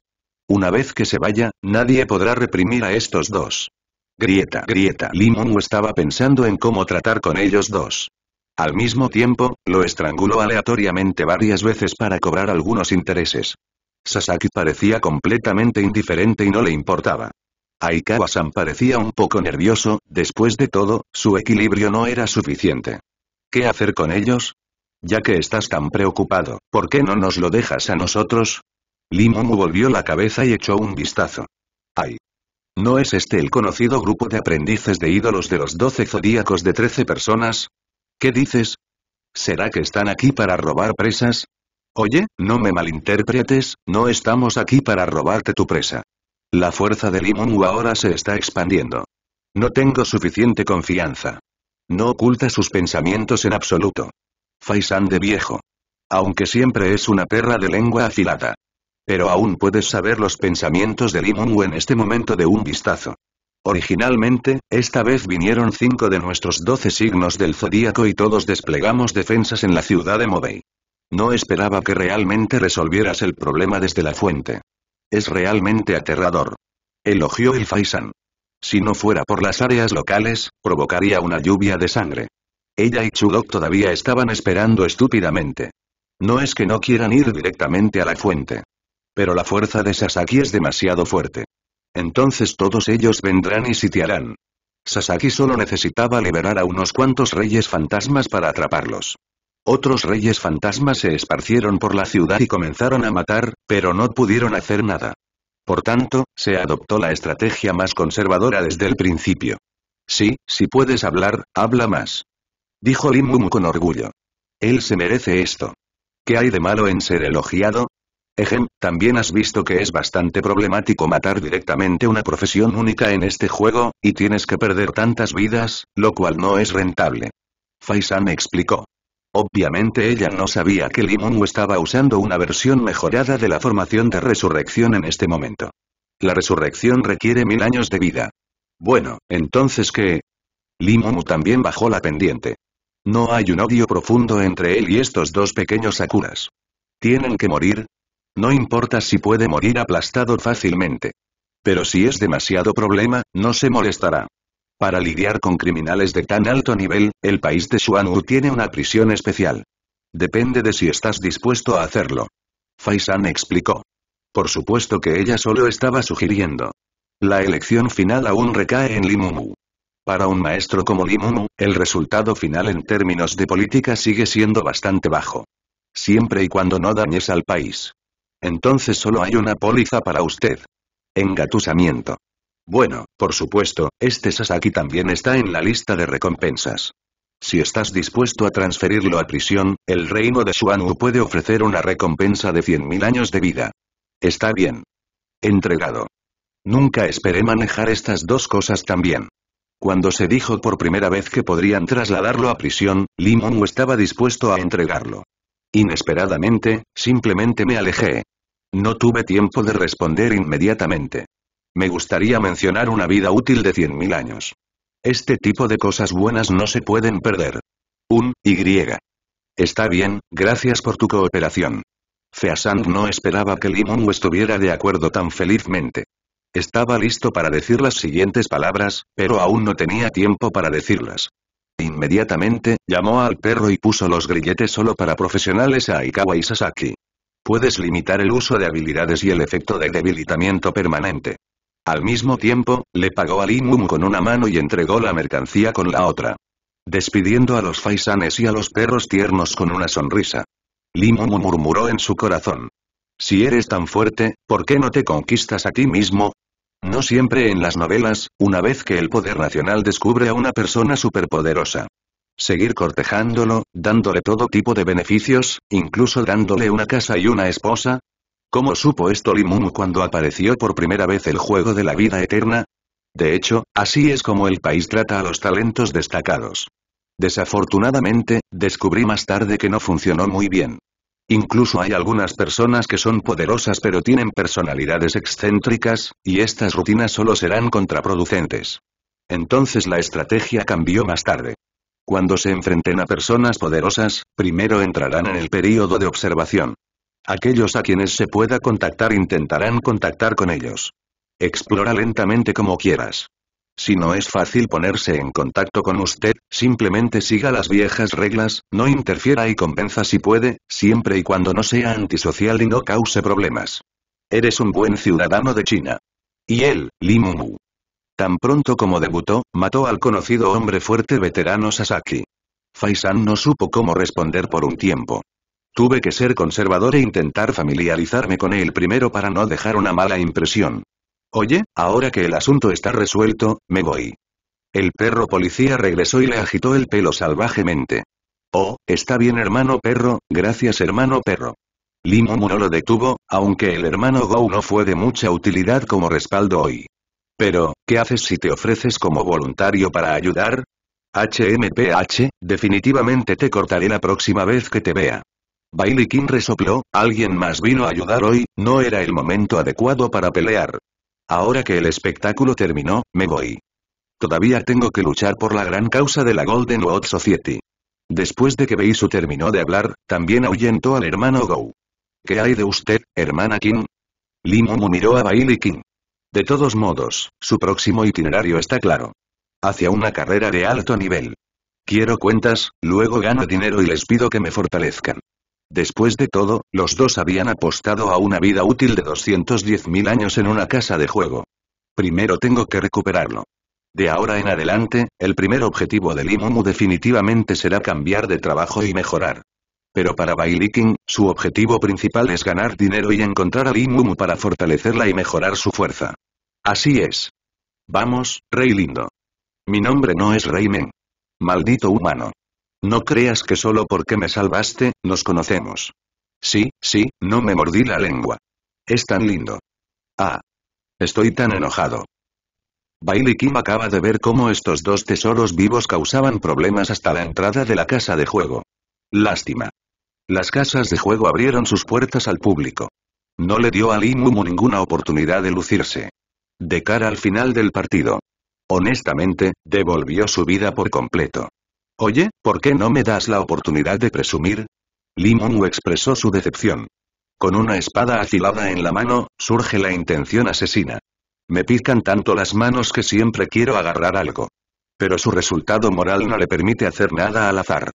Una vez que se vaya, nadie podrá reprimir a estos dos. Grieta, grieta. Limon estaba pensando en cómo tratar con ellos dos. Al mismo tiempo, lo estranguló aleatoriamente varias veces para cobrar algunos intereses. Sasaki parecía completamente indiferente y no le importaba. Aikawa-san parecía un poco nervioso, después de todo, su equilibrio no era suficiente. ¿Qué hacer con ellos? Ya que estás tan preocupado, ¿por qué no nos lo dejas a nosotros? Limonu volvió la cabeza y echó un vistazo. ¡Ay! ¿No es este el conocido grupo de aprendices de ídolos de los doce zodíacos de trece personas? ¿Qué dices? ¿Será que están aquí para robar presas? Oye, no me malinterpretes, no estamos aquí para robarte tu presa. La fuerza de Limonu ahora se está expandiendo. No tengo suficiente confianza. No oculta sus pensamientos en absoluto. Faisan de viejo. Aunque siempre es una perra de lengua afilada. Pero aún puedes saber los pensamientos de o en este momento de un vistazo. Originalmente, esta vez vinieron cinco de nuestros doce signos del zodíaco y todos desplegamos defensas en la ciudad de Mobei. No esperaba que realmente resolvieras el problema desde la fuente. Es realmente aterrador. Elogió el Faisan. Si no fuera por las áreas locales, provocaría una lluvia de sangre. Ella y Chudok todavía estaban esperando estúpidamente. No es que no quieran ir directamente a la fuente. Pero la fuerza de Sasaki es demasiado fuerte. Entonces todos ellos vendrán y sitiarán. Sasaki solo necesitaba liberar a unos cuantos reyes fantasmas para atraparlos. Otros reyes fantasmas se esparcieron por la ciudad y comenzaron a matar, pero no pudieron hacer nada. Por tanto, se adoptó la estrategia más conservadora desde el principio. Sí, si puedes hablar, habla más. Dijo Limumu con orgullo. Él se merece esto. ¿Qué hay de malo en ser elogiado? Ejem, también has visto que es bastante problemático matar directamente una profesión única en este juego, y tienes que perder tantas vidas, lo cual no es rentable. Faisan explicó. Obviamente ella no sabía que Limumu estaba usando una versión mejorada de la formación de resurrección en este momento. La resurrección requiere mil años de vida. Bueno, entonces ¿qué? Limumu también bajó la pendiente. No hay un odio profundo entre él y estos dos pequeños Sakuras. ¿Tienen que morir? No importa si puede morir aplastado fácilmente. Pero si es demasiado problema, no se molestará. Para lidiar con criminales de tan alto nivel, el país de Xuanwu tiene una prisión especial. Depende de si estás dispuesto a hacerlo. Faisan explicó. Por supuesto que ella solo estaba sugiriendo. La elección final aún recae en Limumu. Para un maestro como Limunu, el resultado final en términos de política sigue siendo bastante bajo. Siempre y cuando no dañes al país. Entonces solo hay una póliza para usted. Engatusamiento. Bueno, por supuesto, este Sasaki también está en la lista de recompensas. Si estás dispuesto a transferirlo a prisión, el reino de Suanu puede ofrecer una recompensa de 100.000 años de vida. Está bien. Entregado. Nunca esperé manejar estas dos cosas también. Cuando se dijo por primera vez que podrían trasladarlo a prisión, Limon estaba dispuesto a entregarlo. Inesperadamente, simplemente me alejé. No tuve tiempo de responder inmediatamente. Me gustaría mencionar una vida útil de 100.000 años. Este tipo de cosas buenas no se pueden perder. Un, Y. Está bien, gracias por tu cooperación. Feasant no esperaba que Limon estuviera de acuerdo tan felizmente. Estaba listo para decir las siguientes palabras, pero aún no tenía tiempo para decirlas. Inmediatamente, llamó al perro y puso los grilletes solo para profesionales a Aikawa y Sasaki. Puedes limitar el uso de habilidades y el efecto de debilitamiento permanente. Al mismo tiempo, le pagó a Limum con una mano y entregó la mercancía con la otra. Despidiendo a los faisanes y a los perros tiernos con una sonrisa. Limum murmuró en su corazón. Si eres tan fuerte, ¿por qué no te conquistas a ti mismo? No siempre en las novelas, una vez que el poder nacional descubre a una persona superpoderosa. Seguir cortejándolo, dándole todo tipo de beneficios, incluso dándole una casa y una esposa. ¿Cómo supo esto cuando apareció por primera vez el juego de la vida eterna? De hecho, así es como el país trata a los talentos destacados. Desafortunadamente, descubrí más tarde que no funcionó muy bien. Incluso hay algunas personas que son poderosas pero tienen personalidades excéntricas, y estas rutinas solo serán contraproducentes. Entonces la estrategia cambió más tarde. Cuando se enfrenten a personas poderosas, primero entrarán en el período de observación. Aquellos a quienes se pueda contactar intentarán contactar con ellos. Explora lentamente como quieras. Si no es fácil ponerse en contacto con usted, simplemente siga las viejas reglas, no interfiera y compensa si puede, siempre y cuando no sea antisocial y no cause problemas. Eres un buen ciudadano de China. Y él, Li Tan pronto como debutó, mató al conocido hombre fuerte veterano Sasaki. Faisan no supo cómo responder por un tiempo. Tuve que ser conservador e intentar familiarizarme con él primero para no dejar una mala impresión. Oye, ahora que el asunto está resuelto, me voy. El perro policía regresó y le agitó el pelo salvajemente. Oh, está bien hermano perro, gracias hermano perro. Limo no lo detuvo, aunque el hermano Gou no fue de mucha utilidad como respaldo hoy. Pero, ¿qué haces si te ofreces como voluntario para ayudar? HMPH, definitivamente te cortaré la próxima vez que te vea. Bailey King resopló, alguien más vino a ayudar hoy, no era el momento adecuado para pelear. Ahora que el espectáculo terminó, me voy. Todavía tengo que luchar por la gran causa de la Golden Road Society. Después de que Beisu terminó de hablar, también ahuyentó al hermano Gou. ¿Qué hay de usted, hermana Kim? Limomo miró a Bailey King. De todos modos, su próximo itinerario está claro. Hacia una carrera de alto nivel. Quiero cuentas, luego gano dinero y les pido que me fortalezcan. Después de todo, los dos habían apostado a una vida útil de 210.000 años en una casa de juego. Primero tengo que recuperarlo. De ahora en adelante, el primer objetivo de Limumu definitivamente será cambiar de trabajo y mejorar. Pero para King, su objetivo principal es ganar dinero y encontrar a Limumu para fortalecerla y mejorar su fuerza. Así es. Vamos, rey lindo. Mi nombre no es Rey Men. Maldito humano. No creas que solo porque me salvaste, nos conocemos. Sí, sí, no me mordí la lengua. Es tan lindo. Ah. Estoy tan enojado. Bailey Kim acaba de ver cómo estos dos tesoros vivos causaban problemas hasta la entrada de la casa de juego. Lástima. Las casas de juego abrieron sus puertas al público. No le dio a Limumu ninguna oportunidad de lucirse. De cara al final del partido. Honestamente, devolvió su vida por completo. Oye, ¿por qué no me das la oportunidad de presumir? Limonu expresó su decepción. Con una espada afilada en la mano, surge la intención asesina. Me pican tanto las manos que siempre quiero agarrar algo. Pero su resultado moral no le permite hacer nada al azar.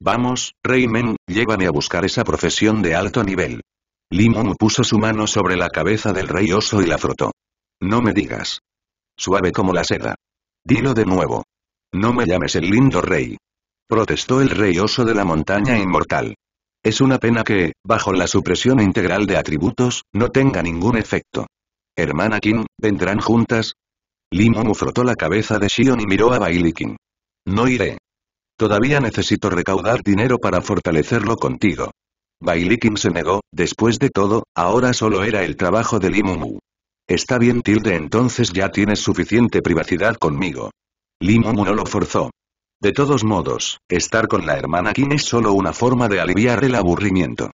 Vamos, men, llévame a buscar esa profesión de alto nivel. Limonu puso su mano sobre la cabeza del rey oso y la frotó. No me digas. Suave como la seda. Dilo de nuevo. No me llames el lindo rey protestó el rey oso de la montaña inmortal. Es una pena que, bajo la supresión integral de atributos, no tenga ningún efecto. Hermana Kim, ¿vendrán juntas? Limomu frotó la cabeza de Shion y miró a Bailikin. No iré. Todavía necesito recaudar dinero para fortalecerlo contigo. Bailikin se negó, después de todo, ahora solo era el trabajo de Limumu. Está bien Tilde entonces ya tienes suficiente privacidad conmigo. Limomu no lo forzó. De todos modos, estar con la hermana Kim es solo una forma de aliviar el aburrimiento.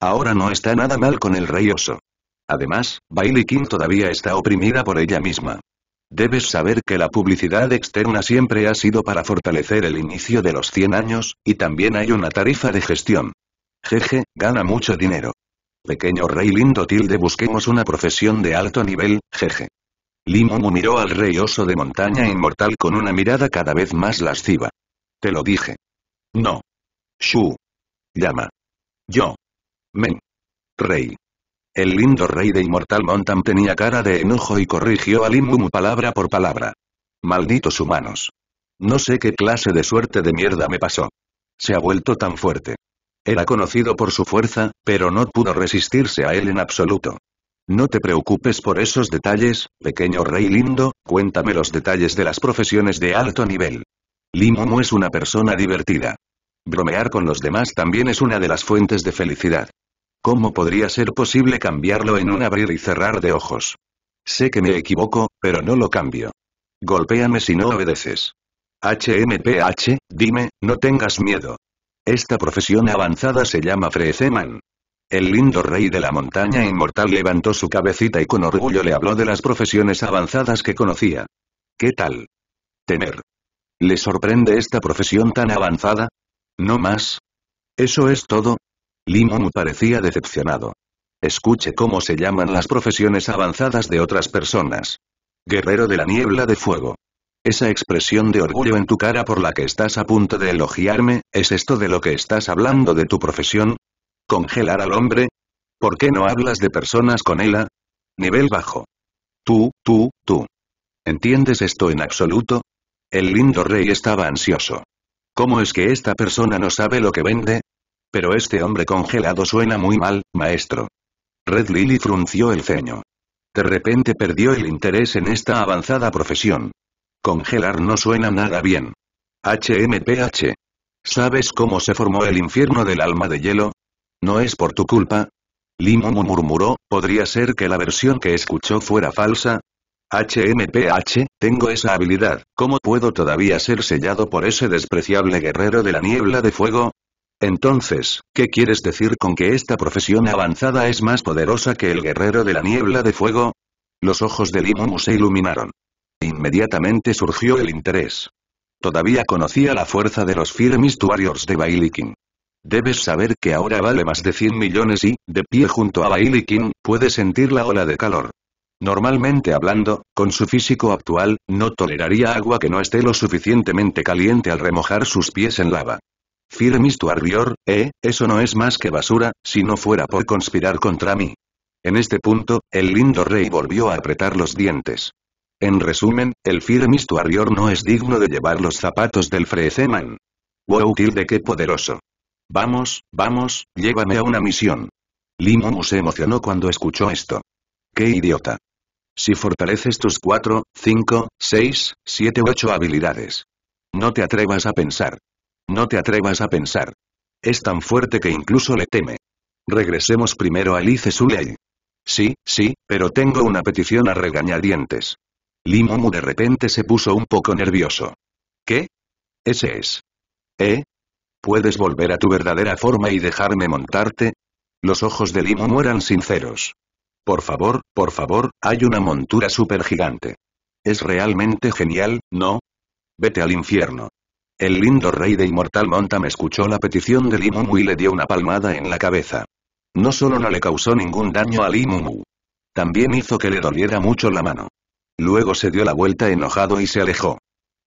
Ahora no está nada mal con el rey oso. Además, Bailey Kim todavía está oprimida por ella misma. Debes saber que la publicidad externa siempre ha sido para fortalecer el inicio de los 100 años, y también hay una tarifa de gestión. Jeje, gana mucho dinero. Pequeño rey lindo tilde busquemos una profesión de alto nivel, jeje. Limumu miró al rey oso de montaña inmortal con una mirada cada vez más lasciva. Te lo dije. No. Shu. Llama. Yo. Men. Rey. El lindo rey de Inmortal montan tenía cara de enojo y corrigió a Limumu palabra por palabra. Malditos humanos. No sé qué clase de suerte de mierda me pasó. Se ha vuelto tan fuerte. Era conocido por su fuerza, pero no pudo resistirse a él en absoluto. No te preocupes por esos detalles, pequeño rey lindo, cuéntame los detalles de las profesiones de alto nivel. Limomo es una persona divertida. Bromear con los demás también es una de las fuentes de felicidad. ¿Cómo podría ser posible cambiarlo en un abrir y cerrar de ojos? Sé que me equivoco, pero no lo cambio. Golpéame si no obedeces. HMPH, dime, no tengas miedo. Esta profesión avanzada se llama Freezeman. El lindo rey de la montaña inmortal levantó su cabecita y con orgullo le habló de las profesiones avanzadas que conocía. ¿Qué tal? Temer. ¿Le sorprende esta profesión tan avanzada? ¿No más? ¿Eso es todo? Limonu parecía decepcionado. Escuche cómo se llaman las profesiones avanzadas de otras personas. Guerrero de la niebla de fuego. Esa expresión de orgullo en tu cara por la que estás a punto de elogiarme, ¿es esto de lo que estás hablando de tu profesión? ¿Congelar al hombre? ¿Por qué no hablas de personas con a? Nivel bajo. Tú, tú, tú. ¿Entiendes esto en absoluto? El lindo rey estaba ansioso. ¿Cómo es que esta persona no sabe lo que vende? Pero este hombre congelado suena muy mal, maestro. Red Lily frunció el ceño. De repente perdió el interés en esta avanzada profesión. Congelar no suena nada bien. HMPH. ¿Sabes cómo se formó el infierno del alma de hielo? ¿No es por tu culpa? Limumu murmuró, ¿podría ser que la versión que escuchó fuera falsa? HMPH, tengo esa habilidad, ¿cómo puedo todavía ser sellado por ese despreciable guerrero de la niebla de fuego? Entonces, ¿qué quieres decir con que esta profesión avanzada es más poderosa que el guerrero de la niebla de fuego? Los ojos de Limumu se iluminaron. Inmediatamente surgió el interés. Todavía conocía la fuerza de los Firmist Warriors de Bailikin. Debes saber que ahora vale más de 100 millones y, de pie junto a Bailey King, puede sentir la ola de calor. Normalmente hablando, con su físico actual, no toleraría agua que no esté lo suficientemente caliente al remojar sus pies en lava. Firmis eh, eso no es más que basura, si no fuera por conspirar contra mí. En este punto, el lindo rey volvió a apretar los dientes. En resumen, el Firmis no es digno de llevar los zapatos del Freeceman. Wow, de qué poderoso. Vamos, vamos, llévame a una misión. Limomu se emocionó cuando escuchó esto. ¡Qué idiota! Si fortaleces tus cuatro, cinco, seis, siete u ocho habilidades. No te atrevas a pensar. No te atrevas a pensar. Es tan fuerte que incluso le teme. Regresemos primero a Lice Sulei. Sí, sí, pero tengo una petición a regañadientes. Limomu de repente se puso un poco nervioso. ¿Qué? Ese es. ¿Eh? ¿Puedes volver a tu verdadera forma y dejarme montarte? Los ojos de Limumu eran sinceros. Por favor, por favor, hay una montura supergigante. Es realmente genial, ¿no? Vete al infierno. El lindo rey de Inmortal Monta me escuchó la petición de Limumu y le dio una palmada en la cabeza. No solo no le causó ningún daño a Limumu. También hizo que le doliera mucho la mano. Luego se dio la vuelta enojado y se alejó.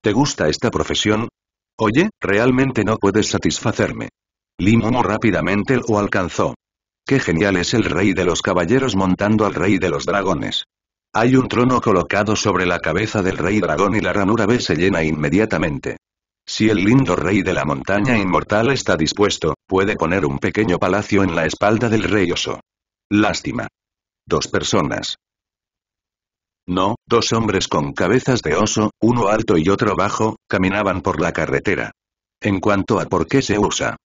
¿Te gusta esta profesión? Oye, realmente no puedes satisfacerme. Limomo rápidamente lo alcanzó. Qué genial es el rey de los caballeros montando al rey de los dragones. Hay un trono colocado sobre la cabeza del rey dragón y la ranura B se llena inmediatamente. Si el lindo rey de la montaña inmortal está dispuesto, puede poner un pequeño palacio en la espalda del rey oso. Lástima. Dos personas. No, dos hombres con cabezas de oso, uno alto y otro bajo, caminaban por la carretera. En cuanto a por qué se usa.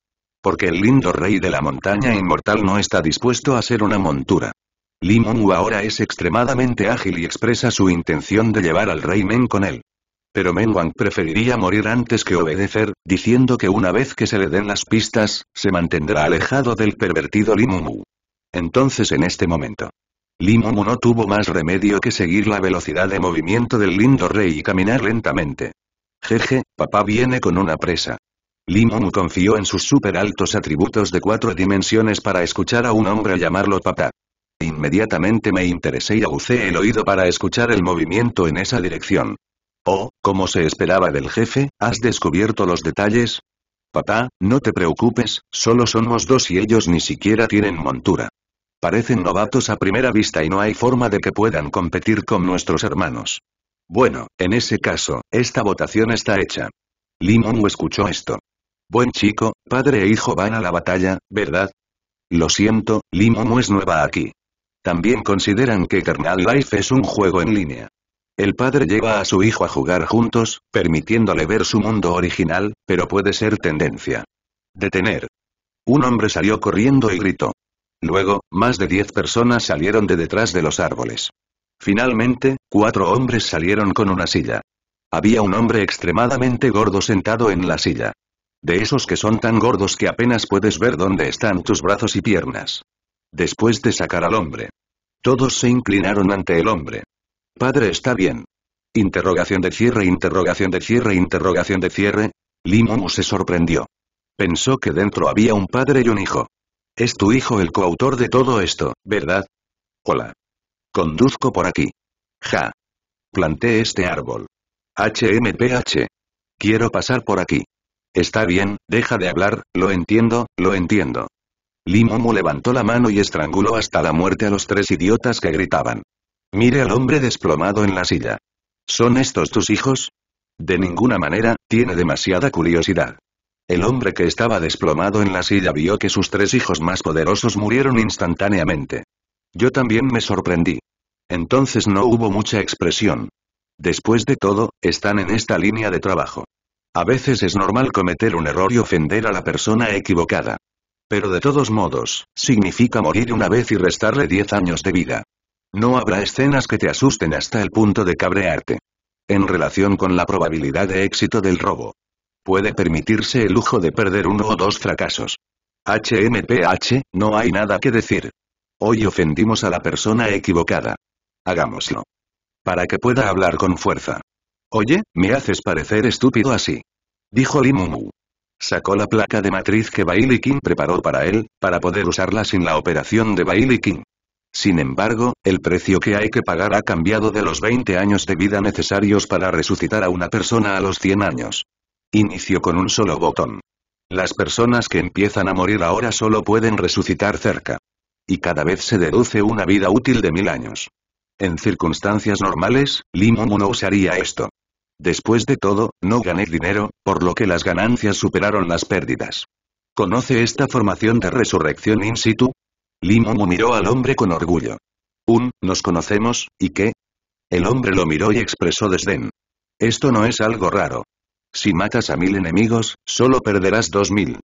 Porque el lindo rey de la montaña inmortal no está dispuesto a ser una montura. Limu ahora es extremadamente ágil y expresa su intención de llevar al rey Men con él. Pero Wang preferiría morir antes que obedecer, diciendo que una vez que se le den las pistas, se mantendrá alejado del pervertido Limu. Entonces en este momento, Limomo no tuvo más remedio que seguir la velocidad de movimiento del lindo rey y caminar lentamente. Jeje, papá viene con una presa. Limumu confió en sus super altos atributos de cuatro dimensiones para escuchar a un hombre llamarlo papá. Inmediatamente me interesé y agucé el oído para escuchar el movimiento en esa dirección. Oh, como se esperaba del jefe, ¿has descubierto los detalles? Papá, no te preocupes, solo somos dos y ellos ni siquiera tienen montura parecen novatos a primera vista y no hay forma de que puedan competir con nuestros hermanos. Bueno, en ese caso, esta votación está hecha. limón escuchó esto. Buen chico, padre e hijo van a la batalla, ¿verdad? Lo siento, no es nueva aquí. También consideran que Eternal Life es un juego en línea. El padre lleva a su hijo a jugar juntos, permitiéndole ver su mundo original, pero puede ser tendencia. Detener. Un hombre salió corriendo y gritó. Luego, más de diez personas salieron de detrás de los árboles. Finalmente, cuatro hombres salieron con una silla. Había un hombre extremadamente gordo sentado en la silla. De esos que son tan gordos que apenas puedes ver dónde están tus brazos y piernas. Después de sacar al hombre. Todos se inclinaron ante el hombre. Padre está bien. Interrogación de cierre, interrogación de cierre, interrogación de cierre. Limomu se sorprendió. Pensó que dentro había un padre y un hijo. Es tu hijo el coautor de todo esto, ¿verdad? Hola. Conduzco por aquí. Ja. Planté este árbol. HMPH. Quiero pasar por aquí. Está bien, deja de hablar, lo entiendo, lo entiendo. Limomu levantó la mano y estranguló hasta la muerte a los tres idiotas que gritaban. Mire al hombre desplomado en la silla. ¿Son estos tus hijos? De ninguna manera, tiene demasiada curiosidad. El hombre que estaba desplomado en la silla vio que sus tres hijos más poderosos murieron instantáneamente. Yo también me sorprendí. Entonces no hubo mucha expresión. Después de todo, están en esta línea de trabajo. A veces es normal cometer un error y ofender a la persona equivocada. Pero de todos modos, significa morir una vez y restarle 10 años de vida. No habrá escenas que te asusten hasta el punto de cabrearte. En relación con la probabilidad de éxito del robo, puede permitirse el lujo de perder uno o dos fracasos. HMPH, no hay nada que decir. Hoy ofendimos a la persona equivocada. Hagámoslo. Para que pueda hablar con fuerza. Oye, me haces parecer estúpido así. Dijo Limumu. Sacó la placa de matriz que Bailey King preparó para él, para poder usarla sin la operación de Bailey King. Sin embargo, el precio que hay que pagar ha cambiado de los 20 años de vida necesarios para resucitar a una persona a los 100 años. Inicio con un solo botón. Las personas que empiezan a morir ahora solo pueden resucitar cerca. Y cada vez se deduce una vida útil de mil años. En circunstancias normales, Limumu no usaría esto. Después de todo, no gané dinero, por lo que las ganancias superaron las pérdidas. ¿Conoce esta formación de resurrección in situ? Limumu miró al hombre con orgullo. Un, nos conocemos, ¿y qué? El hombre lo miró y expresó desdén. Esto no es algo raro. Si matas a mil enemigos, solo perderás dos mil.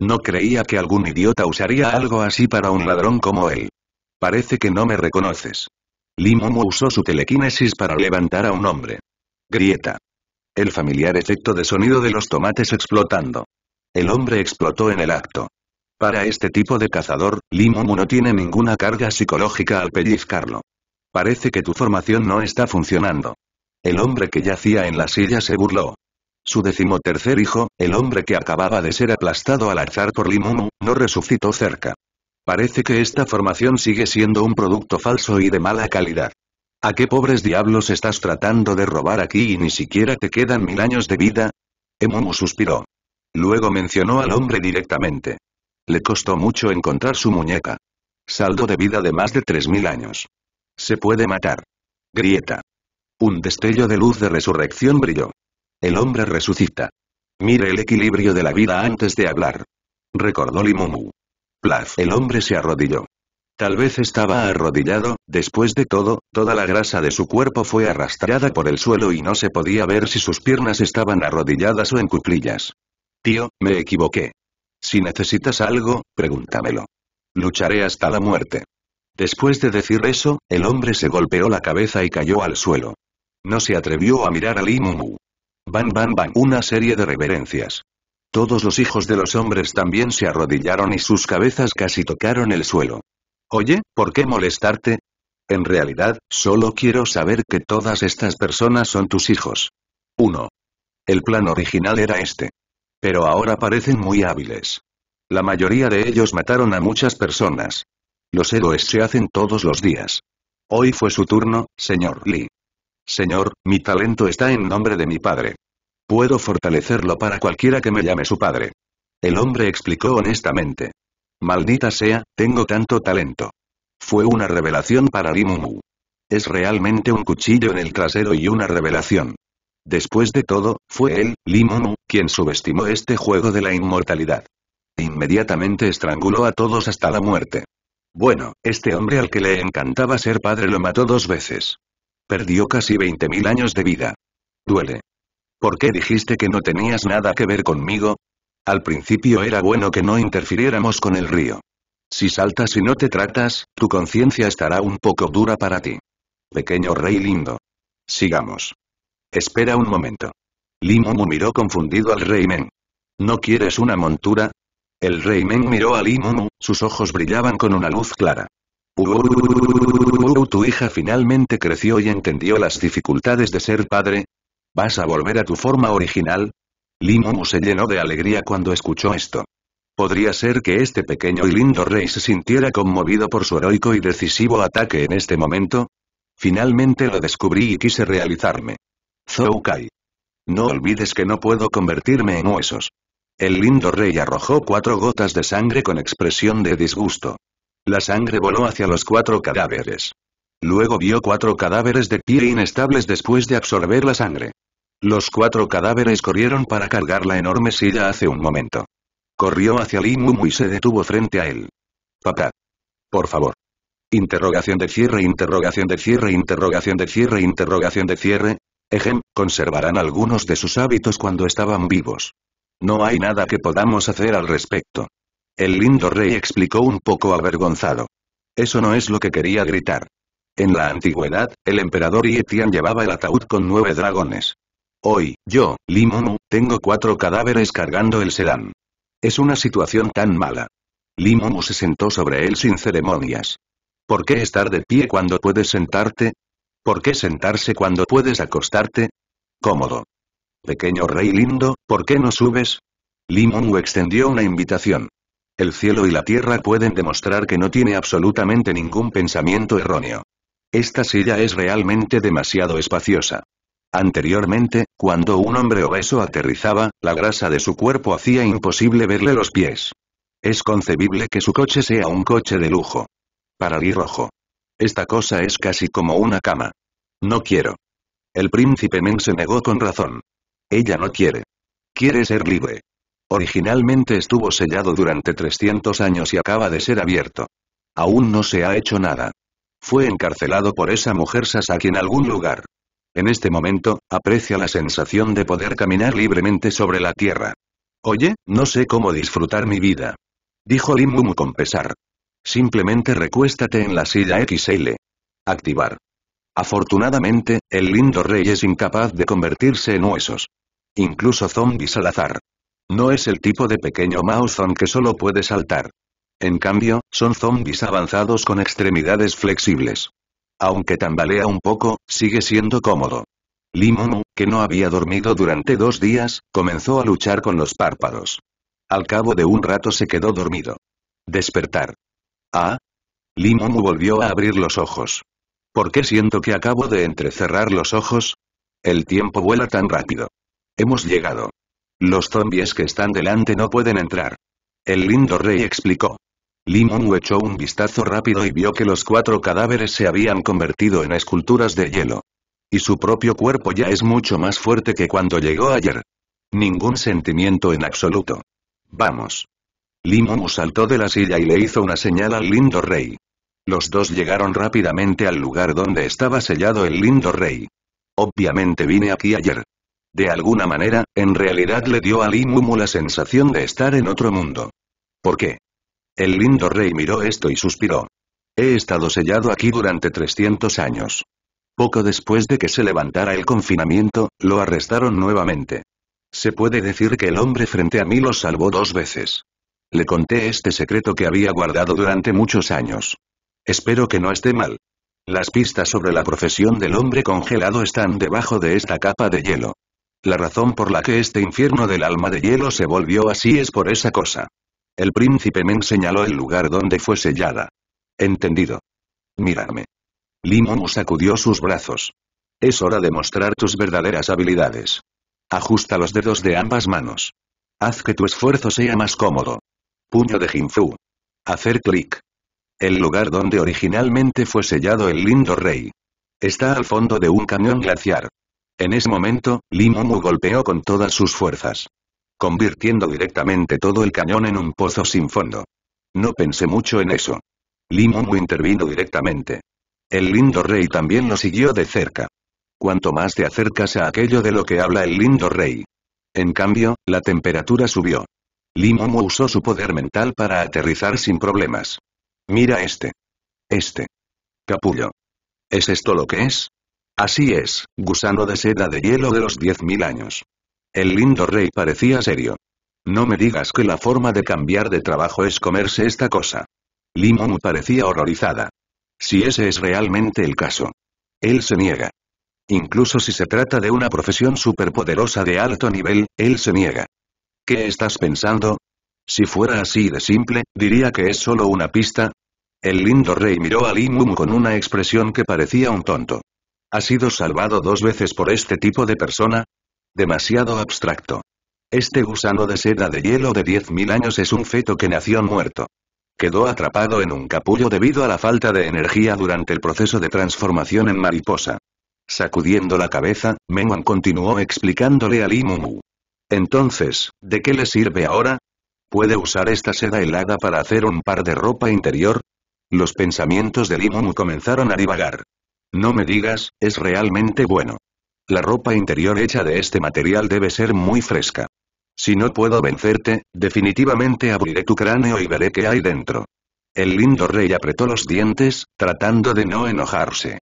No creía que algún idiota usaría algo así para un ladrón como él. Parece que no me reconoces. Limomo usó su telequinesis para levantar a un hombre. Grieta. El familiar efecto de sonido de los tomates explotando. El hombre explotó en el acto. Para este tipo de cazador, Limomo no tiene ninguna carga psicológica al pellizcarlo. Parece que tu formación no está funcionando. El hombre que yacía en la silla se burló. Su decimotercer hijo, el hombre que acababa de ser aplastado al azar por Limumu, no resucitó cerca. Parece que esta formación sigue siendo un producto falso y de mala calidad. ¿A qué pobres diablos estás tratando de robar aquí y ni siquiera te quedan mil años de vida? Emumu suspiró. Luego mencionó al hombre directamente. Le costó mucho encontrar su muñeca. Saldo de vida de más de tres mil años. Se puede matar. Grieta. Un destello de luz de resurrección brilló. El hombre resucita. Mire el equilibrio de la vida antes de hablar. Recordó Limumu. Plaf. El hombre se arrodilló. Tal vez estaba arrodillado, después de todo, toda la grasa de su cuerpo fue arrastrada por el suelo y no se podía ver si sus piernas estaban arrodilladas o en cuclillas. Tío, me equivoqué. Si necesitas algo, pregúntamelo. Lucharé hasta la muerte. Después de decir eso, el hombre se golpeó la cabeza y cayó al suelo. No se atrevió a mirar a Limumu. Bam van bam, una serie de reverencias. Todos los hijos de los hombres también se arrodillaron y sus cabezas casi tocaron el suelo. Oye, ¿por qué molestarte? En realidad, solo quiero saber que todas estas personas son tus hijos. 1. El plan original era este. Pero ahora parecen muy hábiles. La mayoría de ellos mataron a muchas personas. Los héroes se hacen todos los días. Hoy fue su turno, señor Lee. Señor, mi talento está en nombre de mi padre. Puedo fortalecerlo para cualquiera que me llame su padre. El hombre explicó honestamente. Maldita sea, tengo tanto talento. Fue una revelación para Limumu. Es realmente un cuchillo en el trasero y una revelación. Después de todo, fue él, Limumu, quien subestimó este juego de la inmortalidad. Inmediatamente estranguló a todos hasta la muerte. Bueno, este hombre al que le encantaba ser padre lo mató dos veces. Perdió casi 20.000 años de vida. Duele. ¿Por qué dijiste que no tenías nada que ver conmigo? Al principio era bueno que no interfiriéramos con el río. Si saltas y no te tratas, tu conciencia estará un poco dura para ti. Pequeño rey lindo. Sigamos. Espera un momento. Limumu miró confundido al rey Men. ¿No quieres una montura? El rey Men miró a Limumu, sus ojos brillaban con una luz clara tu hija finalmente creció y entendió las dificultades de ser padre. ¿Vas a volver a tu forma original? Limomu se llenó de alegría cuando escuchó esto. Podría ser que este pequeño y lindo rey se sintiera conmovido por su heroico y decisivo ataque en este momento. Finalmente lo descubrí y quise realizarme. Zhou Kai. No olvides que no puedo convertirme en huesos. El lindo rey arrojó cuatro gotas de sangre con expresión de disgusto. La sangre voló hacia los cuatro cadáveres. Luego vio cuatro cadáveres de pie inestables después de absorber la sangre. Los cuatro cadáveres corrieron para cargar la enorme silla hace un momento. Corrió hacia Limumu y se detuvo frente a él. Papá. Por favor. Interrogación de cierre, interrogación de cierre, interrogación de cierre, interrogación de cierre. Ejem, conservarán algunos de sus hábitos cuando estaban vivos. No hay nada que podamos hacer al respecto. El lindo rey explicó un poco avergonzado. Eso no es lo que quería gritar. En la antigüedad, el emperador Yetian llevaba el ataúd con nueve dragones. Hoy, yo, Limonu, tengo cuatro cadáveres cargando el sedán. Es una situación tan mala. Limonu se sentó sobre él sin ceremonias. ¿Por qué estar de pie cuando puedes sentarte? ¿Por qué sentarse cuando puedes acostarte? Cómodo. Pequeño rey lindo, ¿por qué no subes? Limonu extendió una invitación. El cielo y la tierra pueden demostrar que no tiene absolutamente ningún pensamiento erróneo. Esta silla es realmente demasiado espaciosa. Anteriormente, cuando un hombre obeso aterrizaba, la grasa de su cuerpo hacía imposible verle los pies. Es concebible que su coche sea un coche de lujo. rojo. Esta cosa es casi como una cama. No quiero. El príncipe Men se negó con razón. Ella no quiere. Quiere ser libre. Originalmente estuvo sellado durante 300 años y acaba de ser abierto. Aún no se ha hecho nada. Fue encarcelado por esa mujer Sasaki en algún lugar. En este momento, aprecia la sensación de poder caminar libremente sobre la tierra. Oye, no sé cómo disfrutar mi vida. Dijo Limumu con pesar. Simplemente recuéstate en la silla XL. Activar. Afortunadamente, el lindo rey es incapaz de convertirse en huesos. Incluso zombies al azar. No es el tipo de pequeño Mauzon que solo puede saltar. En cambio, son zombies avanzados con extremidades flexibles. Aunque tambalea un poco, sigue siendo cómodo. Limonu, que no había dormido durante dos días, comenzó a luchar con los párpados. Al cabo de un rato se quedó dormido. Despertar. Ah. Limonu volvió a abrir los ojos. ¿Por qué siento que acabo de entrecerrar los ojos? El tiempo vuela tan rápido. Hemos llegado. Los zombies que están delante no pueden entrar. El lindo rey explicó. Limonu echó un vistazo rápido y vio que los cuatro cadáveres se habían convertido en esculturas de hielo. Y su propio cuerpo ya es mucho más fuerte que cuando llegó ayer. Ningún sentimiento en absoluto. Vamos. Limonu saltó de la silla y le hizo una señal al lindo rey. Los dos llegaron rápidamente al lugar donde estaba sellado el lindo rey. Obviamente vine aquí ayer. De alguna manera, en realidad le dio a Lin la sensación de estar en otro mundo. ¿Por qué? El lindo rey miró esto y suspiró. He estado sellado aquí durante 300 años. Poco después de que se levantara el confinamiento, lo arrestaron nuevamente. Se puede decir que el hombre frente a mí lo salvó dos veces. Le conté este secreto que había guardado durante muchos años. Espero que no esté mal. Las pistas sobre la profesión del hombre congelado están debajo de esta capa de hielo. La razón por la que este infierno del alma de hielo se volvió así es por esa cosa. El príncipe me señaló el lugar donde fue sellada. Entendido. Mírame. Limomu sacudió sus brazos. Es hora de mostrar tus verdaderas habilidades. Ajusta los dedos de ambas manos. Haz que tu esfuerzo sea más cómodo. Puño de Jinfu. Hacer clic. El lugar donde originalmente fue sellado el lindo rey. Está al fondo de un cañón glaciar. En ese momento, Limomu golpeó con todas sus fuerzas. Convirtiendo directamente todo el cañón en un pozo sin fondo. No pensé mucho en eso. Limomu intervino directamente. El lindo rey también lo siguió de cerca. Cuanto más te acercas a aquello de lo que habla el lindo rey. En cambio, la temperatura subió. Limomu usó su poder mental para aterrizar sin problemas. Mira este. Este. Capullo. ¿Es esto lo que es? Así es, gusano de seda de hielo de los diez mil años. El lindo rey parecía serio. No me digas que la forma de cambiar de trabajo es comerse esta cosa. Limon parecía horrorizada. Si ese es realmente el caso. Él se niega. Incluso si se trata de una profesión superpoderosa de alto nivel, él se niega. ¿Qué estás pensando? Si fuera así de simple, diría que es solo una pista. El lindo rey miró a Limumu con una expresión que parecía un tonto. ¿Ha sido salvado dos veces por este tipo de persona? Demasiado abstracto. Este gusano de seda de hielo de 10.000 años es un feto que nació muerto. Quedó atrapado en un capullo debido a la falta de energía durante el proceso de transformación en mariposa. Sacudiendo la cabeza, Menguan continuó explicándole a Limumu. Entonces, ¿de qué le sirve ahora? ¿Puede usar esta seda helada para hacer un par de ropa interior? Los pensamientos de Limumu comenzaron a divagar. No me digas, es realmente bueno. La ropa interior hecha de este material debe ser muy fresca. Si no puedo vencerte, definitivamente abriré tu cráneo y veré qué hay dentro. El lindo rey apretó los dientes, tratando de no enojarse.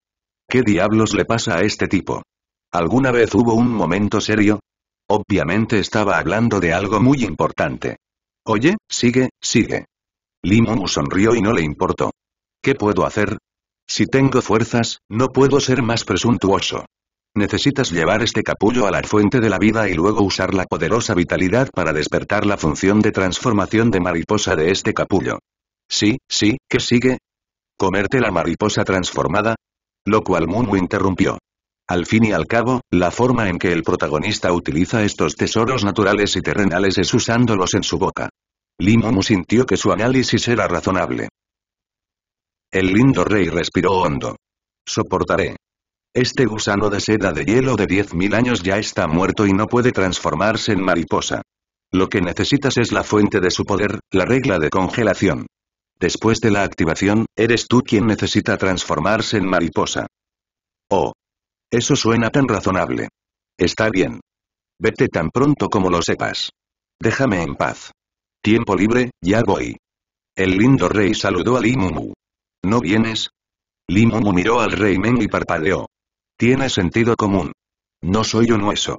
¿Qué diablos le pasa a este tipo? ¿Alguna vez hubo un momento serio? Obviamente estaba hablando de algo muy importante. Oye, sigue, sigue. Limomu sonrió y no le importó. ¿Qué puedo hacer? Si tengo fuerzas, no puedo ser más presuntuoso. Necesitas llevar este capullo a la fuente de la vida y luego usar la poderosa vitalidad para despertar la función de transformación de mariposa de este capullo. Sí, sí, ¿qué sigue? ¿Comerte la mariposa transformada? Lo cual Mumu interrumpió. Al fin y al cabo, la forma en que el protagonista utiliza estos tesoros naturales y terrenales es usándolos en su boca. Limumu sintió que su análisis era razonable. El lindo rey respiró hondo. Soportaré. Este gusano de seda de hielo de 10.000 años ya está muerto y no puede transformarse en mariposa. Lo que necesitas es la fuente de su poder, la regla de congelación. Después de la activación, eres tú quien necesita transformarse en mariposa. Oh. Eso suena tan razonable. Está bien. Vete tan pronto como lo sepas. Déjame en paz. Tiempo libre, ya voy. El lindo rey saludó a Limumu. ¿No vienes? Limumu miró al rey Men y parpadeó. Tiene sentido común. No soy un hueso.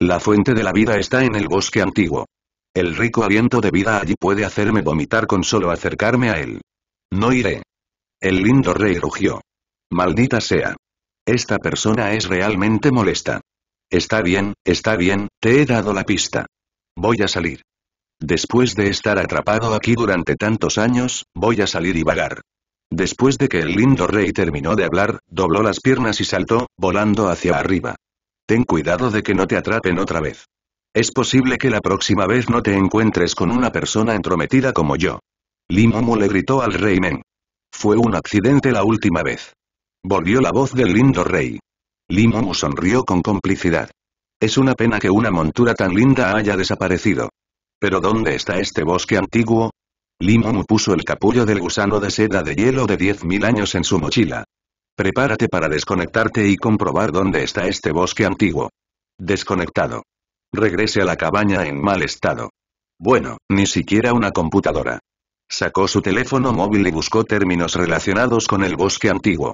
La fuente de la vida está en el bosque antiguo. El rico aliento de vida allí puede hacerme vomitar con solo acercarme a él. No iré. El lindo rey rugió. Maldita sea. Esta persona es realmente molesta. Está bien, está bien, te he dado la pista. Voy a salir. Después de estar atrapado aquí durante tantos años, voy a salir y vagar. Después de que el lindo rey terminó de hablar, dobló las piernas y saltó, volando hacia arriba. Ten cuidado de que no te atrapen otra vez. Es posible que la próxima vez no te encuentres con una persona entrometida como yo. Limomu le gritó al rey Men. Fue un accidente la última vez. Volvió la voz del lindo rey. Limomu sonrió con complicidad. Es una pena que una montura tan linda haya desaparecido. ¿Pero dónde está este bosque antiguo? Limón puso el capullo del gusano de seda de hielo de 10.000 años en su mochila. Prepárate para desconectarte y comprobar dónde está este bosque antiguo. Desconectado. Regrese a la cabaña en mal estado. Bueno, ni siquiera una computadora. Sacó su teléfono móvil y buscó términos relacionados con el bosque antiguo.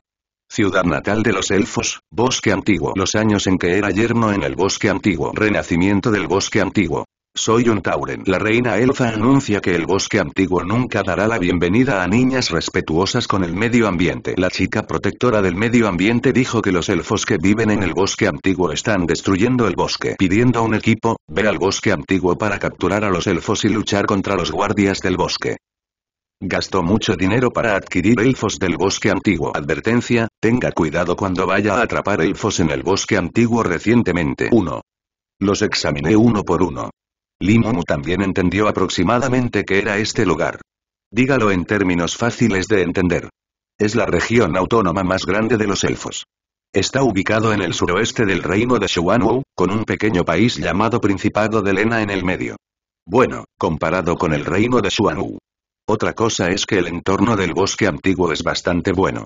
Ciudad natal de los elfos, bosque antiguo. Los años en que era yerno en el bosque antiguo. Renacimiento del bosque antiguo. Soy un Tauren. La reina elfa anuncia que el bosque antiguo nunca dará la bienvenida a niñas respetuosas con el medio ambiente. La chica protectora del medio ambiente dijo que los elfos que viven en el bosque antiguo están destruyendo el bosque. Pidiendo a un equipo, ver al bosque antiguo para capturar a los elfos y luchar contra los guardias del bosque. Gastó mucho dinero para adquirir elfos del bosque antiguo. Advertencia, tenga cuidado cuando vaya a atrapar elfos en el bosque antiguo recientemente. 1. Los examiné uno por uno. Limomu también entendió aproximadamente qué era este lugar. Dígalo en términos fáciles de entender. Es la región autónoma más grande de los elfos. Está ubicado en el suroeste del reino de Shuanwu, con un pequeño país llamado Principado de Lena en el medio. Bueno, comparado con el reino de Shuanwu. Otra cosa es que el entorno del bosque antiguo es bastante bueno.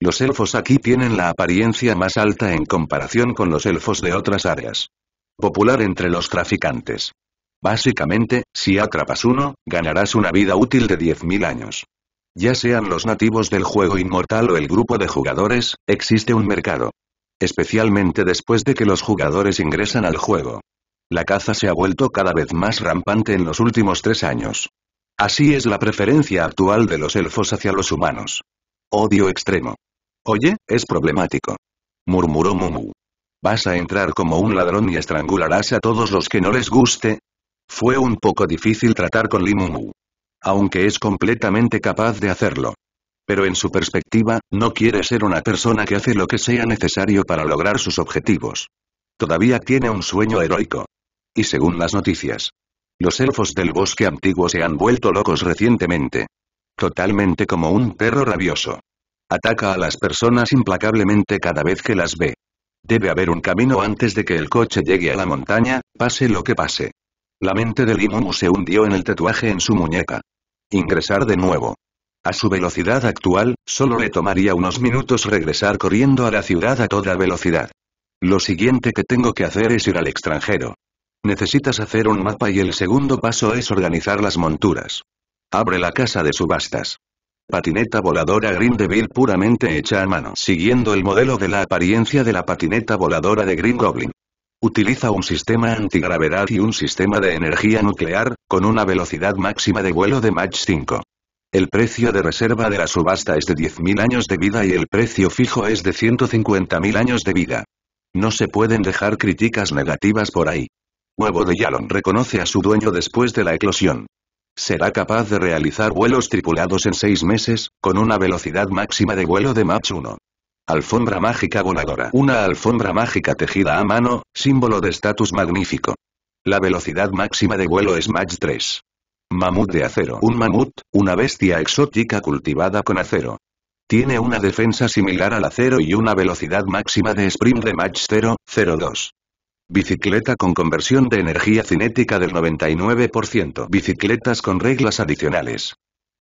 Los elfos aquí tienen la apariencia más alta en comparación con los elfos de otras áreas. Popular entre los traficantes. Básicamente, si atrapas uno, ganarás una vida útil de 10.000 años. Ya sean los nativos del juego inmortal o el grupo de jugadores, existe un mercado. Especialmente después de que los jugadores ingresan al juego. La caza se ha vuelto cada vez más rampante en los últimos tres años. Así es la preferencia actual de los elfos hacia los humanos. Odio extremo. Oye, es problemático. Murmuró Mumu. Vas a entrar como un ladrón y estrangularás a todos los que no les guste, fue un poco difícil tratar con Limumu, Aunque es completamente capaz de hacerlo. Pero en su perspectiva, no quiere ser una persona que hace lo que sea necesario para lograr sus objetivos. Todavía tiene un sueño heroico. Y según las noticias, los elfos del bosque antiguo se han vuelto locos recientemente. Totalmente como un perro rabioso. Ataca a las personas implacablemente cada vez que las ve. Debe haber un camino antes de que el coche llegue a la montaña, pase lo que pase. La mente de Limumu se hundió en el tatuaje en su muñeca. Ingresar de nuevo. A su velocidad actual, solo le tomaría unos minutos regresar corriendo a la ciudad a toda velocidad. Lo siguiente que tengo que hacer es ir al extranjero. Necesitas hacer un mapa y el segundo paso es organizar las monturas. Abre la casa de subastas. Patineta voladora Green Devil puramente hecha a mano. Siguiendo el modelo de la apariencia de la patineta voladora de Green Goblin. Utiliza un sistema antigravedad y un sistema de energía nuclear, con una velocidad máxima de vuelo de Mach 5. El precio de reserva de la subasta es de 10.000 años de vida y el precio fijo es de 150.000 años de vida. No se pueden dejar críticas negativas por ahí. Huevo de Yalon reconoce a su dueño después de la eclosión. Será capaz de realizar vuelos tripulados en seis meses, con una velocidad máxima de vuelo de Mach 1. Alfombra mágica voladora. Una alfombra mágica tejida a mano, símbolo de estatus magnífico. La velocidad máxima de vuelo es Match 3. Mamut de acero. Un mamut, una bestia exótica cultivada con acero. Tiene una defensa similar al acero y una velocidad máxima de sprint de Mach 0,02. Bicicleta con conversión de energía cinética del 99%. Bicicletas con reglas adicionales.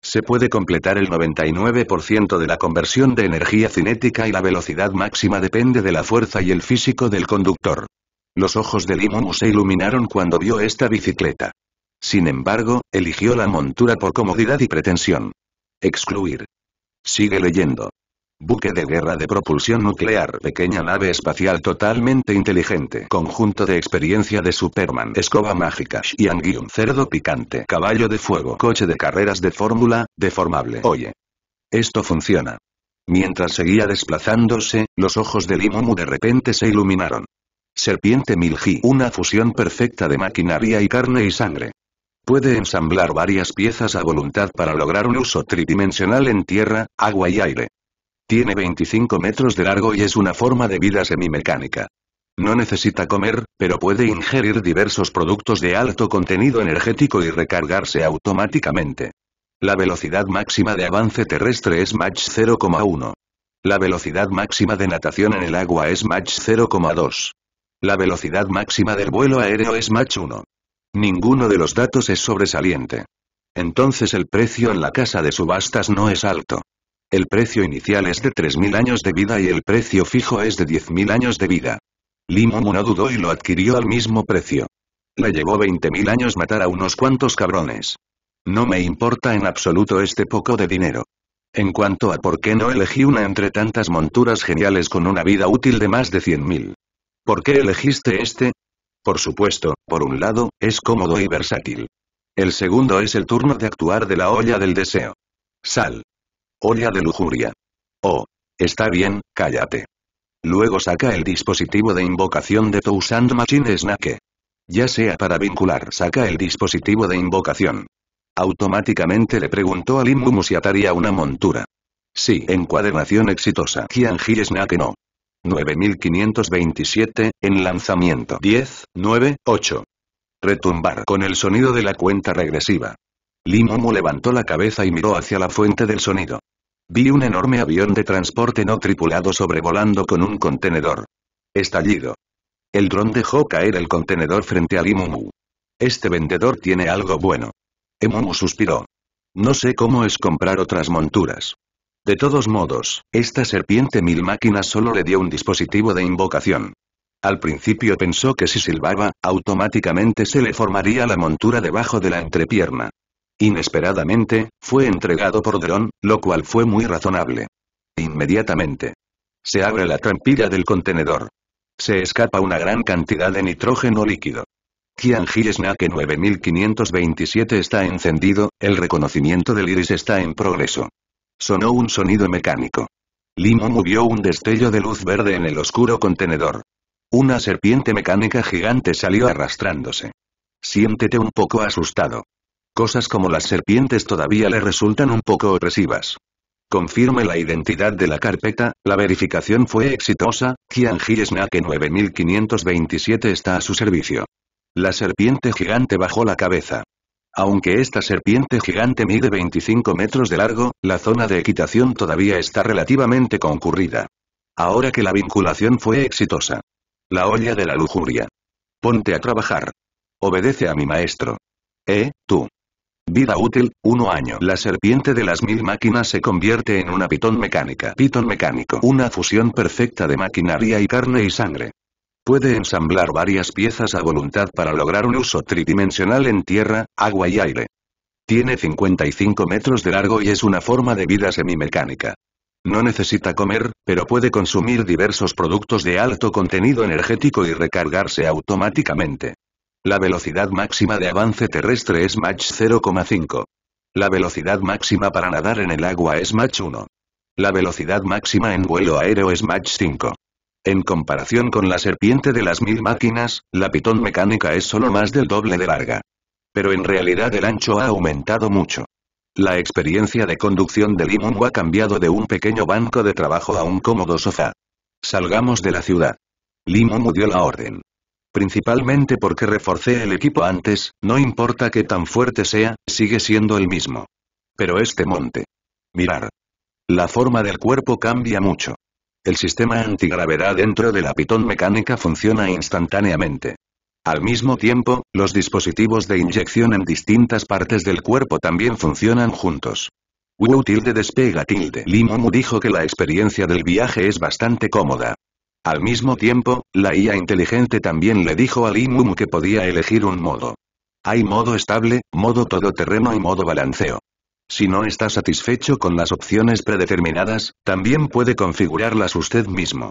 Se puede completar el 99% de la conversión de energía cinética y la velocidad máxima depende de la fuerza y el físico del conductor. Los ojos de Limomu se iluminaron cuando vio esta bicicleta. Sin embargo, eligió la montura por comodidad y pretensión. Excluir. Sigue leyendo. Buque de guerra de propulsión nuclear. Pequeña nave espacial totalmente inteligente. Conjunto de experiencia de Superman. Escoba mágica. un Cerdo picante. Caballo de fuego. Coche de carreras de fórmula. Deformable. Oye. Esto funciona. Mientras seguía desplazándose, los ojos de Limomu de repente se iluminaron. Serpiente Milji. Una fusión perfecta de maquinaria y carne y sangre. Puede ensamblar varias piezas a voluntad para lograr un uso tridimensional en tierra, agua y aire. Tiene 25 metros de largo y es una forma de vida semimecánica. No necesita comer, pero puede ingerir diversos productos de alto contenido energético y recargarse automáticamente. La velocidad máxima de avance terrestre es Mach 0,1. La velocidad máxima de natación en el agua es Mach 0,2. La velocidad máxima del vuelo aéreo es Mach 1. Ninguno de los datos es sobresaliente. Entonces el precio en la casa de subastas no es alto. El precio inicial es de 3.000 años de vida y el precio fijo es de 10.000 años de vida. Limo no dudó y lo adquirió al mismo precio. Le llevó 20.000 años matar a unos cuantos cabrones. No me importa en absoluto este poco de dinero. En cuanto a por qué no elegí una entre tantas monturas geniales con una vida útil de más de 100.000. ¿Por qué elegiste este? Por supuesto, por un lado, es cómodo y versátil. El segundo es el turno de actuar de la olla del deseo. Sal, olla de lujuria. Oh. Está bien, cállate. Luego saca el dispositivo de invocación de tu Sand Machine Snake. Ya sea para vincular, saca el dispositivo de invocación. Automáticamente le preguntó a Limumu si ataría una montura. Sí, encuadernación exitosa. Kianji Snake no. 9527, en lanzamiento. 10, 9, 8. Retumbar con el sonido de la cuenta regresiva. Limumu levantó la cabeza y miró hacia la fuente del sonido. Vi un enorme avión de transporte no tripulado sobrevolando con un contenedor. Estallido. El dron dejó caer el contenedor frente a Limumu. Este vendedor tiene algo bueno. Emumu suspiró. No sé cómo es comprar otras monturas. De todos modos, esta serpiente mil máquinas solo le dio un dispositivo de invocación. Al principio pensó que si silbaba, automáticamente se le formaría la montura debajo de la entrepierna. Inesperadamente, fue entregado por Dron, lo cual fue muy razonable. Inmediatamente. Se abre la trampilla del contenedor. Se escapa una gran cantidad de nitrógeno líquido. Tianji Snack 9527 está encendido, el reconocimiento del iris está en progreso. Sonó un sonido mecánico. Limo movió un destello de luz verde en el oscuro contenedor. Una serpiente mecánica gigante salió arrastrándose. Siéntete un poco asustado. Cosas como las serpientes todavía le resultan un poco opresivas. Confirme la identidad de la carpeta, la verificación fue exitosa, Qianji Snake 9527 está a su servicio. La serpiente gigante bajó la cabeza. Aunque esta serpiente gigante mide 25 metros de largo, la zona de equitación todavía está relativamente concurrida. Ahora que la vinculación fue exitosa. La olla de la lujuria. Ponte a trabajar. Obedece a mi maestro. Eh, tú. Vida útil, 1 año. La serpiente de las mil máquinas se convierte en una pitón mecánica. Pitón mecánico. Una fusión perfecta de maquinaria y carne y sangre. Puede ensamblar varias piezas a voluntad para lograr un uso tridimensional en tierra, agua y aire. Tiene 55 metros de largo y es una forma de vida semimecánica. No necesita comer, pero puede consumir diversos productos de alto contenido energético y recargarse automáticamente. La velocidad máxima de avance terrestre es Mach 0,5. La velocidad máxima para nadar en el agua es Mach 1. La velocidad máxima en vuelo aéreo es Mach 5. En comparación con la serpiente de las mil máquinas, la pitón mecánica es solo más del doble de larga. Pero en realidad el ancho ha aumentado mucho. La experiencia de conducción de Limungu ha cambiado de un pequeño banco de trabajo a un cómodo sofá. Salgamos de la ciudad. Limungu dio la orden principalmente porque reforcé el equipo antes, no importa que tan fuerte sea, sigue siendo el mismo. Pero este monte. Mirar. La forma del cuerpo cambia mucho. El sistema antigravedad dentro de la pitón mecánica funciona instantáneamente. Al mismo tiempo, los dispositivos de inyección en distintas partes del cuerpo también funcionan juntos. Wu tilde despega tilde. dijo que la experiencia del viaje es bastante cómoda. Al mismo tiempo, la IA inteligente también le dijo a Limum que podía elegir un modo. Hay modo estable, modo todoterreno y modo balanceo. Si no está satisfecho con las opciones predeterminadas, también puede configurarlas usted mismo.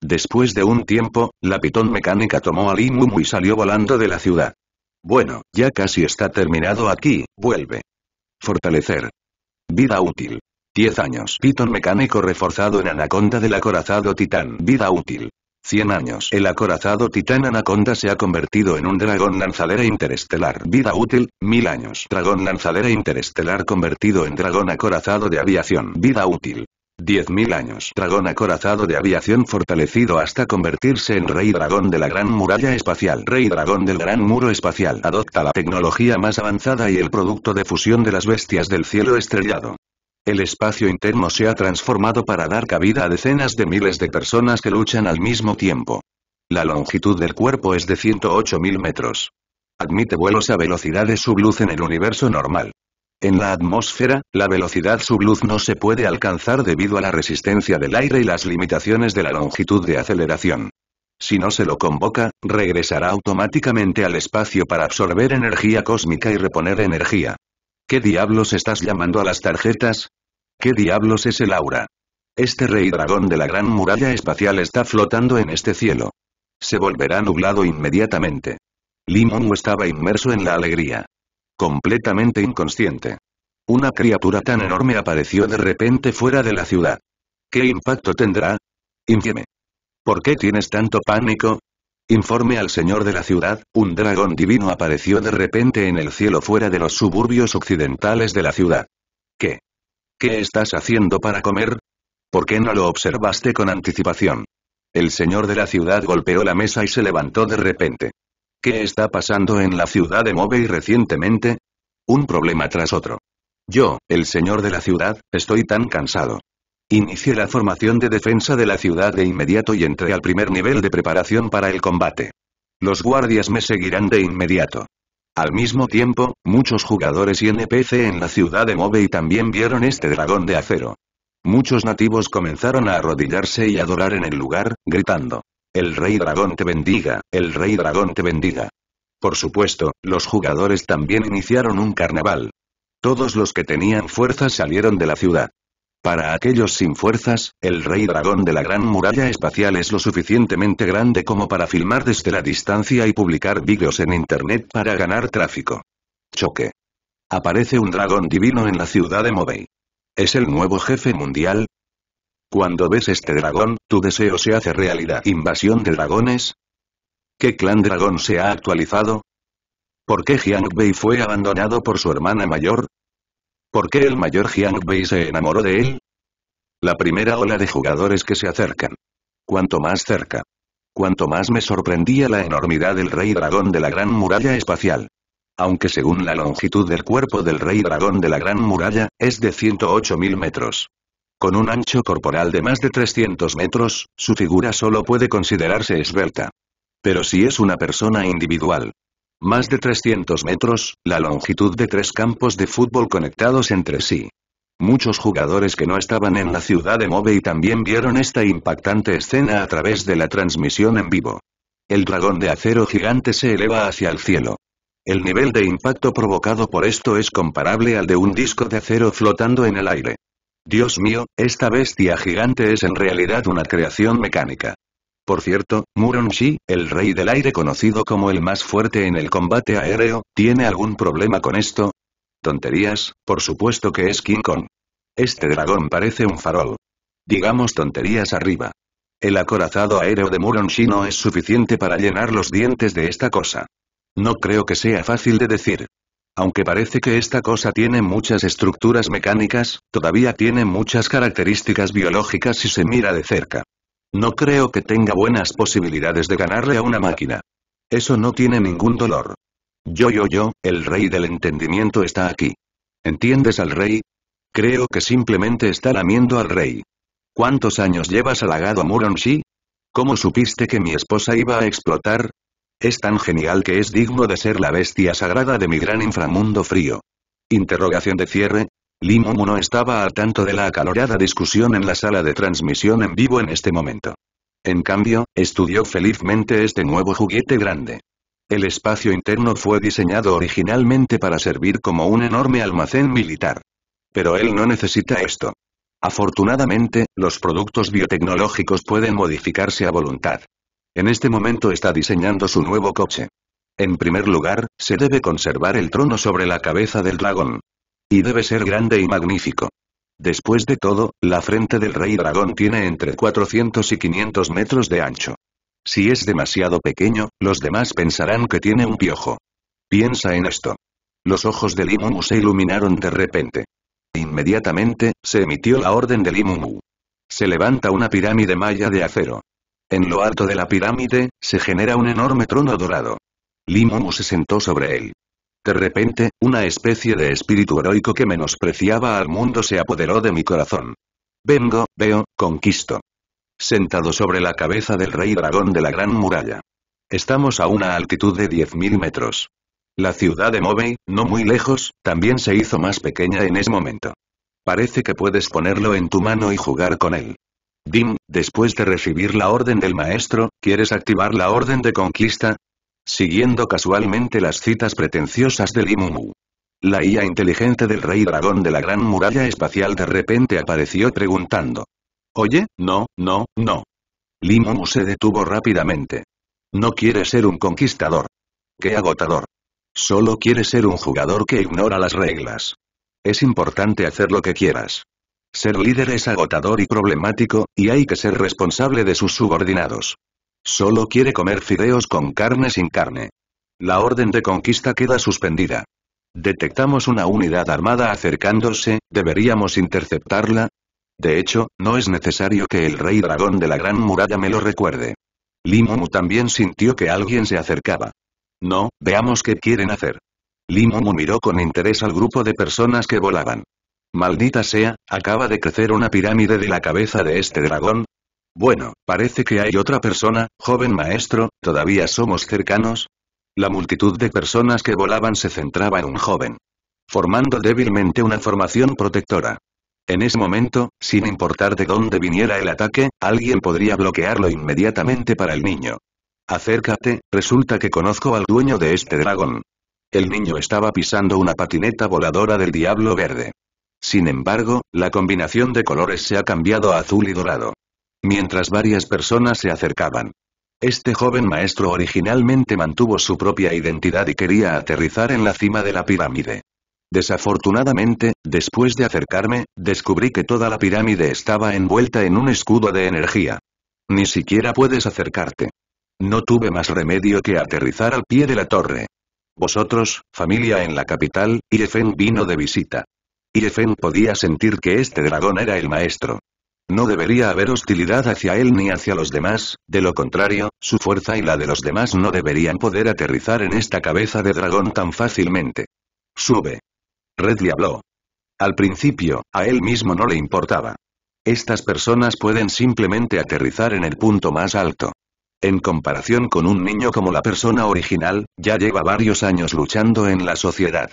Después de un tiempo, la pitón mecánica tomó a Limum y salió volando de la ciudad. Bueno, ya casi está terminado aquí, vuelve. Fortalecer. Vida útil. 10 años. Pitón mecánico reforzado en Anaconda del acorazado titán. Vida útil. 100 años. El acorazado titán Anaconda se ha convertido en un dragón lanzadera interestelar. Vida útil, 1000 años. Dragón lanzadera interestelar convertido en dragón acorazado de aviación. Vida útil. 10.000 años. Dragón acorazado de aviación fortalecido hasta convertirse en rey dragón de la gran muralla espacial. Rey dragón del gran muro espacial. Adopta la tecnología más avanzada y el producto de fusión de las bestias del cielo estrellado. El espacio interno se ha transformado para dar cabida a decenas de miles de personas que luchan al mismo tiempo. La longitud del cuerpo es de 108.000 metros. Admite vuelos a velocidades subluz en el universo normal. En la atmósfera, la velocidad subluz no se puede alcanzar debido a la resistencia del aire y las limitaciones de la longitud de aceleración. Si no se lo convoca, regresará automáticamente al espacio para absorber energía cósmica y reponer energía. ¿Qué diablos estás llamando a las tarjetas? ¿Qué diablos es el aura? Este rey dragón de la gran muralla espacial está flotando en este cielo. Se volverá nublado inmediatamente. Limon estaba inmerso en la alegría. Completamente inconsciente. Una criatura tan enorme apareció de repente fuera de la ciudad. ¿Qué impacto tendrá? Infime. ¿Por qué tienes tanto pánico? Informe al señor de la ciudad, un dragón divino apareció de repente en el cielo fuera de los suburbios occidentales de la ciudad. ¿Qué? ¿Qué estás haciendo para comer? ¿Por qué no lo observaste con anticipación? El señor de la ciudad golpeó la mesa y se levantó de repente. ¿Qué está pasando en la ciudad de Movey recientemente? Un problema tras otro. Yo, el señor de la ciudad, estoy tan cansado. Inicié la formación de defensa de la ciudad de inmediato y entré al primer nivel de preparación para el combate. Los guardias me seguirán de inmediato. Al mismo tiempo, muchos jugadores y NPC en la ciudad de Movey también vieron este dragón de acero. Muchos nativos comenzaron a arrodillarse y adorar en el lugar, gritando. El rey dragón te bendiga, el rey dragón te bendiga. Por supuesto, los jugadores también iniciaron un carnaval. Todos los que tenían fuerza salieron de la ciudad. Para aquellos sin fuerzas, el rey dragón de la gran muralla espacial es lo suficientemente grande como para filmar desde la distancia y publicar vídeos en internet para ganar tráfico. Choque. Aparece un dragón divino en la ciudad de Mobei. ¿Es el nuevo jefe mundial? Cuando ves este dragón, tu deseo se hace realidad. ¿Invasión de dragones? ¿Qué clan dragón se ha actualizado? ¿Por qué Jiang Bei fue abandonado por su hermana mayor? ¿Por qué el mayor Bei se enamoró de él? La primera ola de jugadores que se acercan. Cuanto más cerca. Cuanto más me sorprendía la enormidad del rey dragón de la gran muralla espacial. Aunque según la longitud del cuerpo del rey dragón de la gran muralla, es de 108.000 metros. Con un ancho corporal de más de 300 metros, su figura solo puede considerarse esbelta. Pero si es una persona individual, más de 300 metros, la longitud de tres campos de fútbol conectados entre sí. Muchos jugadores que no estaban en la ciudad de y también vieron esta impactante escena a través de la transmisión en vivo. El dragón de acero gigante se eleva hacia el cielo. El nivel de impacto provocado por esto es comparable al de un disco de acero flotando en el aire. Dios mío, esta bestia gigante es en realidad una creación mecánica. Por cierto, Muronshi, el rey del aire conocido como el más fuerte en el combate aéreo, ¿tiene algún problema con esto? Tonterías, por supuesto que es King Kong. Este dragón parece un farol. Digamos tonterías arriba. El acorazado aéreo de Muronshi no es suficiente para llenar los dientes de esta cosa. No creo que sea fácil de decir. Aunque parece que esta cosa tiene muchas estructuras mecánicas, todavía tiene muchas características biológicas si se mira de cerca. No creo que tenga buenas posibilidades de ganarle a una máquina. Eso no tiene ningún dolor. Yo yo yo, el rey del entendimiento está aquí. ¿Entiendes al rey? Creo que simplemente está lamiendo al rey. ¿Cuántos años llevas halagado a Muronshi? ¿Cómo supiste que mi esposa iba a explotar? Es tan genial que es digno de ser la bestia sagrada de mi gran inframundo frío. Interrogación de cierre, Limumu no estaba a tanto de la acalorada discusión en la sala de transmisión en vivo en este momento. En cambio, estudió felizmente este nuevo juguete grande. El espacio interno fue diseñado originalmente para servir como un enorme almacén militar. Pero él no necesita esto. Afortunadamente, los productos biotecnológicos pueden modificarse a voluntad. En este momento está diseñando su nuevo coche. En primer lugar, se debe conservar el trono sobre la cabeza del dragón. Y debe ser grande y magnífico. Después de todo, la frente del rey dragón tiene entre 400 y 500 metros de ancho. Si es demasiado pequeño, los demás pensarán que tiene un piojo. Piensa en esto. Los ojos de Limumu se iluminaron de repente. Inmediatamente, se emitió la orden de Limumu. Se levanta una pirámide malla de acero. En lo alto de la pirámide, se genera un enorme trono dorado. Limumu se sentó sobre él. De repente, una especie de espíritu heroico que menospreciaba al mundo se apoderó de mi corazón. Vengo, veo, conquisto. Sentado sobre la cabeza del rey dragón de la gran muralla. Estamos a una altitud de 10.000 metros. La ciudad de Mobei, no muy lejos, también se hizo más pequeña en ese momento. Parece que puedes ponerlo en tu mano y jugar con él. Dim, después de recibir la orden del maestro, ¿quieres activar la orden de conquista? siguiendo casualmente las citas pretenciosas de Limumu. La IA inteligente del rey dragón de la gran muralla espacial de repente apareció preguntando. Oye, no, no, no. Limumu se detuvo rápidamente. No quiere ser un conquistador. Qué agotador. Solo quiere ser un jugador que ignora las reglas. Es importante hacer lo que quieras. Ser líder es agotador y problemático, y hay que ser responsable de sus subordinados. Solo quiere comer fideos con carne sin carne. La orden de conquista queda suspendida. Detectamos una unidad armada acercándose, ¿deberíamos interceptarla? De hecho, no es necesario que el rey dragón de la gran muralla me lo recuerde. Limumu también sintió que alguien se acercaba. No, veamos qué quieren hacer. Limumu miró con interés al grupo de personas que volaban. Maldita sea, acaba de crecer una pirámide de la cabeza de este dragón, bueno, parece que hay otra persona, joven maestro, todavía somos cercanos. La multitud de personas que volaban se centraba en un joven. Formando débilmente una formación protectora. En ese momento, sin importar de dónde viniera el ataque, alguien podría bloquearlo inmediatamente para el niño. Acércate, resulta que conozco al dueño de este dragón. El niño estaba pisando una patineta voladora del diablo verde. Sin embargo, la combinación de colores se ha cambiado a azul y dorado mientras varias personas se acercaban. Este joven maestro originalmente mantuvo su propia identidad y quería aterrizar en la cima de la pirámide. Desafortunadamente, después de acercarme, descubrí que toda la pirámide estaba envuelta en un escudo de energía. Ni siquiera puedes acercarte. No tuve más remedio que aterrizar al pie de la torre. Vosotros, familia en la capital, Irefen vino de visita. Irefen podía sentir que este dragón era el maestro. No debería haber hostilidad hacia él ni hacia los demás, de lo contrario, su fuerza y la de los demás no deberían poder aterrizar en esta cabeza de dragón tan fácilmente. Sube. Red le habló. Al principio, a él mismo no le importaba. Estas personas pueden simplemente aterrizar en el punto más alto. En comparación con un niño como la persona original, ya lleva varios años luchando en la sociedad.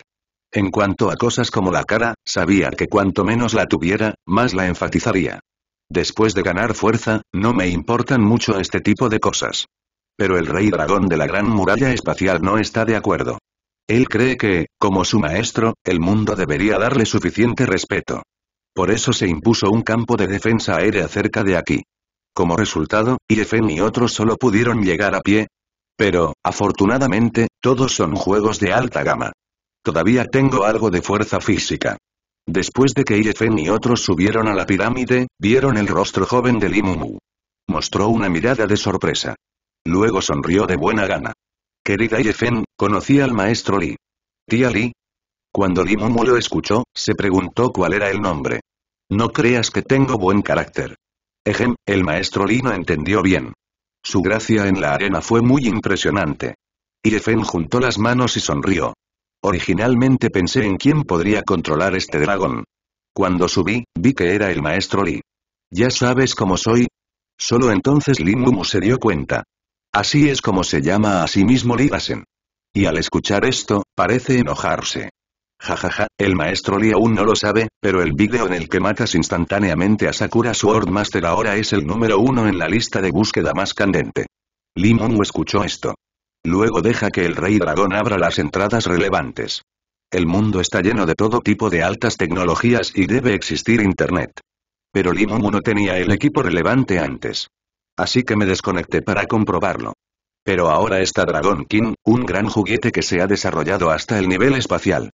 En cuanto a cosas como la cara, sabía que cuanto menos la tuviera, más la enfatizaría. Después de ganar fuerza, no me importan mucho este tipo de cosas. Pero el rey dragón de la gran muralla espacial no está de acuerdo. Él cree que, como su maestro, el mundo debería darle suficiente respeto. Por eso se impuso un campo de defensa aérea cerca de aquí. Como resultado, Irefen y otros solo pudieron llegar a pie. Pero, afortunadamente, todos son juegos de alta gama. Todavía tengo algo de fuerza física. Después de que Irefen y otros subieron a la pirámide, vieron el rostro joven de Limumu. Mostró una mirada de sorpresa. Luego sonrió de buena gana. Querida Irefen, conocí al maestro Li. Tía Li. Cuando Limumu lo escuchó, se preguntó cuál era el nombre. No creas que tengo buen carácter. Ejem, el maestro Li no entendió bien. Su gracia en la arena fue muy impresionante. Irefen juntó las manos y sonrió. Originalmente pensé en quién podría controlar este dragón. Cuando subí, vi que era el maestro Li. ¿Ya sabes cómo soy? Solo entonces Lin Mumu se dio cuenta. Así es como se llama a sí mismo Li Y al escuchar esto, parece enojarse. Jajaja, ja, ja, el maestro Li aún no lo sabe, pero el video en el que matas instantáneamente a Sakura Swordmaster ahora es el número uno en la lista de búsqueda más candente. Mumu escuchó esto. Luego deja que el rey dragón abra las entradas relevantes. El mundo está lleno de todo tipo de altas tecnologías y debe existir Internet. Pero Limomo no tenía el equipo relevante antes. Así que me desconecté para comprobarlo. Pero ahora está Dragon King, un gran juguete que se ha desarrollado hasta el nivel espacial.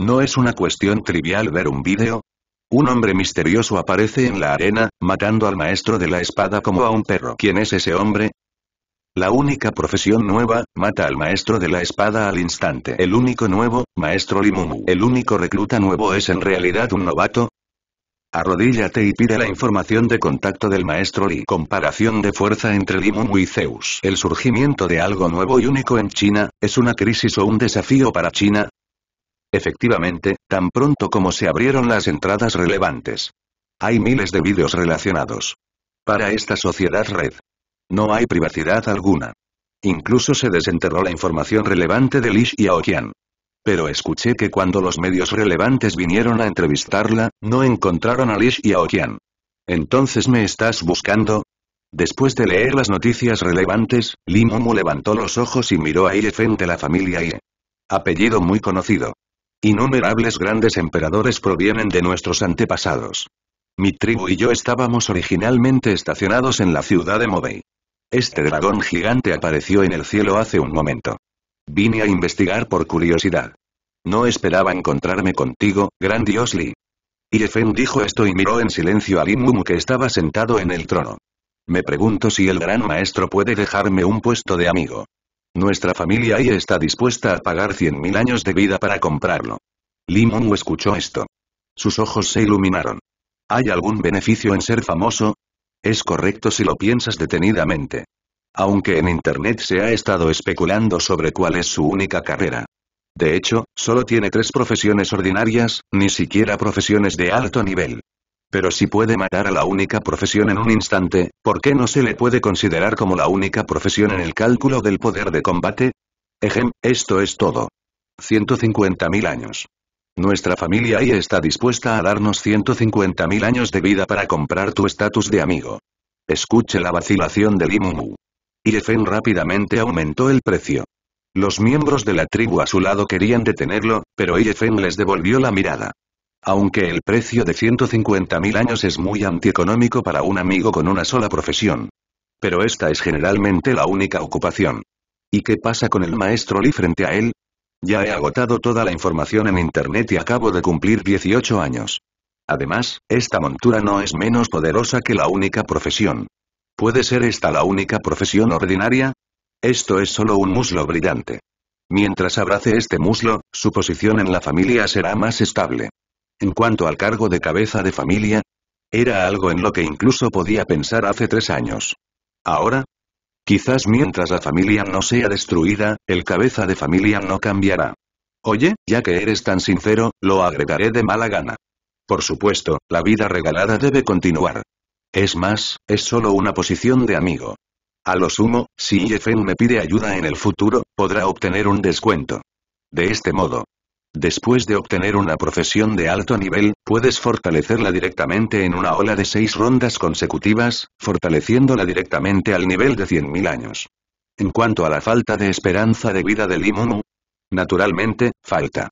No es una cuestión trivial ver un vídeo. Un hombre misterioso aparece en la arena, matando al maestro de la espada como a un perro. ¿Quién es ese hombre? La única profesión nueva, mata al maestro de la espada al instante. El único nuevo, maestro Limumu. El único recluta nuevo es en realidad un novato. Arrodíllate y pide la información de contacto del maestro Li. Comparación de fuerza entre Limumu y Zeus. El surgimiento de algo nuevo y único en China, ¿es una crisis o un desafío para China? Efectivamente, tan pronto como se abrieron las entradas relevantes. Hay miles de vídeos relacionados. Para esta sociedad red, no hay privacidad alguna. Incluso se desenterró la información relevante de Lish y Aokian. Pero escuché que cuando los medios relevantes vinieron a entrevistarla, no encontraron a Lish y Aokian. ¿Entonces me estás buscando? Después de leer las noticias relevantes, Momo levantó los ojos y miró a frente de la familia Ie. Apellido muy conocido. Innumerables grandes emperadores provienen de nuestros antepasados. Mi tribu y yo estábamos originalmente estacionados en la ciudad de Mobei. Este dragón gigante apareció en el cielo hace un momento. Vine a investigar por curiosidad. No esperaba encontrarme contigo, gran dios Li. Yefen dijo esto y miró en silencio a Lin que estaba sentado en el trono. Me pregunto si el gran maestro puede dejarme un puesto de amigo. Nuestra familia ahí está dispuesta a pagar 100.000 años de vida para comprarlo. Lin escuchó esto. Sus ojos se iluminaron. ¿Hay algún beneficio en ser famoso? Es correcto si lo piensas detenidamente. Aunque en Internet se ha estado especulando sobre cuál es su única carrera. De hecho, solo tiene tres profesiones ordinarias, ni siquiera profesiones de alto nivel. Pero si puede matar a la única profesión en un instante, ¿por qué no se le puede considerar como la única profesión en el cálculo del poder de combate? Ejem, esto es todo. 150.000 años. Nuestra familia ahí está dispuesta a darnos 150.000 años de vida para comprar tu estatus de amigo. Escuche la vacilación de del Imumu. IFN rápidamente aumentó el precio. Los miembros de la tribu a su lado querían detenerlo, pero Yefen les devolvió la mirada. Aunque el precio de 150.000 años es muy antieconómico para un amigo con una sola profesión. Pero esta es generalmente la única ocupación. ¿Y qué pasa con el maestro Li frente a él? Ya he agotado toda la información en internet y acabo de cumplir 18 años. Además, esta montura no es menos poderosa que la única profesión. ¿Puede ser esta la única profesión ordinaria? Esto es solo un muslo brillante. Mientras abrace este muslo, su posición en la familia será más estable. En cuanto al cargo de cabeza de familia, era algo en lo que incluso podía pensar hace tres años. Ahora, Quizás mientras la familia no sea destruida, el cabeza de familia no cambiará. Oye, ya que eres tan sincero, lo agregaré de mala gana. Por supuesto, la vida regalada debe continuar. Es más, es solo una posición de amigo. A lo sumo, si Jeff me pide ayuda en el futuro, podrá obtener un descuento. De este modo, Después de obtener una profesión de alto nivel, puedes fortalecerla directamente en una ola de seis rondas consecutivas, fortaleciéndola directamente al nivel de 100.000 años. En cuanto a la falta de esperanza de vida del Imumu, naturalmente, falta.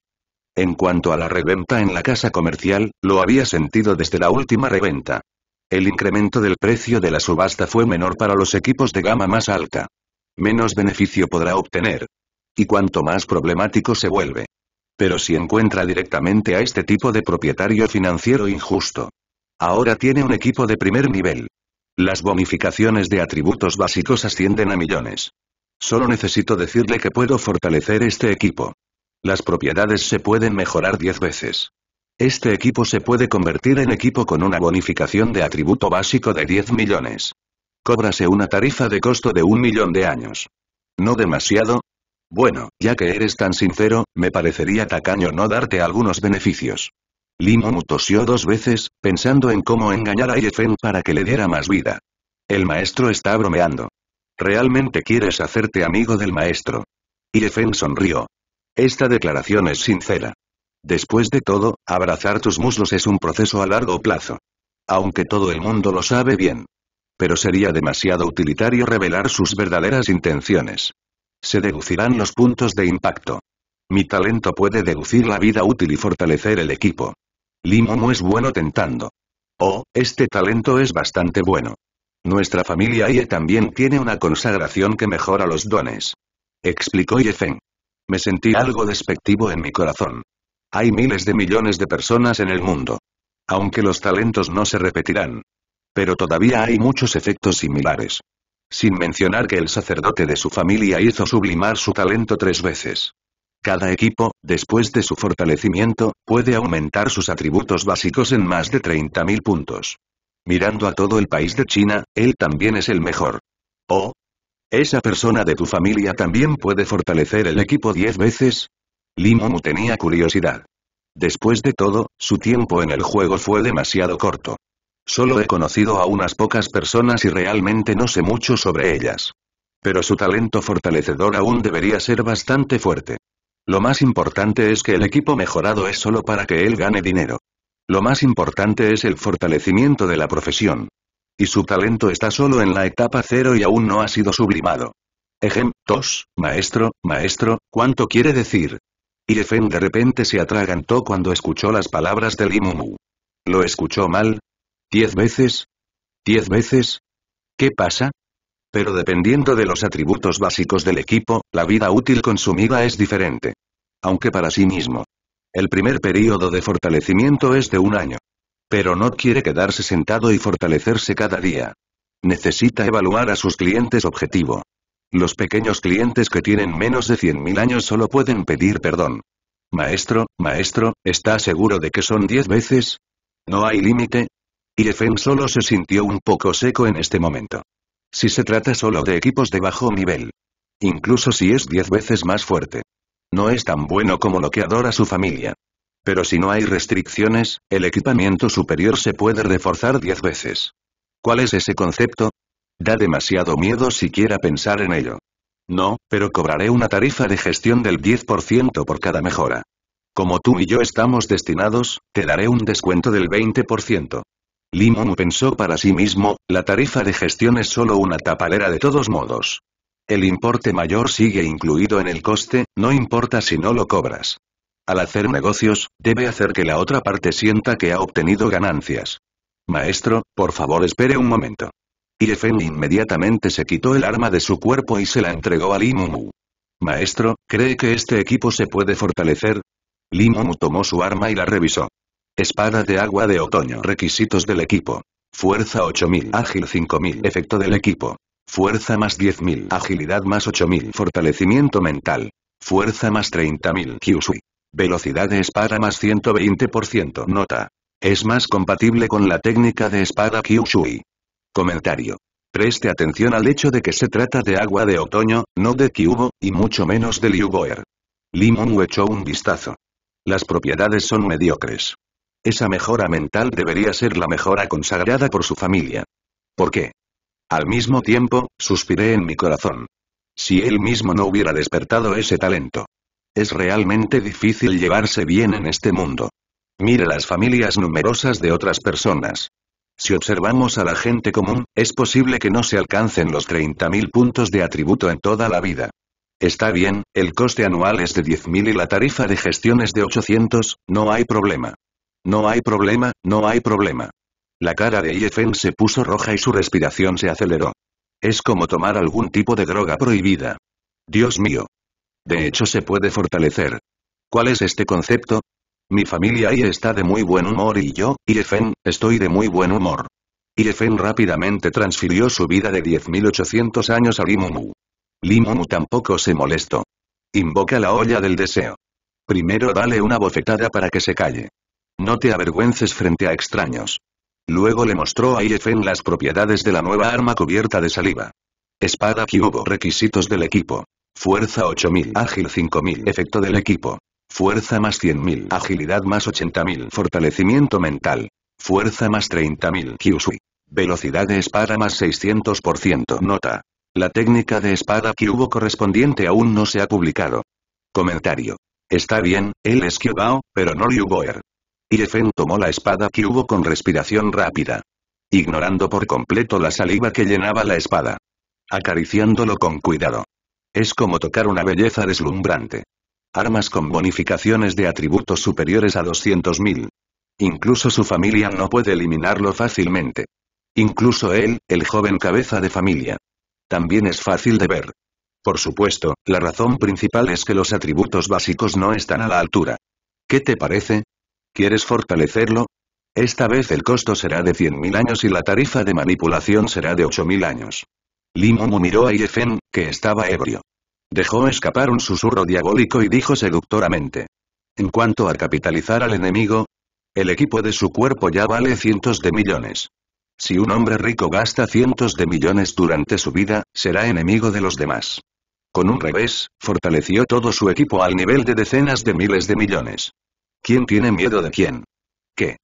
En cuanto a la reventa en la casa comercial, lo había sentido desde la última reventa. El incremento del precio de la subasta fue menor para los equipos de gama más alta. Menos beneficio podrá obtener. Y cuanto más problemático se vuelve pero si encuentra directamente a este tipo de propietario financiero injusto. Ahora tiene un equipo de primer nivel. Las bonificaciones de atributos básicos ascienden a millones. Solo necesito decirle que puedo fortalecer este equipo. Las propiedades se pueden mejorar 10 veces. Este equipo se puede convertir en equipo con una bonificación de atributo básico de 10 millones. Cóbrase una tarifa de costo de un millón de años. No demasiado, bueno, ya que eres tan sincero, me parecería tacaño no darte algunos beneficios. Limo tosió dos veces, pensando en cómo engañar a Yefen para que le diera más vida. El maestro está bromeando. ¿Realmente quieres hacerte amigo del maestro? Yefen sonrió. Esta declaración es sincera. Después de todo, abrazar tus muslos es un proceso a largo plazo. Aunque todo el mundo lo sabe bien. Pero sería demasiado utilitario revelar sus verdaderas intenciones. Se deducirán los puntos de impacto. Mi talento puede deducir la vida útil y fortalecer el equipo. Limomo es bueno tentando. Oh, este talento es bastante bueno. Nuestra familia IE también tiene una consagración que mejora los dones. Explicó Yefeng. Me sentí algo despectivo en mi corazón. Hay miles de millones de personas en el mundo. Aunque los talentos no se repetirán. Pero todavía hay muchos efectos similares. Sin mencionar que el sacerdote de su familia hizo sublimar su talento tres veces. Cada equipo, después de su fortalecimiento, puede aumentar sus atributos básicos en más de 30.000 puntos. Mirando a todo el país de China, él también es el mejor. ¿Oh? ¿Esa persona de tu familia también puede fortalecer el equipo 10 veces? Limomu tenía curiosidad. Después de todo, su tiempo en el juego fue demasiado corto. Solo he conocido a unas pocas personas y realmente no sé mucho sobre ellas. Pero su talento fortalecedor aún debería ser bastante fuerte. Lo más importante es que el equipo mejorado es solo para que él gane dinero. Lo más importante es el fortalecimiento de la profesión. Y su talento está solo en la etapa cero y aún no ha sido sublimado. Ejem, tos, maestro, maestro, ¿cuánto quiere decir? Y Efem de repente se atragantó cuando escuchó las palabras del Imumu. Lo escuchó mal, ¿Diez veces? ¿Diez veces? ¿Qué pasa? Pero dependiendo de los atributos básicos del equipo, la vida útil consumida es diferente. Aunque para sí mismo. El primer período de fortalecimiento es de un año. Pero no quiere quedarse sentado y fortalecerse cada día. Necesita evaluar a sus clientes objetivo. Los pequeños clientes que tienen menos de 100.000 años solo pueden pedir perdón. Maestro, maestro, ¿está seguro de que son diez veces? No hay límite, y solo se sintió un poco seco en este momento. Si se trata solo de equipos de bajo nivel. Incluso si es diez veces más fuerte. No es tan bueno como lo que adora su familia. Pero si no hay restricciones, el equipamiento superior se puede reforzar diez veces. ¿Cuál es ese concepto? Da demasiado miedo siquiera pensar en ello. No, pero cobraré una tarifa de gestión del 10% por cada mejora. Como tú y yo estamos destinados, te daré un descuento del 20%. Limumu pensó para sí mismo, la tarifa de gestión es solo una tapalera de todos modos. El importe mayor sigue incluido en el coste, no importa si no lo cobras. Al hacer negocios, debe hacer que la otra parte sienta que ha obtenido ganancias. Maestro, por favor espere un momento. FM inmediatamente se quitó el arma de su cuerpo y se la entregó a Limumu. Maestro, ¿cree que este equipo se puede fortalecer? Limumu tomó su arma y la revisó. Espada de agua de otoño. Requisitos del equipo. Fuerza 8000. Ágil 5000. Efecto del equipo. Fuerza más 10.000. Agilidad más 8000. Fortalecimiento mental. Fuerza más 30.000. Kyusui. Velocidad de espada más 120%. Nota. Es más compatible con la técnica de espada Kyushui. Comentario. Preste atención al hecho de que se trata de agua de otoño, no de Kyubo, y mucho menos de Liuboer. Limon echó un vistazo. Las propiedades son mediocres. Esa mejora mental debería ser la mejora consagrada por su familia. ¿Por qué? Al mismo tiempo, suspiré en mi corazón. Si él mismo no hubiera despertado ese talento. Es realmente difícil llevarse bien en este mundo. Mire las familias numerosas de otras personas. Si observamos a la gente común, es posible que no se alcancen los 30.000 puntos de atributo en toda la vida. Está bien, el coste anual es de 10.000 y la tarifa de gestión es de 800, no hay problema. No hay problema, no hay problema. La cara de Yefen se puso roja y su respiración se aceleró. Es como tomar algún tipo de droga prohibida. Dios mío. De hecho se puede fortalecer. ¿Cuál es este concepto? Mi familia ahí está de muy buen humor y yo, Yefen, estoy de muy buen humor. Yefen rápidamente transfirió su vida de 10.800 años a Limumu. Limumu tampoco se molestó. Invoca la olla del deseo. Primero dale una bofetada para que se calle. No te avergüences frente a extraños. Luego le mostró a IFN las propiedades de la nueva arma cubierta de saliva. Espada que requisitos del equipo. Fuerza 8000, ágil 5000, efecto del equipo. Fuerza más 100.000, agilidad más 80.000, fortalecimiento mental. Fuerza más 30.000, Kyusui. Velocidad de espada más 600%. Nota. La técnica de espada hubo correspondiente aún no se ha publicado. Comentario. Está bien, él es Kyubao, pero no Boer. Y efen tomó la espada que hubo con respiración rápida. Ignorando por completo la saliva que llenaba la espada. Acariciándolo con cuidado. Es como tocar una belleza deslumbrante. Armas con bonificaciones de atributos superiores a 200.000. Incluso su familia no puede eliminarlo fácilmente. Incluso él, el joven cabeza de familia. También es fácil de ver. Por supuesto, la razón principal es que los atributos básicos no están a la altura. ¿Qué te parece? ¿Quieres fortalecerlo? Esta vez el costo será de 100.000 años y la tarifa de manipulación será de 8.000 años. Limumu miró a Yefen, que estaba ebrio. Dejó escapar un susurro diabólico y dijo seductoramente. En cuanto a capitalizar al enemigo, el equipo de su cuerpo ya vale cientos de millones. Si un hombre rico gasta cientos de millones durante su vida, será enemigo de los demás. Con un revés, fortaleció todo su equipo al nivel de decenas de miles de millones. ¿Quién tiene miedo de quién? ¿Qué?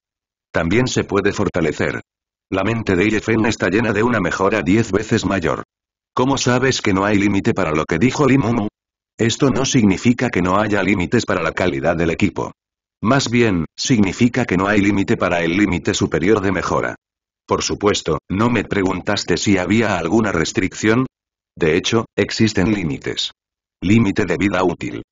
También se puede fortalecer. La mente de Yefen está llena de una mejora diez veces mayor. ¿Cómo sabes que no hay límite para lo que dijo Limumu? Esto no significa que no haya límites para la calidad del equipo. Más bien, significa que no hay límite para el límite superior de mejora. Por supuesto, no me preguntaste si había alguna restricción. De hecho, existen límites. Límite de vida útil.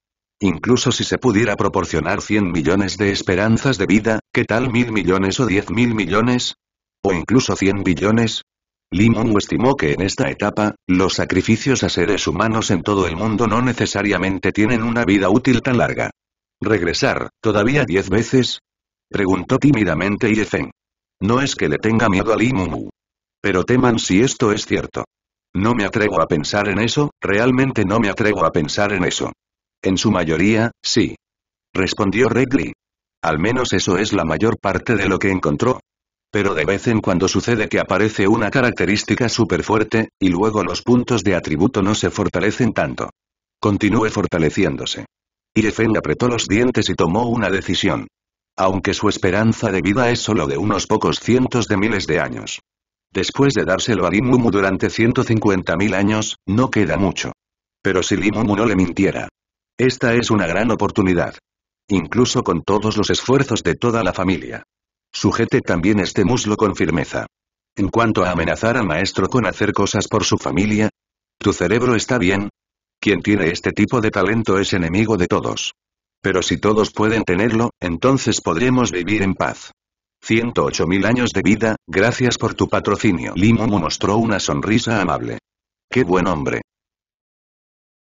Incluso si se pudiera proporcionar 100 millones de esperanzas de vida, ¿qué tal mil millones o diez mil millones? ¿O incluso 100 billones? limón estimó que en esta etapa, los sacrificios a seres humanos en todo el mundo no necesariamente tienen una vida útil tan larga. ¿Regresar, todavía diez veces? Preguntó tímidamente Yefeng. No es que le tenga miedo a Limu. Pero teman si esto es cierto. No me atrevo a pensar en eso, realmente no me atrevo a pensar en eso. En su mayoría, sí. Respondió Regli. Al menos eso es la mayor parte de lo que encontró. Pero de vez en cuando sucede que aparece una característica súper fuerte, y luego los puntos de atributo no se fortalecen tanto. Continúe fortaleciéndose. Irefen apretó los dientes y tomó una decisión. Aunque su esperanza de vida es solo de unos pocos cientos de miles de años. Después de dárselo a Limumu durante 150.000 años, no queda mucho. Pero si Limumu no le mintiera, esta es una gran oportunidad. Incluso con todos los esfuerzos de toda la familia. Sujete también este muslo con firmeza. En cuanto a amenazar al maestro con hacer cosas por su familia, tu cerebro está bien. Quien tiene este tipo de talento es enemigo de todos. Pero si todos pueden tenerlo, entonces podremos vivir en paz. 108.000 años de vida, gracias por tu patrocinio. Limomo mostró una sonrisa amable. Qué buen hombre.